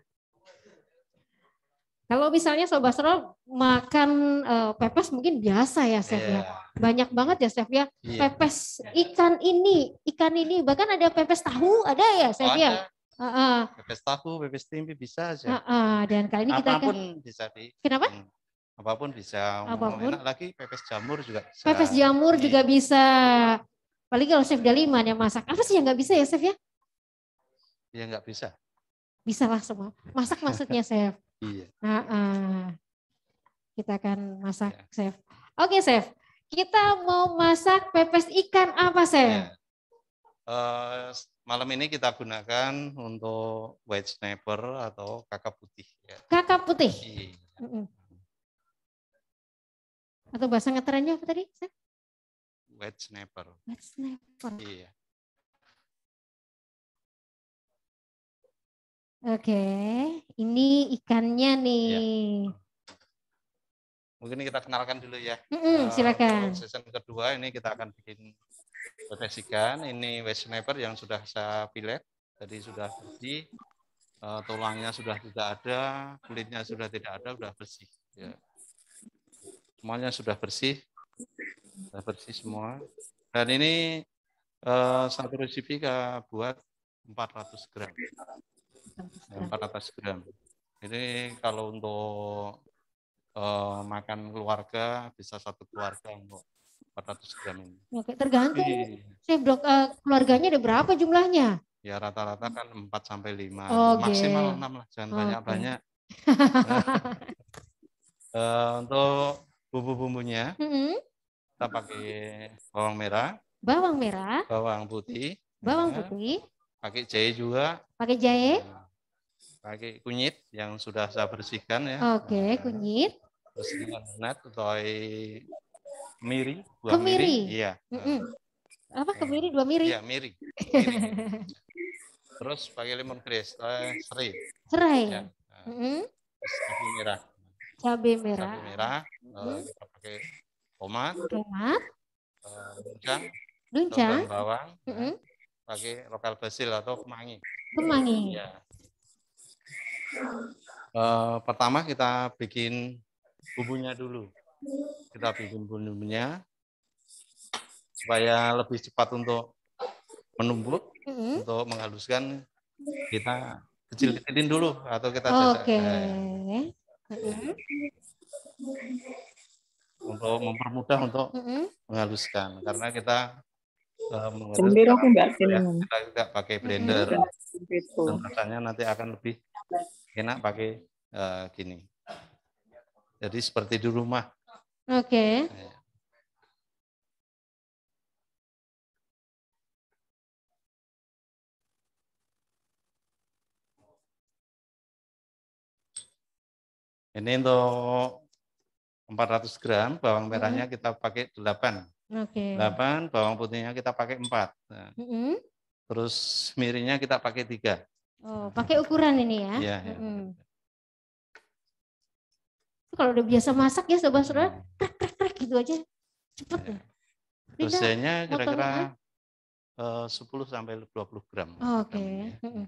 B: Kalau misalnya Sobat Serol makan uh, pepes mungkin biasa ya Chef yeah. ya. Iya. Banyak banget ya Chef ya. Yeah. Pepes ikan ini, ikan ini. Bahkan ada pepes tahu, ada ya Chef oh, ya? Uh, uh.
C: Pepes tahu, pepes tempe bisa aja. Uh, uh. Dan kali ini Apapun kita akan... bisa di... Kenapa? Hmm. Apapun bisa. Apapun. Enak lagi pepes jamur juga bisa. Pepes jamur yeah. juga
B: bisa. Paling kalau Chef Daliman yang masak. Apa sih yang nggak bisa ya Chef ya?
C: Ya nggak bisa.
B: Bisa lah semua. Masak maksudnya Chef. Iya. Nah, uh, kita akan masak, ya. Chef. Oke, Chef. Kita mau masak pepes ikan apa, Chef? Ya.
C: Uh, malam ini kita gunakan untuk white snapper atau kakap putih. Ya.
B: Kakap putih?
C: Iya.
B: Atau bahasa ngeterannya apa
A: tadi, Chef?
C: White snapper. White snapper. Iya.
A: Oke, ini ikannya
B: nih. Ya.
C: Mungkin kita kenalkan dulu ya. Mm -mm, silakan. Uh, season kedua ini kita akan bikin proses ikan. Ini waste snapper yang sudah saya pilih. Jadi sudah bersih, uh, tulangnya sudah tidak ada, kulitnya sudah tidak ada, sudah bersih. Ya. Semuanya sudah bersih, sudah bersih semua. Dan ini uh, satu resipi kita buat 400 gram. 400 iya. gram. Ini kalau untuk uh, makan keluarga bisa satu keluarga untuk 400 gram ini.
B: Oke, ya, tergantung Jadi, chef dok uh, keluarganya ada berapa jumlahnya?
C: Ya rata-rata kan 4 sampai 5. Okay. Maksimal 6 lah, jangan banyak-banyak. Okay. uh, eh, eh, untuk bumbu-bumbunya mm -hmm. kita pakai bawang merah,
B: bawang merah,
C: bawang putih,
B: bawang ya. putih,
C: pakai jahe juga.
B: Pakai jahe? Nah,
C: pakai kunyit yang sudah saya bersihkan ya.
B: Oke, okay, nah, kunyit.
C: Terus dengan nut atau miri, dua kemiri. miri. Iya. Mm
B: -mm. Apa iya. kemiri dua miri? Iya,
C: miri. Terus pakai lemon grass, eh, serai. Serai. Ya.
B: Nah, mm -hmm.
C: Cabai merah.
B: Cabai merah. Cabai
C: merah. Mm -hmm. uh, kita pakai tomat. Tomat. Uh, duncang. Duncang. Bawang. Mm -hmm. Pakai lokal basil atau kemangi. Kemangi. Iya. Uh, pertama kita bikin bumbunya dulu. Kita bikin bumbunya supaya lebih cepat untuk menumbuk, mm -hmm. untuk menghaluskan kita kecil-kecilin dulu atau kita Oke. Okay.
E: Mm-hmm.
C: Untuk mempermudah untuk mm -hmm. menghaluskan karena kita uh, menghaluskan. ya, Kita tidak pakai blender. Mm -hmm. Dan rasanya nanti akan lebih enak pakai uh, gini. Jadi seperti di rumah.
A: Oke. Okay.
C: Ini untuk 400 gram bawang hmm. merahnya -hmm. kita pakai 8. Oke. Okay. 8, bawang putihnya kita pakai 4. Nah. Mm -hmm. Terus mirinya kita pakai 3.
B: Oh, pakai ukuran ini ya. Iya. ya. Kalau udah biasa masak ya sobat saudara krek krek krek gitu aja. Cepet iya. ya. Dosenya kira-kira
C: eh, sepuluh sampai dua puluh gram. Oh,
A: Oke. Okay.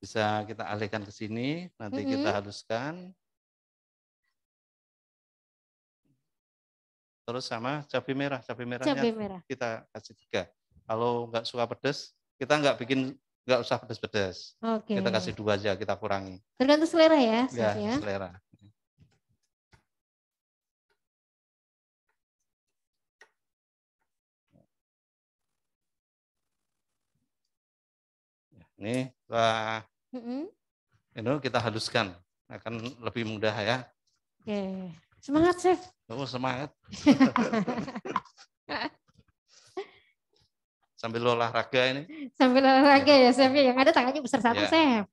C: Bisa kita alihkan ke sini, nanti mm -hmm. kita haluskan. terus sama cabai merah. Cabai merahnya cabai merah. kita kasih tiga. Kalau nggak suka pedas, kita nggak bikin nggak usah pedas-pedas. Okay. Kita kasih dua aja, kita kurangi.
B: Tergantung selera ya. Ya, ya.
C: selera. Ya, ini kita, mm -hmm. ini kita haluskan, akan lebih mudah ya.
B: Oke, okay. semangat chef.
C: Oh, semangat. Sambil olahraga ini.
B: Sambil ya. olahraga ya, ya Chef. Yang ada tangannya besar satu, ya. Chef.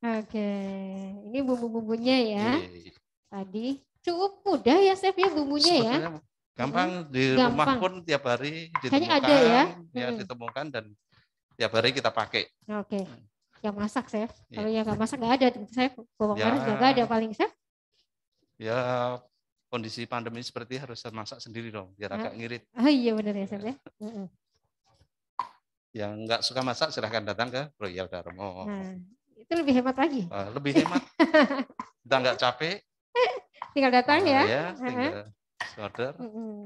B: Oke, ini bumbu-bumbunya ya. Iya. Tadi cukup mudah ya Chef ya bumbunya ya. Sebetulnya ya.
C: Gampang hmm, di gampang. rumah pun tiap hari ditemukan. Hanya ada ya. Ya hmm. ditemukan dan tiap hari kita pakai.
B: Oke. Hmm. Yang masak Chef. Iya. Kalau yang nggak masak nggak ada Saya Bawang ya. harus juga nggak ada paling Chef
C: ya kondisi pandemi seperti harus masak sendiri dong biar agak hmm. ngirit.
B: Oh iya benar ya, Sep ya? Iya. Hmm.
C: Yang nggak suka masak silahkan datang ke Royal Darmo.
B: Nah, itu lebih hemat lagi.
C: Ah, lebih hemat. Kita nggak capek.
B: Tinggal datang uh, ya. ya. Tinggal
C: uh-huh. order.
B: Hmm.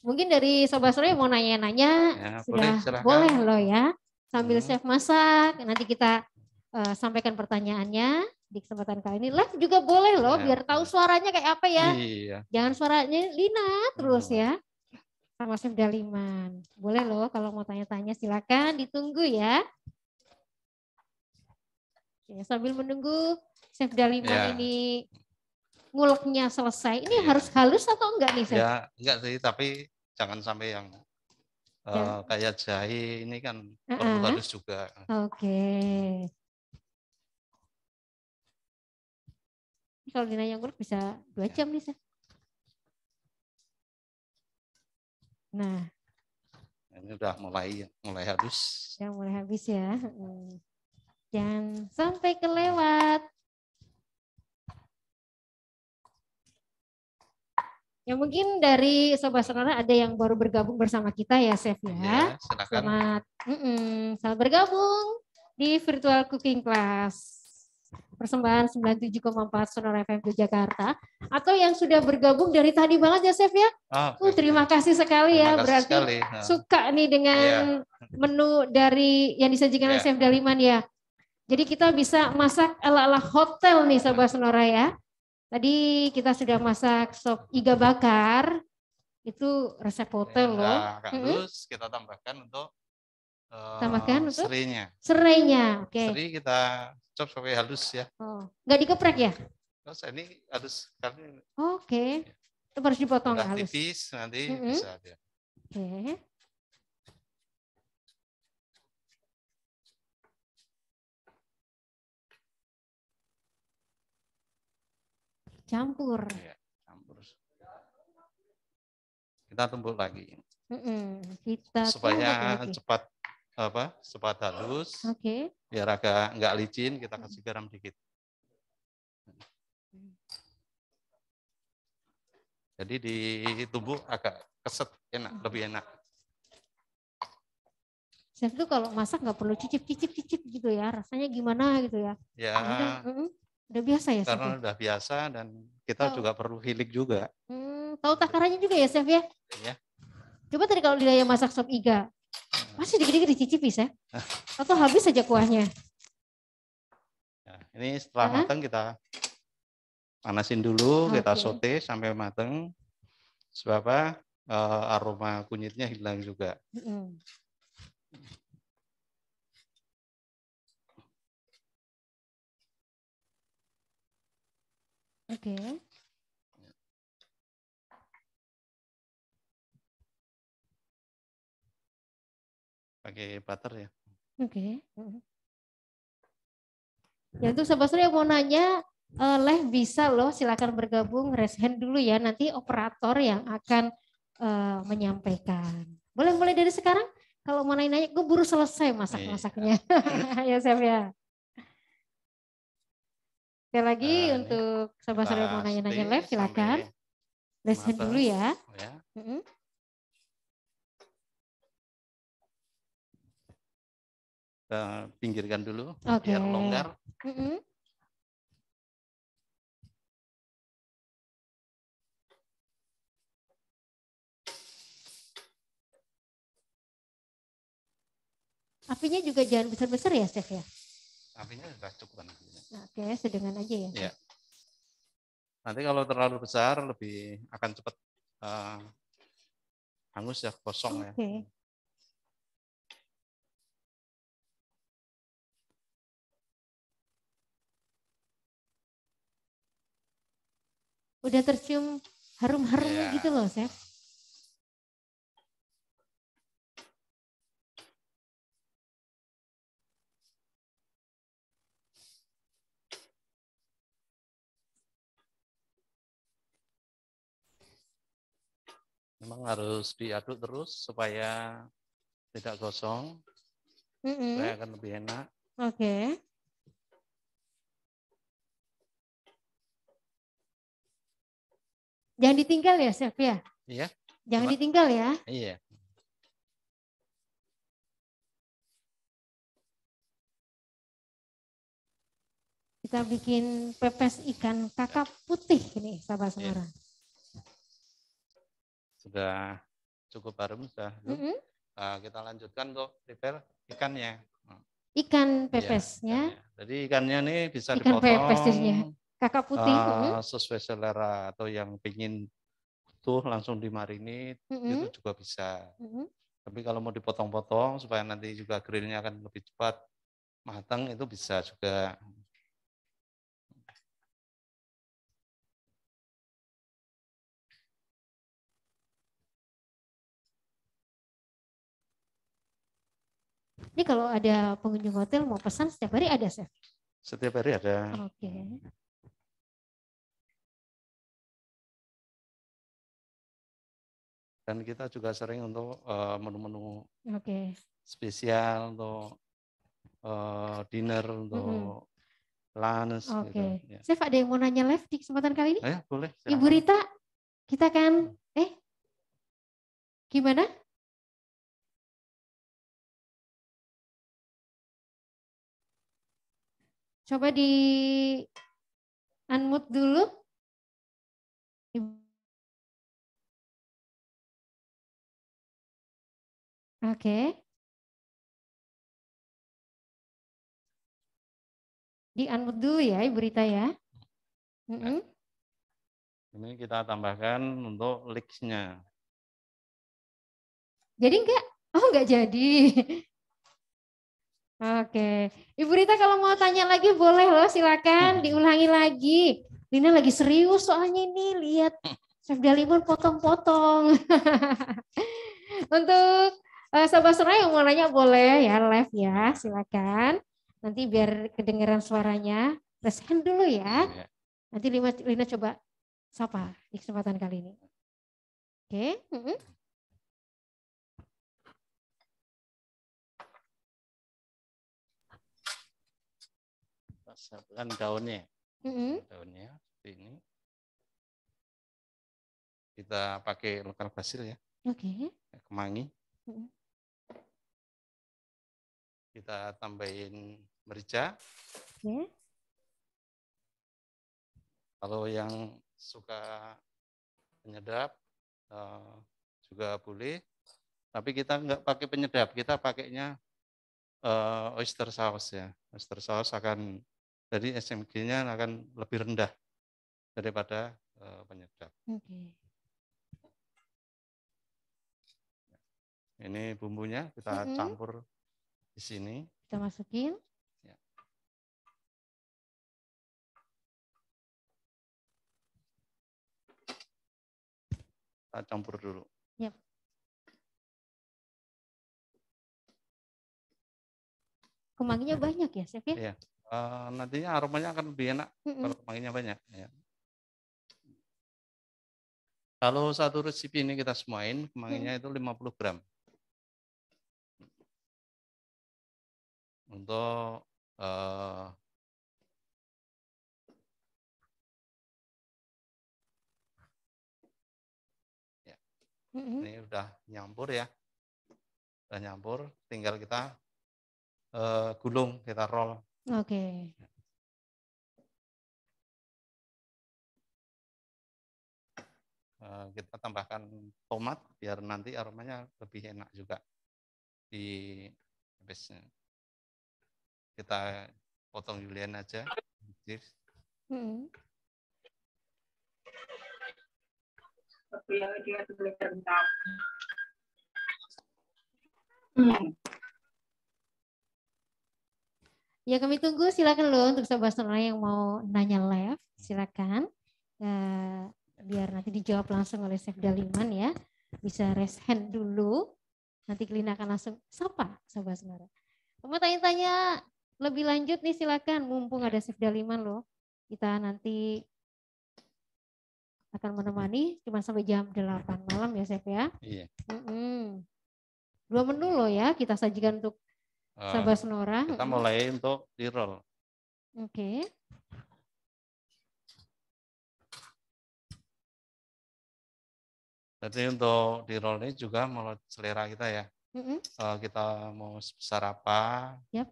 B: Mungkin dari Sobat Surya mau nanya-nanya ya, sudah boleh, silahkan. boleh loh ya sambil hmm. chef masak. Nanti kita uh, sampaikan pertanyaannya di kesempatan kali ini. Live juga boleh loh, ya. biar tahu suaranya kayak apa ya. Iya. Jangan suaranya Lina terus hmm. ya. Sama Chef Daliman. Boleh loh kalau mau tanya-tanya silakan ditunggu ya. Oke, sambil menunggu Chef Daliman ya. ini nguleknya selesai. Ini ya. harus halus atau enggak nih Chef? Ya,
C: enggak sih, tapi jangan sampai yang ya. Eh, kayak jahe ini kan uh -uh. perlu harus juga.
B: Oke. Okay. Kalau dinanya kurang bisa dua ya. jam bisa. Ya? Nah.
C: Ini udah mulai mulai habis.
B: Ya mulai habis ya. Jangan hmm. sampai kelewat. Ya mungkin dari sobat sonora ada yang baru bergabung bersama kita ya Chef ya. ya Selamat, mm -mm, selamat bergabung di Virtual Cooking Class. Persembahan 97,4 Sonora FM di Jakarta. Atau yang sudah bergabung dari tadi banget ya Chef ya. Oh, uh, terima kasih sekali ya, terima ya. Kasih Berarti sekali. Ah. suka nih dengan ya. menu dari yang disajikan oleh iya. Chef Daliman ya. Jadi kita bisa masak ala-ala hotel nih Sobat Sonora ya. Tadi kita sudah masak sop iga bakar, itu resep hotel ya, loh. Nah, terus
C: hmm. kita tambahkan untuk uh, tambahkan untuk serainya. Serainya, oke. Okay. Seri kita cop sampai halus ya.
B: Oh, nggak dikeprek ya?
C: Terus ini halus sekali. Oke,
B: okay. ya. itu harus dipotong Udah halus. Tipis nanti hmm. bisa dia. Oke. Okay. Campur. Ya, campur.
C: Kita tumbuk lagi.
B: Mm-mm. Kita supaya lagi.
C: cepat apa? Cepat halus. Oke. Okay. Biar agak nggak licin, kita kasih garam dikit. Jadi di tubuh agak keset, enak, lebih enak.
B: Saya itu kalau masak nggak perlu cicip-cicip-cicip gitu ya, rasanya gimana gitu ya. Ya, Udah biasa ya? Karena Chef? Ya?
C: udah biasa dan kita juga perlu hilik juga.
B: Hmm, tahu takarannya juga ya Chef ya? Iya. Coba tadi kalau dia masak sop iga, pasti hmm. dikit-dikit dicicipi Chef? Atau habis saja kuahnya?
C: Nah, ini setelah Aha. matang kita panasin dulu, okay. kita sote sampai matang. Sebab apa? Uh, aroma kunyitnya hilang juga.
E: Mm -hmm.
A: Oke. Okay.
C: Pakai butter ya.
A: Oke. Okay.
B: Ya untuk sebetulnya mau nanya, uh, Leh bisa loh, silakan bergabung raise hand dulu ya, nanti operator yang akan uh, menyampaikan. Boleh mulai dari sekarang? Kalau mau nanya-nanya, gue buru selesai iya. masak-masaknya. ya, saya. ya. Sekali lagi nah, untuk sahabat-sahabat yang mau nanya-nanya live silakan. Raise dulu ya. ya. Mm -hmm.
A: Kita pinggirkan dulu okay. biar longgar. Mm -hmm. Apinya juga jangan besar-besar ya,
C: Chef ya. Apinya sudah cukup. Oke, sedangkan aja ya. ya. Nanti kalau terlalu besar lebih akan cepat uh, hangus ya kosong okay.
A: ya. Udah tercium harum harumnya yeah. gitu loh, Chef.
C: memang harus diaduk terus supaya tidak gosong. Mm -hmm. Supaya akan lebih enak.
A: Oke. Okay. Jangan ditinggal ya, Chef ya. Iya.
E: Jangan Cuma, ditinggal ya. Iya.
A: Kita bikin pepes ikan kakap
B: putih ini, sahabat iya. Semarang. Iya
C: sudah cukup harum sudah. Mm -hmm. nah, kita lanjutkan untuk prepare ikannya.
B: Ikan iya, pepesnya. Ya,
C: ikannya. Jadi ikannya ini bisa ikan dipotong. Ikan
B: Kakak putih. Uh,
C: sesuai selera atau yang pingin utuh langsung dimarinit mm -hmm. itu juga bisa. Mm -hmm. Tapi kalau mau dipotong-potong supaya nanti juga grillnya akan lebih cepat matang itu bisa juga.
B: Ini kalau ada pengunjung hotel mau pesan setiap hari ada chef?
C: Setiap hari ada.
B: Oke. Okay.
A: Dan kita juga
C: sering untuk eh, menu-menu uh, okay. spesial untuk uh, dinner untuk mm -hmm. lunch. Gitu. Oke. Okay. Ya. Gitu. Chef
B: ada yang mau nanya live di kesempatan kali ini? Eh, boleh. Silahkan. Ibu Rita, kita kan eh
A: gimana? Coba di unmute dulu. Oke. Di unmute dulu ya Ibu Rita ya. Mm
C: Ini kita tambahkan untuk links-nya.
B: Jadi enggak? Oh enggak jadi. Oke, Ibu Rita kalau mau tanya lagi boleh loh, silakan hmm. diulangi lagi. Lina lagi serius soalnya ini lihat hmm. Chef Dalimun potong-potong. Untuk uh, eh, sahabat Surah yang mau nanya boleh ya live ya, silakan. Nanti biar kedengeran suaranya, resen dulu ya. Iya. Nanti Lina coba sapa di kesempatan kali ini. Oke. Okay. Mm -hmm.
A: kan daunnya ya? mm-hmm. Nah,
C: daunnya seperti ini kita pakai lokal basil ya oke okay. Ya, kemangi mm-hmm. kita tambahin merica okay. kalau yang suka penyedap uh, juga boleh tapi kita nggak pakai penyedap kita pakainya uh, oyster sauce ya oyster sauce akan jadi SMG-nya akan lebih rendah daripada eh, penyedap. Okay. Ini bumbunya kita mm -hmm. campur di sini.
B: Kita masukin.
A: Ya. Kita campur dulu. Yep. Kemanginya
B: banyak ya, Chef ya? Iya.
C: Eh, nantinya aromanya akan lebih enak mm -mm. kalau kemanginya banyak. Ya. Kalau satu resep ini kita semuain, kemanginya mm. itu 50 gram. Untuk
A: uh,
C: ya. mm -hmm. ini udah nyampur ya, udah nyampur, tinggal kita uh, gulung, kita roll Oke. Okay. Eh, kita tambahkan tomat biar nanti aromanya lebih enak juga di habisnya. Kita potong julian aja. Cheers.
E: Hmm.
B: Hmm. Ya kami tunggu silakan loh untuk sahabat sonora yang mau nanya live silakan uh, biar nanti dijawab langsung oleh Chef Daliman ya bisa raise hand dulu nanti Kelina akan langsung sapa sahabat sonora. Mau tanya-tanya lebih lanjut nih silakan mumpung ada Chef Daliman loh kita nanti akan menemani cuma sampai jam 8 malam ya Chef ya. Iya. Mm -mm. Dua menu loh ya kita sajikan untuk Eh, Sabar Senora. Kita mulai
C: untuk di roll. Oke. Okay. Jadi untuk di roll ini juga mau selera kita ya. Mm-hmm. kita mau sebesar apa, yep.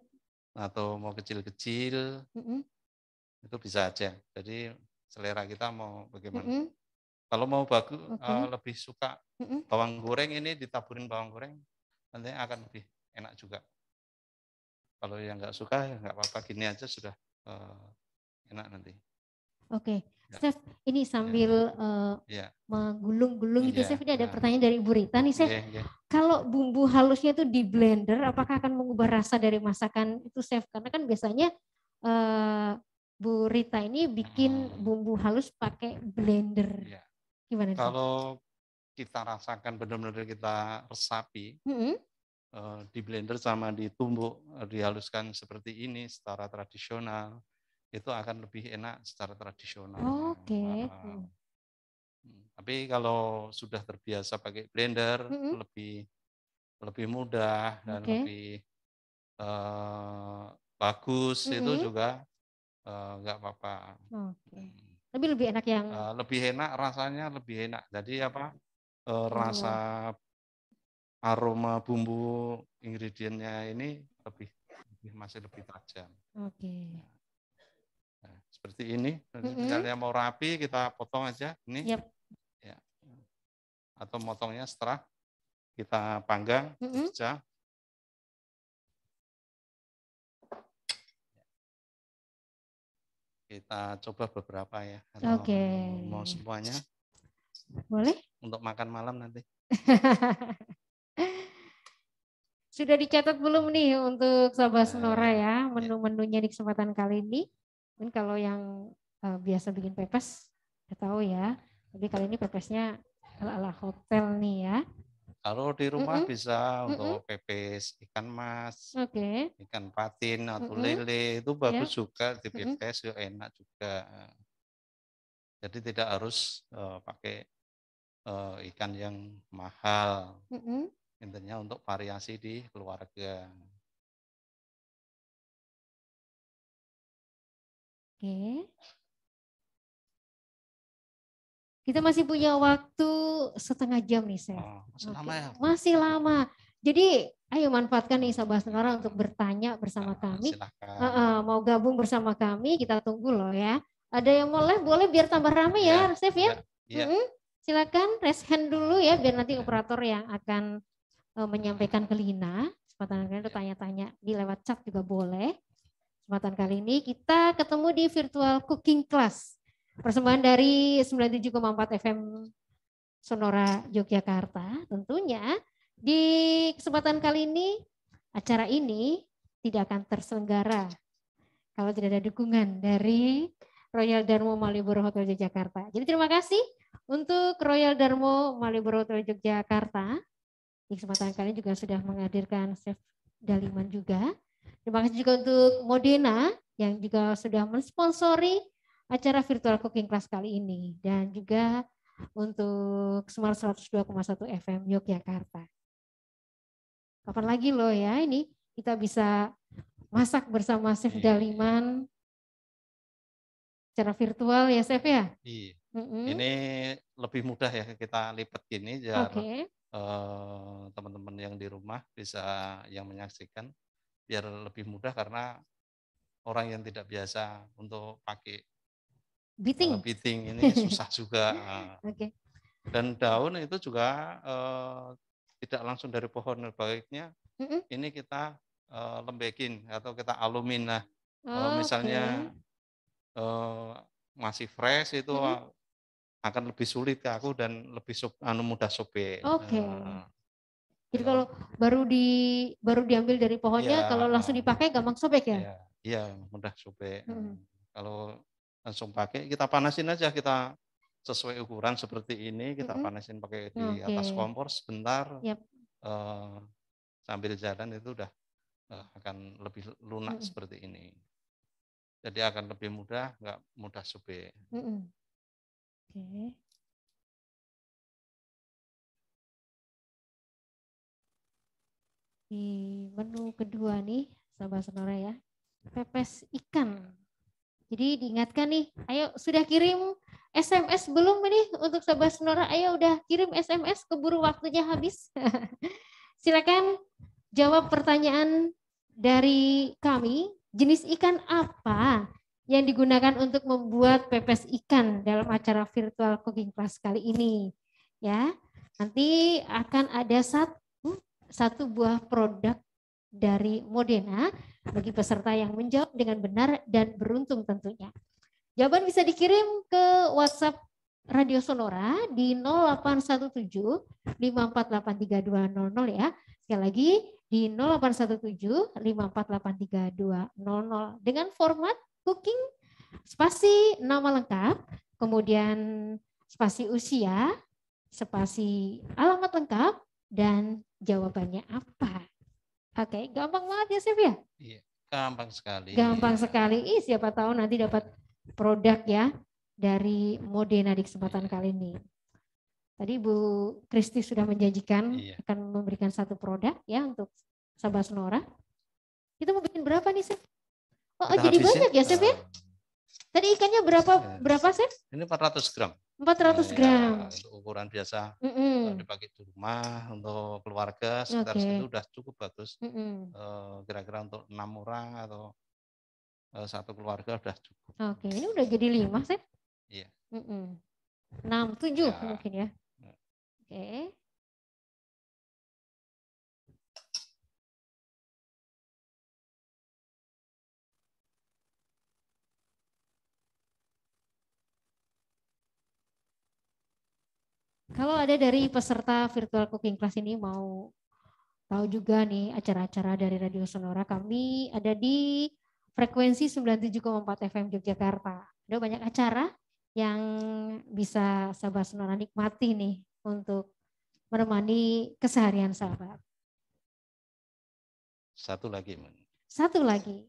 C: atau mau kecil-kecil, mm-hmm. itu bisa aja. Jadi selera kita mau bagaimana. Mm-hmm. Kalau mau bagus, eh, okay. uh, lebih suka mm-hmm. bawang goreng ini ditaburin bawang goreng, nanti akan lebih enak juga. Kalau yang nggak suka ya nggak apa-apa gini aja sudah uh, enak nanti.
B: Oke, okay. Ya. Chef, ini sambil ya. uh, menggulung-gulung itu, ya, Chef, ini ada pertanyaan dari Bu Rita nih, Chef. Kalau bumbu halusnya itu di blender, apakah akan mengubah rasa dari masakan itu, Chef? Karena kan biasanya uh, Bu Rita ini bikin hmm. bumbu halus pakai blender. Gimana? Chef?
C: Kalau kita rasakan benar-benar kita resapi, mm -hmm. Eh, di blender sama ditumbuk eh, dihaluskan seperti ini secara tradisional itu akan lebih enak secara tradisional.
E: Oke. Okay. Uh,
C: hmm, tapi kalau sudah terbiasa pakai blender mm -hmm. lebih lebih mudah dan okay. lebih uh, bagus mm -hmm. itu juga nggak uh, apa-apa. Oke.
B: Okay. Hmm. Lebih lebih enak yang. Uh,
C: lebih enak rasanya lebih enak. Jadi apa? Uh, rasa oh aroma bumbu ingredientnya ini lebih, lebih masih lebih tajam. Oke. Okay. Nah, nah, seperti ini, mm-hmm. mau rapi kita potong aja ini. Yep. Ya. Atau motongnya setelah kita panggang mm-hmm. saja. Kita coba beberapa ya. Oke. Okay. Mau semuanya? Boleh. Untuk makan malam nanti.
B: Sudah dicatat belum nih untuk sahabat eh, Senora ya iya. menu-menunya di kesempatan kali ini? Mungkin kalau yang uh, biasa bikin pepes, udah tahu ya. Tapi kali ini pepesnya ala-ala hotel nih ya.
C: Kalau di rumah mm -hmm. bisa untuk mm -hmm. pepes ikan mas, okay. ikan patin atau mm -hmm. lele itu bagus yeah. juga di pepes mm -hmm. enak juga. Jadi tidak harus uh, pakai uh, ikan yang mahal. Mm -hmm intinya untuk variasi di keluarga.
A: Oke.
B: Kita masih punya waktu setengah jam nih, saya. Oh, masih lama ya. Masih lama. Jadi ayo manfaatkan nih sahabat sekarang untuk bertanya bersama ah, kami. Uh, uh, mau gabung bersama kami, kita tunggu loh ya. Ada yang boleh, boleh biar tambah rame ya, ya Chef ya. ya. Mm -hmm. Silakan raise hand dulu ya biar nanti operator yang akan Eh, menyampaikan ke Lina. Kesempatan kali ini ya. tanya-tanya di lewat chat juga boleh. Kesempatan kali ini kita ketemu di virtual cooking class. Persembahan dari 97,4 FM Sonora Yogyakarta. Tentunya di kesempatan kali ini acara ini tidak akan terselenggara kalau tidak ada dukungan dari Royal Darmo Malioboro Hotel Yogyakarta. Jadi terima kasih untuk Royal Darmo Malioboro Hotel Yogyakarta di kesempatan kali ini juga sudah menghadirkan Chef Daliman juga. Terima kasih juga untuk Modena yang juga sudah mensponsori acara virtual cooking class kali ini dan juga untuk Smart 102,1 FM Yogyakarta. Kapan lagi loh ya ini kita bisa masak bersama Chef iya. Daliman secara virtual ya Chef ya?
C: Iya. Mm -hmm. Ini lebih mudah ya kita lipat gini biar okay. Eh, teman-teman yang di rumah bisa yang menyaksikan biar lebih mudah karena orang yang tidak biasa untuk pakai
A: biting, uh, eh, biting ini
C: susah juga. Ah. okay. Dan daun itu juga uh, tidak langsung dari pohon baiknya mm -hmm. ini kita uh, lembekin atau kita alumina,
E: oh, kalau misalnya
C: okay. uh, masih fresh itu mm -hmm akan lebih sulit ke aku dan lebih sub, anu mudah sobek. Oke.
B: Okay. Uh, Jadi kalau baru di baru diambil dari pohonnya, ya. kalau langsung dipakai gampang sobek ya?
C: Iya, ya, mudah sobek. Hmm. Kalau langsung pakai kita panasin aja kita sesuai ukuran seperti ini kita -hmm. panasin pakai di okay. atas kompor sebentar. Yep. Uh, eh, sambil jalan itu udah uh, akan lebih lunak -hmm. seperti ini. Jadi akan lebih mudah, nggak mudah sobek.
E: -hmm.
A: Oke. Okay.
B: Di menu kedua nih, sahabat senora ya, pepes ikan. Jadi diingatkan nih, ayo sudah kirim SMS belum nih untuk sahabat senora? Ayo udah kirim SMS, keburu waktunya habis. Silakan jawab pertanyaan dari kami, jenis ikan apa yang digunakan untuk membuat pepes ikan dalam acara virtual cooking class kali ini. Ya, nanti akan ada satu hmm, satu buah produk dari Modena bagi peserta yang menjawab dengan benar dan beruntung tentunya. Jawaban bisa dikirim ke WhatsApp Radio Sonora di 0817 5483200 ya. Sekali lagi di 0817 5483200 dengan format cooking spasi nama lengkap, kemudian spasi usia, spasi alamat lengkap, dan jawabannya apa. Oke, gampang banget ya, Chef ya?
C: Iya, gampang sekali. Gampang iya.
B: sekali. Ih, siapa tahu nanti dapat produk ya dari Modena di kesempatan iya. kali ini. Tadi Bu Kristi sudah menjanjikan iya. akan memberikan satu produk ya untuk sahabat Sonora. Kita mau bikin berapa nih, Chef? Oh, kita jadi habisin, banyak ya, Chef ya? Tadi ikannya berapa iya. berapa, Chef?
C: Ini 400 gram. 400 iya, gram. Ya, untuk ukuran biasa mm -hmm. dipakai di rumah untuk keluarga sekitar okay. segitu udah cukup bagus. Mm -hmm. Kira-kira untuk enam orang atau eh, satu keluarga udah cukup.
B: Oke, okay. ini udah jadi lima, Chef? Iya. Mm -hmm.
A: 6, 7 ya. mungkin ya. Iya. Oke.
B: Okay. Kalau ada dari peserta virtual cooking class ini mau tahu juga nih acara-acara dari Radio Sonora kami ada di frekuensi 97,4 FM Yogyakarta. Ada banyak acara yang bisa sahabat Sonora nikmati nih untuk menemani keseharian sahabat.
C: Satu lagi,
B: Satu lagi.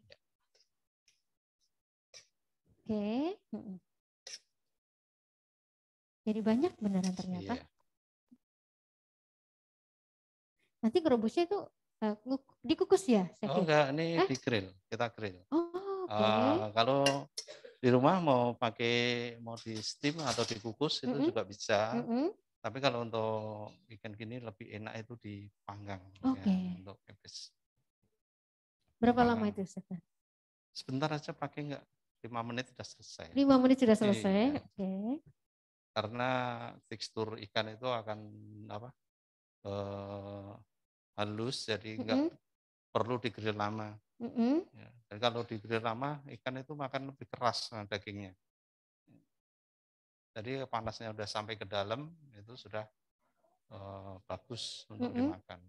A: Oke. Okay. Jadi banyak beneran ternyata. Iya.
B: Nanti gerobusnya itu uh, dikukus ya? Saya
C: oh ya? enggak, ini eh? di grill. Kita grill.
E: Oh, okay. uh, eh,
C: kalau di rumah mau pakai mau di steam atau dikukus itu mm -hmm. juga bisa. Mm -hmm. Tapi kalau untuk ikan gini lebih enak itu dipanggang okay. ya, untuk Berapa Panggang. lama itu, Ustaz? Sebentar aja pakai enggak? 5 menit sudah selesai. 5 menit sudah iya. selesai. Oke. Okay karena tekstur ikan itu akan apa eh, halus jadi nggak mm -hmm. perlu grill lama mm -hmm. ya. dan kalau grill lama ikan itu makan lebih keras nah, dagingnya jadi panasnya udah sampai ke dalam itu sudah eh, bagus untuk mm -hmm. dimakan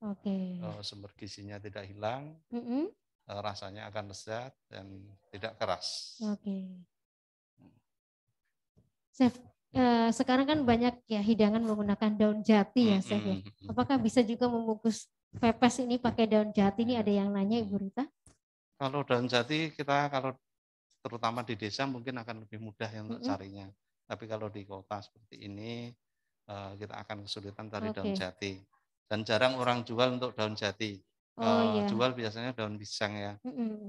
E: oke okay. eh,
C: sumber gizinya tidak hilang mm -hmm. eh, rasanya akan lezat dan tidak keras
B: oke okay. Hmm. Chef, Eh, sekarang kan banyak ya hidangan menggunakan daun jati ya Chef ya. Apakah bisa juga membungkus pepes ini pakai daun jati ini ada yang nanya Ibu Rita?
C: Kalau daun jati kita kalau terutama di desa mungkin akan lebih mudah ya untuk carinya. Tapi kalau di kota seperti ini eh, kita akan kesulitan cari okay. daun jati. Dan jarang orang jual untuk daun jati. Oh, eh, iya. Jual biasanya daun pisang ya. Mm -hmm.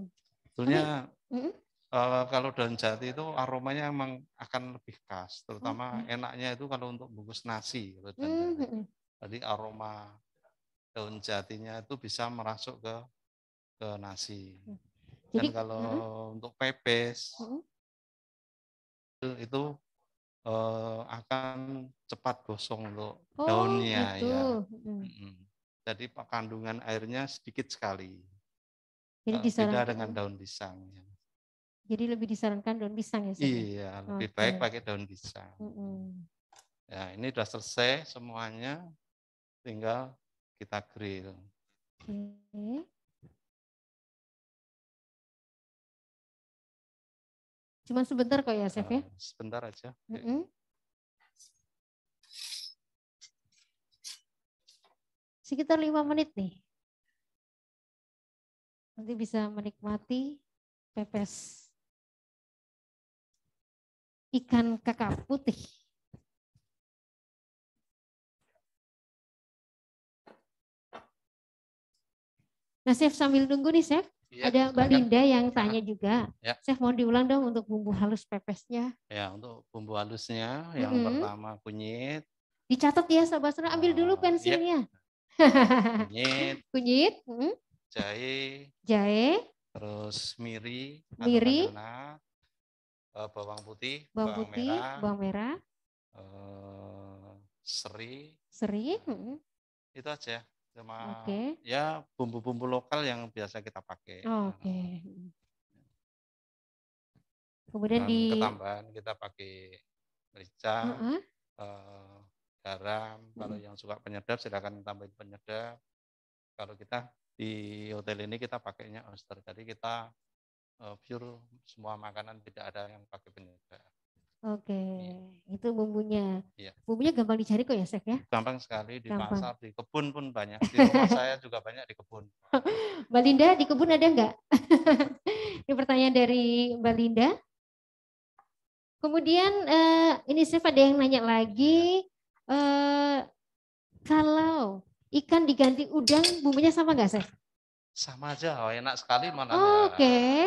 C: Sebetulnya mm -hmm. Eh, kalau daun jati itu aromanya emang akan lebih khas, terutama hmm. enaknya itu kalau untuk bungkus nasi. Kalau hmm, Jadi aroma daun jatinya itu bisa merasuk ke ke nasi.
E: Hmm. Dan Jadi, kalau
C: hmm. untuk pepes hmm. itu, itu uh, eh, akan cepat gosong untuk oh, daunnya gitu. ya.
E: Hmm.
C: Jadi kandungan airnya sedikit sekali. Jadi uh, beda dengan ya? daun pisang. Ya.
B: Jadi lebih disarankan daun pisang ya? sebenarnya. Iya, lebih okay. baik pakai
C: daun pisang. Mm -hmm. Ya, ini sudah selesai semuanya, tinggal kita grill.
A: Okay. Cuma sebentar kok ya, Chef ya? Eh, sebentar aja. Mm -hmm. Sekitar lima menit nih. Nanti bisa menikmati pepes ikan kakap putih.
B: Nah, Chef sambil nunggu nih, Chef. Ya, ada Mbak Linda yang iya. tanya juga. Ya. Chef mau diulang dong untuk bumbu halus pepesnya.
C: Ya, untuk bumbu halusnya yang mm -hmm. pertama kunyit.
B: Dicatat ya, Sobat Sura. Ambil dulu ah, pensilnya. Ya. kunyit. kunyit. -hmm.
C: Jahe. Jahe. Terus miri. Miri uh, bawang putih, bawang, bawang putih, merah, bawang merah, uh, seri,
B: seri, uh,
C: itu aja cuma okay. ya bumbu-bumbu lokal yang biasa kita pakai. Oh, Oke.
B: Okay. Nah, Kemudian Dan di
C: ketambahan kita pakai merica, uh -huh. uh, garam. Kalau yang suka penyedap silakan tambahin penyedap. Kalau kita di hotel ini kita pakainya oyster. Jadi kita uh, pure semua makanan tidak ada yang pakai penyedap.
B: Oke, okay. Iya. itu bumbunya. Iya. Bumbunya gampang dicari kok ya, Chef ya?
C: Gampang sekali di gampang. pasar, di kebun pun banyak. Di rumah saya juga banyak di kebun.
B: Mbak Linda, di kebun ada nggak? ini pertanyaan dari Mbak Linda. Kemudian eh, ini Chef ada yang nanya lagi, iya. eh, kalau ikan diganti udang, bumbunya sama nggak, Chef?
C: Sama aja, oh, enak sekali mana. Oke. Okay.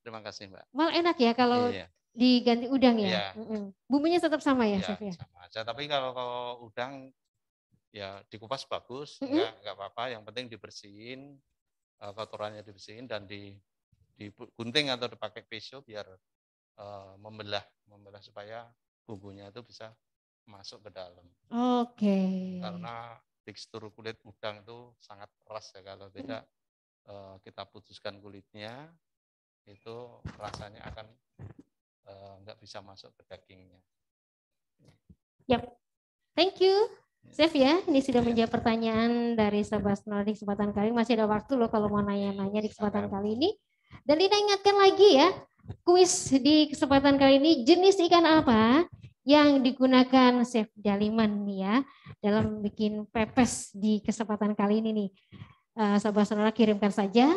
C: Terima kasih Mbak. Mal enak ya kalau iya, iya.
B: diganti udang ya. Iya. Bumbunya tetap sama ya, iya, Chef ya. Sama
C: aja. Tapi kalau kalau udang ya dikupas bagus, mm -hmm. Ya enggak apa-apa. Yang penting dibersihin, eh, kotorannya dibersihin dan di digunting atau dipakai pisau biar uh, membelah membelah supaya bumbunya itu bisa masuk ke dalam.
B: Oke. Okay. Karena
C: tekstur kulit udang itu sangat keras ya kalau tidak mm -hmm. uh, kita putuskan kulitnya itu rasanya akan eh, nggak uh, bisa masuk ke dagingnya.
B: Yap, thank you. Chef ya. ya, ini sudah ya. menjawab pertanyaan dari sahabat Senol di kesempatan kali ini. Masih ada waktu loh kalau mau nanya-nanya di kesempatan kali ini. Dan Lina ingatkan lagi ya, kuis di kesempatan kali ini jenis ikan apa yang digunakan Chef Daliman nih ya dalam bikin pepes di kesempatan kali ini nih. Uh, eh, sahabat Sonora kirimkan saja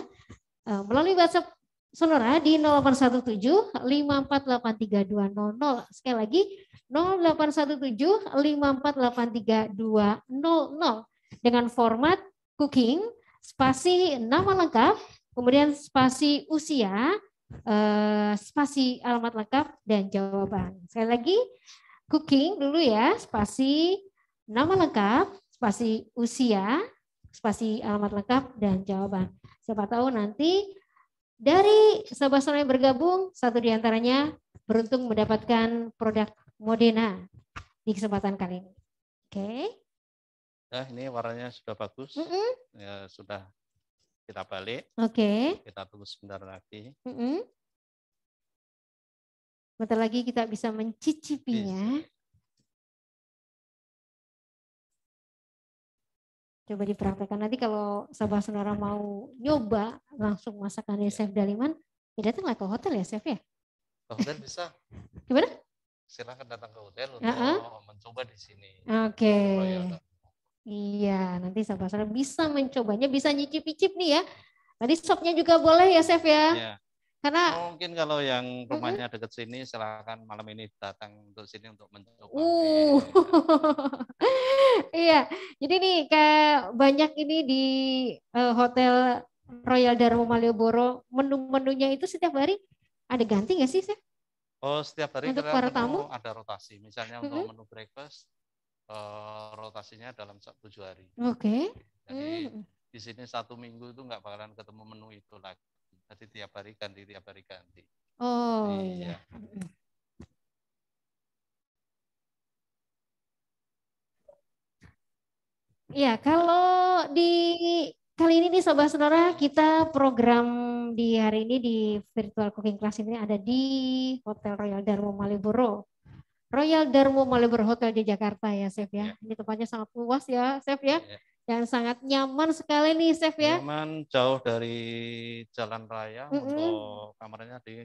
B: uh, melalui WhatsApp Sonora di 0817 5483200. Sekali lagi 0817 5483200 dengan format cooking spasi nama lengkap, kemudian spasi usia, eh, spasi alamat lengkap dan jawaban. Sekali lagi cooking dulu ya, spasi nama lengkap, spasi usia, spasi alamat lengkap dan jawaban. Siapa tahu nanti dari sahabat sahabat yang bergabung, satu di antaranya beruntung mendapatkan produk Modena di kesempatan kali ini. Oke. Okay. Ya, nah,
C: ini warnanya sudah bagus. Mm -hmm. Ya, sudah kita balik. Oke. Okay. Kita tunggu sebentar lagi.
B: Mm -hmm. Bentar lagi kita bisa
A: mencicipinya. Yes. Iya.
B: coba dipraktekkan nanti kalau sahabat sonora mau nyoba langsung masakan ya. Iya. Chef Daliman ya datanglah ke hotel ya Chef ya
C: ke hotel bisa gimana silahkan datang ke hotel untuk uh -huh. mencoba di sini oke okay.
B: iya nanti sahabat sonora bisa mencobanya bisa nyicip-nyicip nih ya tadi sopnya juga boleh ya Chef ya, ya karena oh,
C: mungkin kalau yang rumahnya dekat sini silakan malam ini datang untuk sini untuk mencoba.
B: Uh. iya. Jadi nih kayak banyak ini di uh, hotel Royal Darmo Malioboro menu-menunya itu setiap hari ada ganti nggak sih, Chef?
C: Oh, setiap hari untuk para tamu ada rotasi. Misalnya untuk uh untuk menu breakfast uh, rotasinya dalam tujuh hari.
E: Oke. Okay. Jadi uh-huh.
C: di sini satu minggu itu nggak bakalan ketemu menu itu lagi. Jadi tiap hari ganti, tiap hari ganti.
E: Oh iya.
B: iya. kalau di kali ini nih Sobat Sonora, kita program di hari ini di Virtual Cooking Class ini ada di Hotel Royal Darmo Malioboro. Royal Darmo Malioboro Hotel di Jakarta ya, Chef ya. ya. Ini tempatnya sangat luas ya, Chef ya. ya yang sangat nyaman sekali nih chef ya.
C: Nyaman jauh dari jalan raya mm -hmm. untuk kamarnya di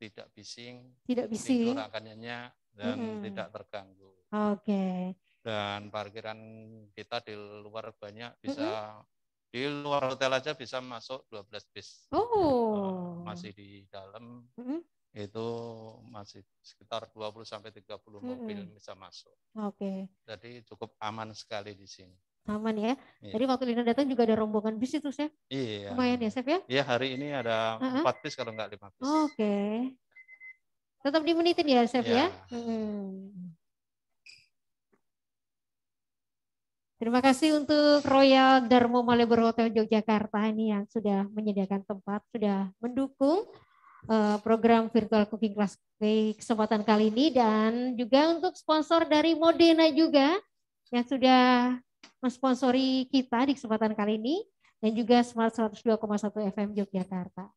C: tidak bising,
B: tidak bising, tidur
C: akan nyenyak dan mm -hmm. tidak terganggu.
B: Oke. Okay.
C: Dan parkiran kita di luar banyak bisa mm -hmm. di luar hotel aja bisa masuk 12 bis.
E: Oh. masih
C: di dalam. Mm -hmm itu masih sekitar 20 sampai 30 mobil -hmm. bisa masuk. Oke. Okay. Jadi cukup aman sekali di sini
B: aman ya. Iya. Tadi waktu Lina datang juga ada rombongan bis itu, Chef. Iya. Lumayan ya, Chef ya?
C: Iya, hari ini ada empat uh-huh. bis kalau nggak lima bis. Oke.
B: Okay. Tetap dimenitin ya, Chef ya? iya. ya. Hmm. Terima kasih untuk Royal Darmo Malebur Hotel Yogyakarta ini yang sudah menyediakan tempat, sudah mendukung eh, program virtual cooking class di kesempatan kali ini dan juga untuk sponsor dari Modena juga yang sudah mensponsori kita di kesempatan kali ini dan juga Smart 102,1 FM Yogyakarta.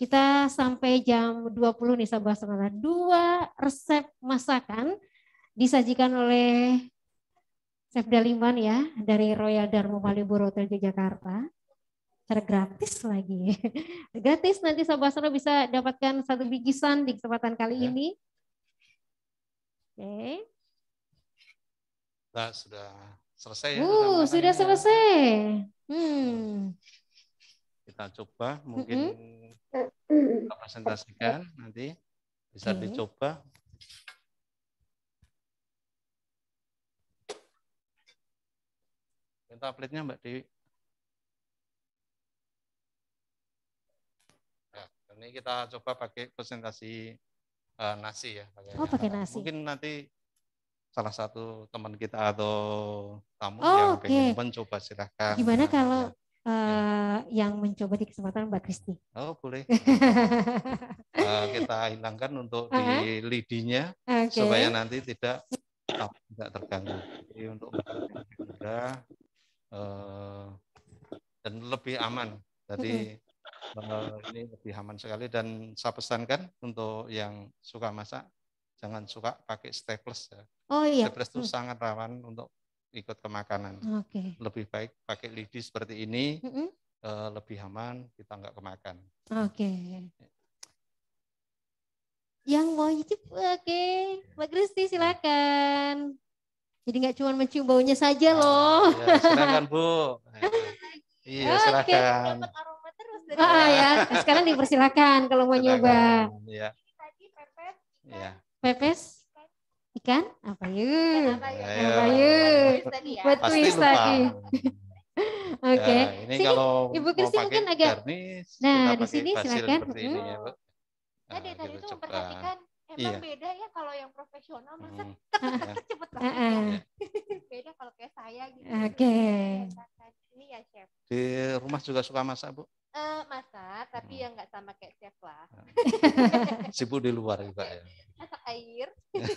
B: Kita sampai jam 20 nih sahabat saudara. Dua resep masakan disajikan oleh Chef Daliman ya dari Royal darmo Malioboro Hotel Yogyakarta. Secara gratis lagi. Gratis nanti sahabat saudara bisa dapatkan satu bikisan di kesempatan kali ya. ini. Oke. Okay.
C: Nah, sudah Selesai ya. Uh, sudah ya.
B: selesai. Hmm.
C: Kita coba mungkin kita presentasikan nanti bisa okay. dicoba. Minta update Mbak Dewi. Nah, ini kita coba pakai presentasi uh, nasi ya. Pakai oh, pakai nasi. Mungkin nanti salah satu teman kita atau tamu oh, yang okay. ingin mencoba silahkan. Gimana nah,
B: kalau ya. Eh, yang mencoba di kesempatan Mbak Kristi? Oh
C: boleh. uh, kita hilangkan untuk uh -huh. di lidinya okay. supaya nanti tidak ah, tidak terganggu. Jadi untuk mudah eh, uh, dan lebih aman. Jadi uh, ini lebih aman sekali dan saya pesankan untuk yang suka masak jangan suka pakai staples ya. Oh iya. Stres itu hmm. sangat rawan untuk ikut ke makanan. Oke. Okay. Lebih baik pakai lidi seperti ini, mm -hmm. uh, lebih aman kita nggak kemakan.
B: Oke. Okay. Yang nyicip, oke, okay. Iya. Mbak Kristi iya. silakan. Jadi nggak cuma mencium baunya saja ah, loh. Iya ya, silakan
C: Bu. iya, okay. silakan. Oh,
B: dari iya. ah, ya. Sekarang dipersilakan kalau mau silakan, nyoba.
C: Ya. Ini tadi pepes. Ya.
B: Pepes Ikan apa yuk? Apa yuk? Buat twist tadi. Ya? Ya, Oke.
C: ini sini, kalau Ibu Kristi mungkin agak
E: garnis, Nah, di sini silakan. Hmm. Ini, ya, hmm. ya
B: Nah, tadi tadi itu memperhatikan emang iya. beda ya kalau yang profesional masa hmm. tek
E: tek cepet ah, ah. banget. Iya.
B: beda kalau kayak saya gitu. Oke. Okay. Iya, ini ya, Chef.
C: Di rumah juga suka masak, Bu?
B: Uh, masak tapi hmm. yang nggak sama kayak chef lah. Hmm.
C: Sibuk di luar juga ya.
B: Masak air.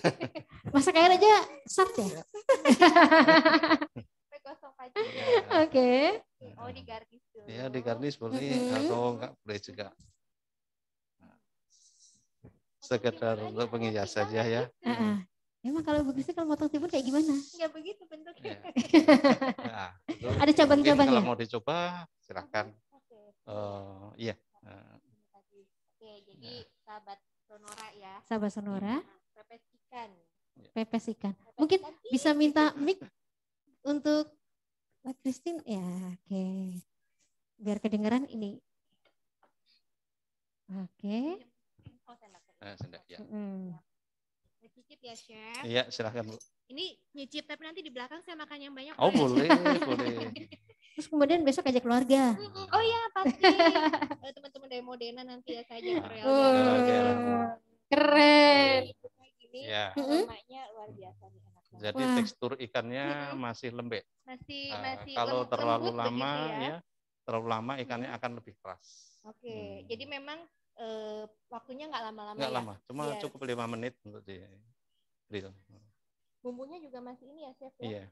B: masak air aja sat ya. Sampai kosong aja. Iya. Oke. Oh di garnis
C: dulu. Ya di garnis boleh mm atau nggak boleh juga. Sekedar untuk penghias saja ya.
B: Uh-uh. Emang kalau begitu kalau motong timun kayak gimana? Enggak begitu bentuknya. Iya. nah, Ada cabang-cabangnya. Kalau mau
C: dicoba silahkan Oh iya
D: eh.
B: oke jadi iya. sahabat sonora ya sahabat sonora iya, pepes ikan iya. pepes ikan pepes mungkin ikan bisa minta mic untuk Mbak Christine ya oke okay. biar kedengaran ini oke okay. Oh, eh, sendak, ya. Mm. Nyicip ya, Chef. Iya, silahkan, Bu. Ini nyicip, tapi nanti di belakang saya makan yang banyak. Oh, boleh, boleh. Terus kemudian besok ajak keluarga. Oh iya pasti. Teman-teman dari Modena nanti ya saya ajak Oh, keren.
C: ya. namanya
B: iya. luar biasa nih.
C: Jadi Wah. tekstur ikannya masih lembek. Masih uh, masih kalau lem, terlalu lama ya. ya, terlalu lama ikannya akan lebih keras.
B: Oke, okay. hmm. jadi memang uh, waktunya nggak lama-lama. Nggak ya? lama, cuma iya. cukup
C: lima menit untuk di grill.
B: Bumbunya juga masih ini ya chef ya. Iya.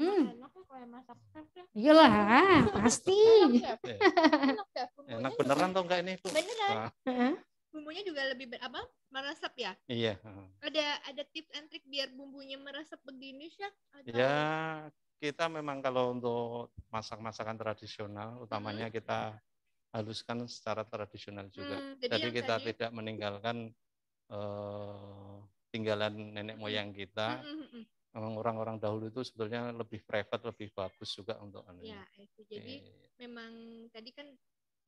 B: Hmm. Enak kalau masak chef ya. pasti. enak, ya? iya. ya? beneran tuh enggak
C: ini? tuh Beneran.
B: Bumbunya juga lebih ber, apa? Meresap ya? Iya. Ada ada tips and trick biar bumbunya meresap begini, Chef? Atau... Ya,
C: kita memang kalau untuk masak-masakan tradisional, utamanya hmm. kita haluskan secara tradisional juga. Hmm, jadi, jadi kita tadi... tidak meninggalkan uh, tinggalan nenek hmm. moyang kita, hmm, hmm, hmm memang orang-orang dahulu itu sebetulnya lebih private lebih bagus juga untuk anu. Ya,
B: itu. Jadi e. memang tadi kan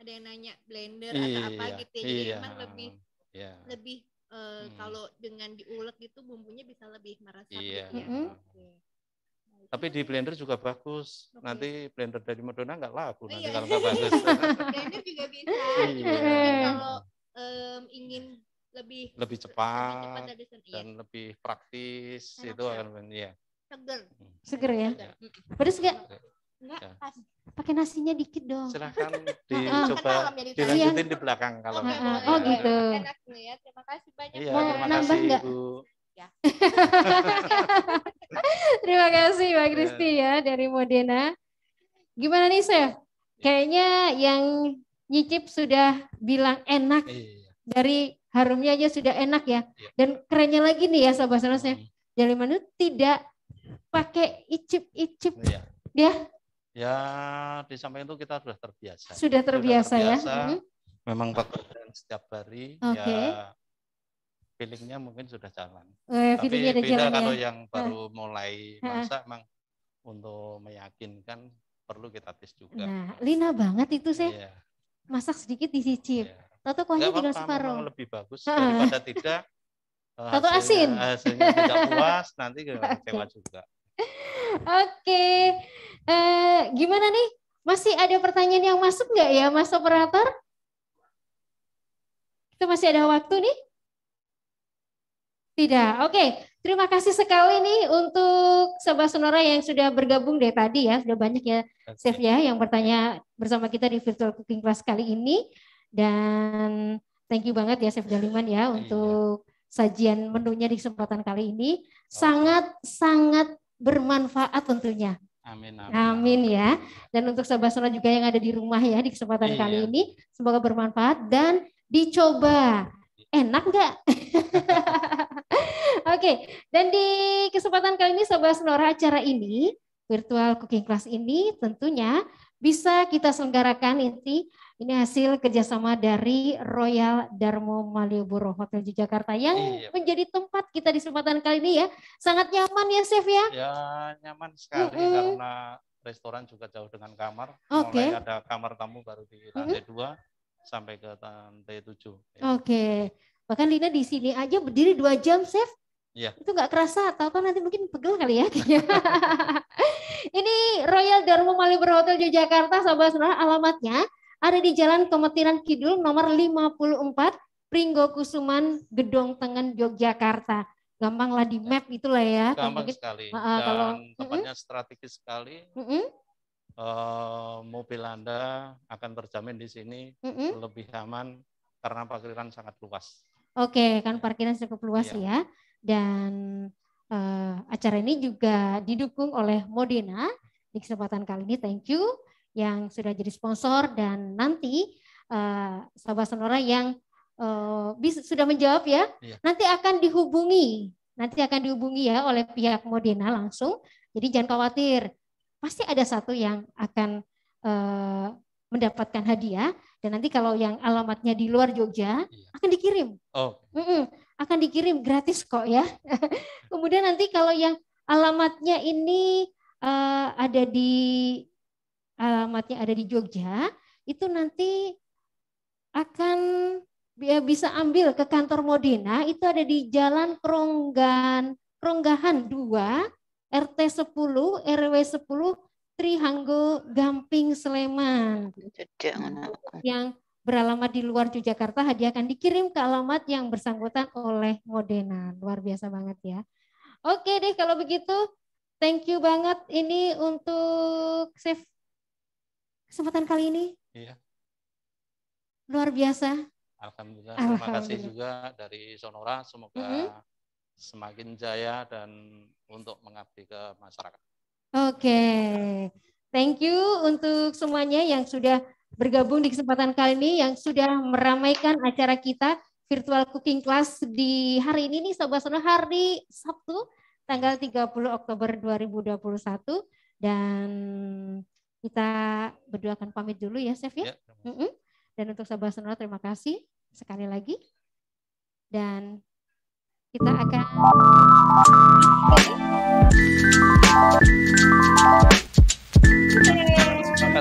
B: ada yang nanya blender e, atau iya, apa iya, gitu ya. Jadi iya, memang lebih iya. lebih e, hmm. kalau dengan diulek gitu bumbunya bisa lebih meresap iya. gitu ya. Mm -hmm. Okay.
C: Nah, Tapi di blender juga bagus. Okay. Nanti blender dari Madonna nggak laku oh, nanti iya. kalau nggak bagus. blender
B: juga bisa. Iya. kalau um, ingin lebih lebih cepat, lebih cepat dari sendiri. dan
C: ya. lebih praktis Enak, itu ya. akan iya. hmm. ya.
B: Seger. Seger ya. ya. Pedes enggak? Enggak, iya. iya. pas. Pakai nasinya dikit dong. Silahkan
C: dicoba ya, dilanjutin di belakang kalau mau. Oh, gitu.
E: Enak ya. Terima kasih banyak. Iya, terima nambah kasih, enggak?
C: Ibu. Ya.
B: terima kasih Mbak Kristi ya dari Modena. Gimana nih, Chef? Kayaknya yang nyicip sudah bilang enak iya. dari harumnya aja sudah enak ya. Iya. Dan kerennya lagi nih ya sobat sobat ya. jali hmm. manu tidak pakai icip-icip ya. ya.
C: Ya, di samping itu kita sudah terbiasa. Sudah terbiasa, sudah terbiasa ya. Hmm. Memang pekerjaan setiap hari okay. ya feelingnya mungkin sudah jalan. Eh, Tapi beda jalan ya. kalau ya. yang ah. baru ha. mulai ah. masak memang untuk meyakinkan perlu kita tes juga. Nah,
B: lina banget itu sih. Yeah. Masak sedikit dicicip. Yeah tato kuahnya Nggak tinggal separuh.
C: lebih bagus daripada tidak. Tato asin. Hasilnya tidak puas nanti kecewa juga.
B: Oke, okay. uh, eh, gimana nih? Masih ada pertanyaan yang masuk nggak ya, Mas Operator? itu masih ada waktu nih? Tidak. Oke, okay. terima kasih sekali nih untuk Sobat Sonora yang sudah bergabung dari tadi ya. Sudah banyak ya, Chef ya, yang bertanya bersama kita di Virtual Cooking Class kali ini. Dan thank you banget ya Chef Daliman ya iya. untuk sajian menunya di kesempatan kali ini. Sangat-sangat bermanfaat tentunya. Amin, amin. Amin ya. Dan untuk sahabat sahabat juga yang ada di rumah ya di kesempatan iya. kali ini, semoga bermanfaat dan dicoba. Enak nggak? Oke, okay. dan di kesempatan kali ini sahabat sonora acara ini, virtual cooking class ini tentunya bisa kita selenggarakan inti ini hasil kerjasama dari Royal Darmo Malioboro Hotel di Jakarta yang iya. menjadi tempat kita di kesempatan kali ini ya. Sangat nyaman ya Chef ya? Ya nyaman sekali mm -hmm.
C: karena restoran juga jauh dengan kamar. Okay. Mulai ada kamar tamu baru di lantai mm -hmm. 2 sampai ke lantai tujuh. Oke.
B: Okay. Bahkan Lina di sini aja berdiri dua jam Chef. Yeah. Itu nggak kerasa, atau nanti mungkin pegel kali ya. ini Royal Darmo Malibur Hotel Yogyakarta, sahabat sebenarnya alamatnya ada di Jalan Kemetiran Kidul nomor 54, Pringgo Kusuman, Gedong Tengen, Yogyakarta. Gampang lah di map iya. itulah ya. Gampang sekali. Uh, Dan kalau,
C: tempatnya uh -uh. strategis sekali. Uh -uh. Uh, mobil Anda akan terjamin di sini uh -uh. lebih aman karena parkiran sangat luas.
B: Oke, okay, kan parkiran cukup luas yeah. ya. Dan uh, acara ini juga didukung oleh Modena. Di kesempatan kali ini thank you yang sudah jadi sponsor dan nanti uh, sahabat sonora yang uh, sudah menjawab ya, iya. nanti akan dihubungi, nanti akan dihubungi ya oleh pihak Modena langsung. Jadi jangan khawatir, pasti ada satu yang akan uh, mendapatkan hadiah dan nanti kalau yang alamatnya di luar Jogja iya. akan dikirim. Oh. Mm -mm, akan dikirim gratis kok ya. Kemudian nanti kalau yang alamatnya ini uh, ada di alamatnya ada di Jogja, itu nanti akan bisa ambil ke kantor Modena itu ada di Jalan Kronggan Kronggahan 2 RT 10 RW 10 Putri Hanggo Gamping Sleman. Yang beralamat di luar Yogyakarta, hadiahkan dikirim ke alamat yang bersangkutan oleh Modena. Luar biasa banget ya. Oke deh kalau begitu, thank you banget ini untuk save kesempatan kali ini. Iya. Luar biasa.
C: Alhamdulillah. Alhamdulillah. Terima kasih juga dari Sonora. Semoga mm -hmm. semakin jaya dan untuk mengabdi ke masyarakat.
B: Oke, okay. thank you untuk semuanya yang sudah bergabung di kesempatan kali ini, yang sudah meramaikan acara kita virtual cooking class di hari ini nih Sobat Sono hari Sabtu tanggal 30 Oktober 2021 dan kita berdua akan pamit dulu ya Chef ya. ya. Mm -mm. Dan untuk Sobat Sono terima kasih sekali lagi dan kita akan Terima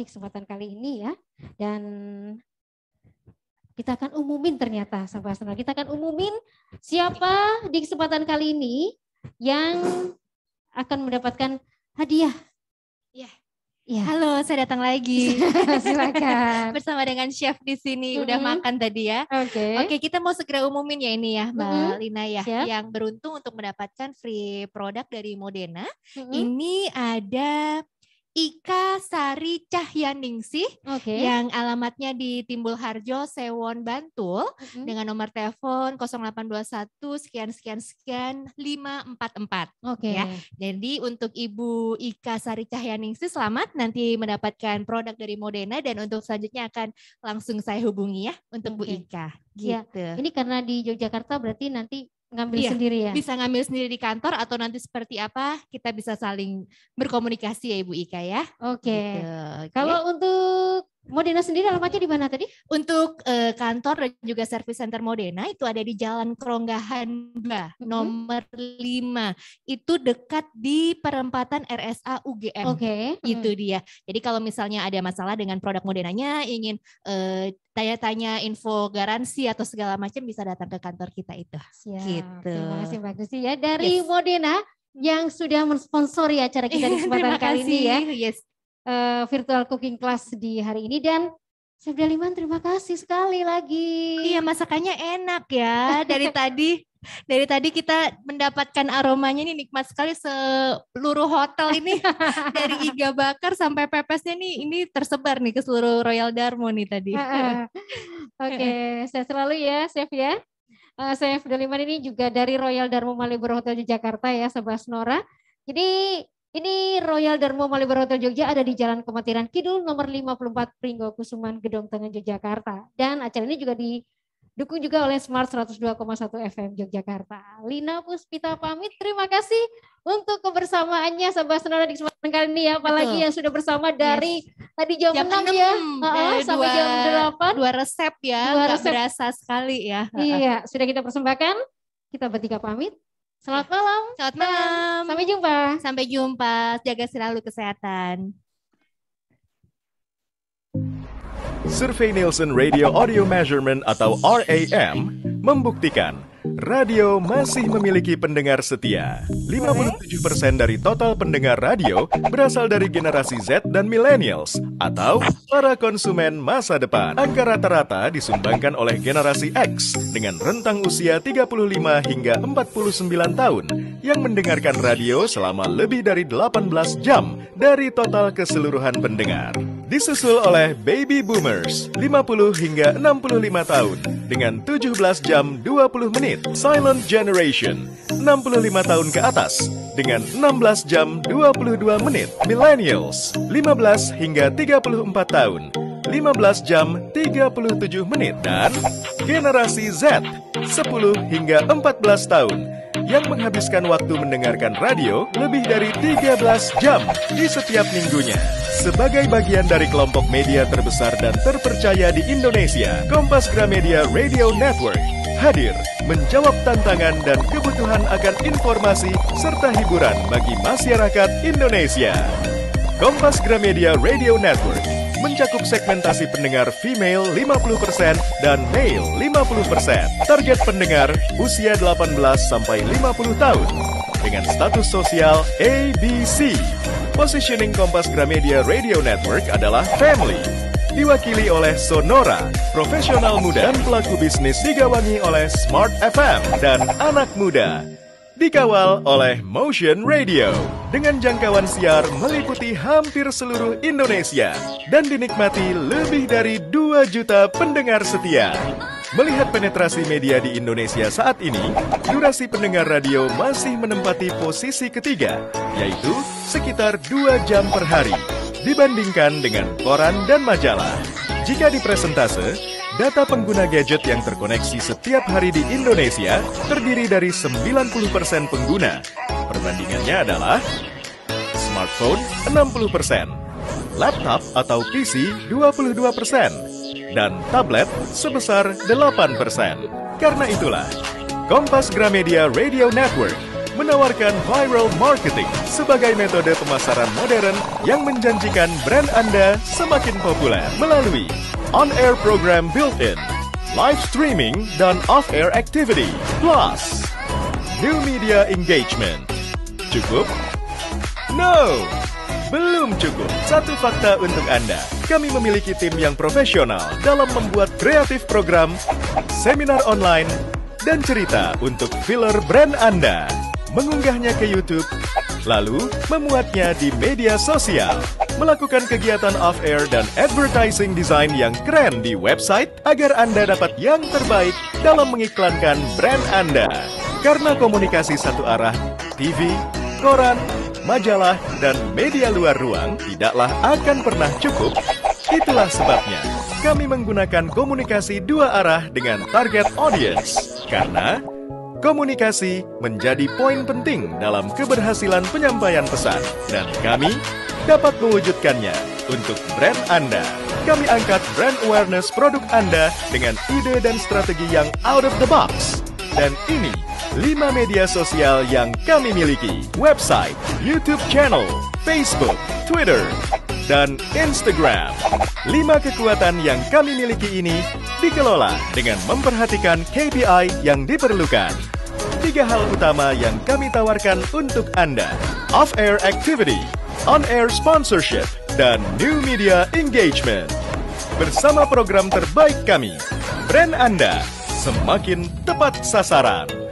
B: di kesempatan kali ini ya. Dan kita akan umumin ternyata sahabat astronot. Kita akan umumin siapa di kesempatan kali ini yang akan mendapatkan hadiah. Ya. Ya. Halo, saya datang lagi. Silakan. Bersama dengan chef di sini mm-hmm. udah makan tadi ya. Oke. Okay. Oke, kita mau segera umumin ya ini ya, Mbak mm-hmm. Lina ya, Siap. yang beruntung untuk mendapatkan free produk dari Modena. Mm-hmm. Ini ada Ika Sari Cahyaningsih okay. yang alamatnya di Timbul Harjo Sewon Bantul mm-hmm. dengan nomor telepon 0821 sekian sekian sekian 544. Oke. Okay. Ya. Jadi untuk Ibu Ika Sari Cahyaningsih selamat nanti mendapatkan produk dari Modena dan untuk selanjutnya akan langsung saya hubungi ya untuk okay. Bu Ika. Ya, gitu. Ya. Ini karena di Yogyakarta berarti nanti ngambil iya, sendiri ya. Bisa ngambil sendiri di kantor atau nanti seperti apa kita bisa saling berkomunikasi ya Ibu Ika ya. Oke. Okay. Gitu, okay. Kalau untuk Modena sendiri alamatnya di mana tadi? Untuk uh, kantor dan juga service center Modena itu ada di Jalan Keronggahan 2 hmm nomor 5. Itu dekat di perempatan RSA UGM. Oke. Okay. Itu mm-hmm. dia. Jadi kalau misalnya ada masalah dengan produk Modenanya ingin uh, tanya-tanya info garansi atau segala macam bisa datang ke kantor kita itu. Siap. Gitu. Terima kasih Mbak ya dari yes. Modena yang sudah mensponsori acara kita di kesempatan kali ini ya. Yes uh, virtual cooking class di hari ini dan Chef Daliman terima kasih sekali lagi. Iya masakannya enak ya dari tadi. Dari tadi kita mendapatkan aromanya ini nikmat sekali seluruh hotel ini dari iga bakar sampai pepesnya nih ini tersebar nih ke seluruh Royal Darmo nih tadi. Oke, okay, saya selalu ya, Chef ya. Uh, Chef Deliman ini juga dari Royal Darmo Malibu Hotel di Jakarta ya, Sebas Nora. Jadi ini Royal Darmo Malibar Hotel Jogja ada di Jalan Kematiran Kidul nomor 54 Pringgo Kusuman Gedong Tengah Yogyakarta. Dan acara ini juga didukung juga oleh Smart 102,1 FM Yogyakarta. Lina Puspita pamit. Terima kasih untuk kebersamaannya sahabat senora di kesempatan kali ini ya apalagi Betul. yang sudah bersama dari yes. tadi jam, jam 6, 6 ya uh, sampai dua, jam 8 dua resep ya dua resep. berasa sekali ya. Iya, sudah kita persembahkan. Kita bertiga pamit. Selamat malam. Selamat malam. Sampai jumpa. Sampai jumpa. Jaga selalu kesehatan.
F: Survei Nielsen Radio Audio Measurement atau RAM membuktikan Radio masih memiliki pendengar setia. 57% dari total pendengar radio berasal dari generasi Z dan millennials atau para konsumen masa depan. Angka rata-rata disumbangkan oleh generasi X dengan rentang usia 35 hingga 49 tahun yang mendengarkan radio selama lebih dari 18 jam dari total keseluruhan pendengar disusul oleh baby boomers 50 hingga 65 tahun dengan 17 jam 20 menit silent generation 65 tahun ke atas dengan 16 jam 22 menit millennials 15 hingga 34 tahun 15 jam 37 menit dan generasi Z 10 hingga 14 tahun yang menghabiskan waktu mendengarkan radio lebih dari 13 jam di setiap minggunya. Sebagai bagian dari kelompok media terbesar dan terpercaya di Indonesia, Kompas Gramedia Radio Network hadir menjawab tantangan dan kebutuhan akan informasi serta hiburan bagi masyarakat Indonesia. Kompas Gramedia Radio Network mencakup segmentasi pendengar female 50% dan male 50%. Target pendengar usia 18 sampai 50 tahun dengan status sosial ABC. Positioning Kompas Gramedia Radio Network adalah family. Diwakili oleh Sonora, profesional muda dan pelaku bisnis digawangi oleh Smart FM dan anak muda dikawal oleh Motion Radio dengan jangkauan siar meliputi hampir seluruh Indonesia dan dinikmati lebih dari 2 juta pendengar setia. Melihat penetrasi media di Indonesia saat ini, durasi pendengar radio masih menempati posisi ketiga, yaitu sekitar 2 jam per hari, dibandingkan dengan koran dan majalah. Jika di presentase, Data pengguna gadget yang terkoneksi setiap hari di Indonesia terdiri dari 90% pengguna. Perbandingannya adalah smartphone 60%, laptop atau PC 22%, dan tablet sebesar 8%. Karena itulah, Kompas Gramedia Radio Network menawarkan viral marketing sebagai metode pemasaran modern yang menjanjikan brand Anda semakin populer melalui on-air program built-in, live streaming dan off-air activity, plus new media engagement. Cukup? No! Belum cukup. Satu fakta untuk Anda. Kami memiliki tim yang profesional dalam membuat kreatif program, seminar online, dan cerita untuk filler brand Anda mengunggahnya ke YouTube, lalu memuatnya di media sosial, melakukan kegiatan off-air dan advertising design yang keren di website agar Anda dapat yang terbaik dalam mengiklankan brand Anda. Karena komunikasi satu arah, TV, koran, majalah, dan media luar ruang tidaklah akan pernah cukup. Itulah sebabnya kami menggunakan komunikasi dua arah dengan target audience. Karena komunikasi menjadi poin penting dalam keberhasilan penyampaian pesan, dan kami dapat mewujudkannya untuk brand Anda. Kami angkat brand awareness produk Anda dengan ide dan strategi yang out of the box. Dan ini 5 media sosial yang kami miliki. Website, YouTube channel, Facebook, Twitter, dan Instagram. Lima kekuatan yang kami miliki ini dikelola dengan memperhatikan KPI yang diperlukan. Tiga hal utama yang kami tawarkan untuk Anda. Off-air activity, on-air sponsorship, dan new media engagement. Bersama program terbaik kami, brand Anda semakin tepat sasaran.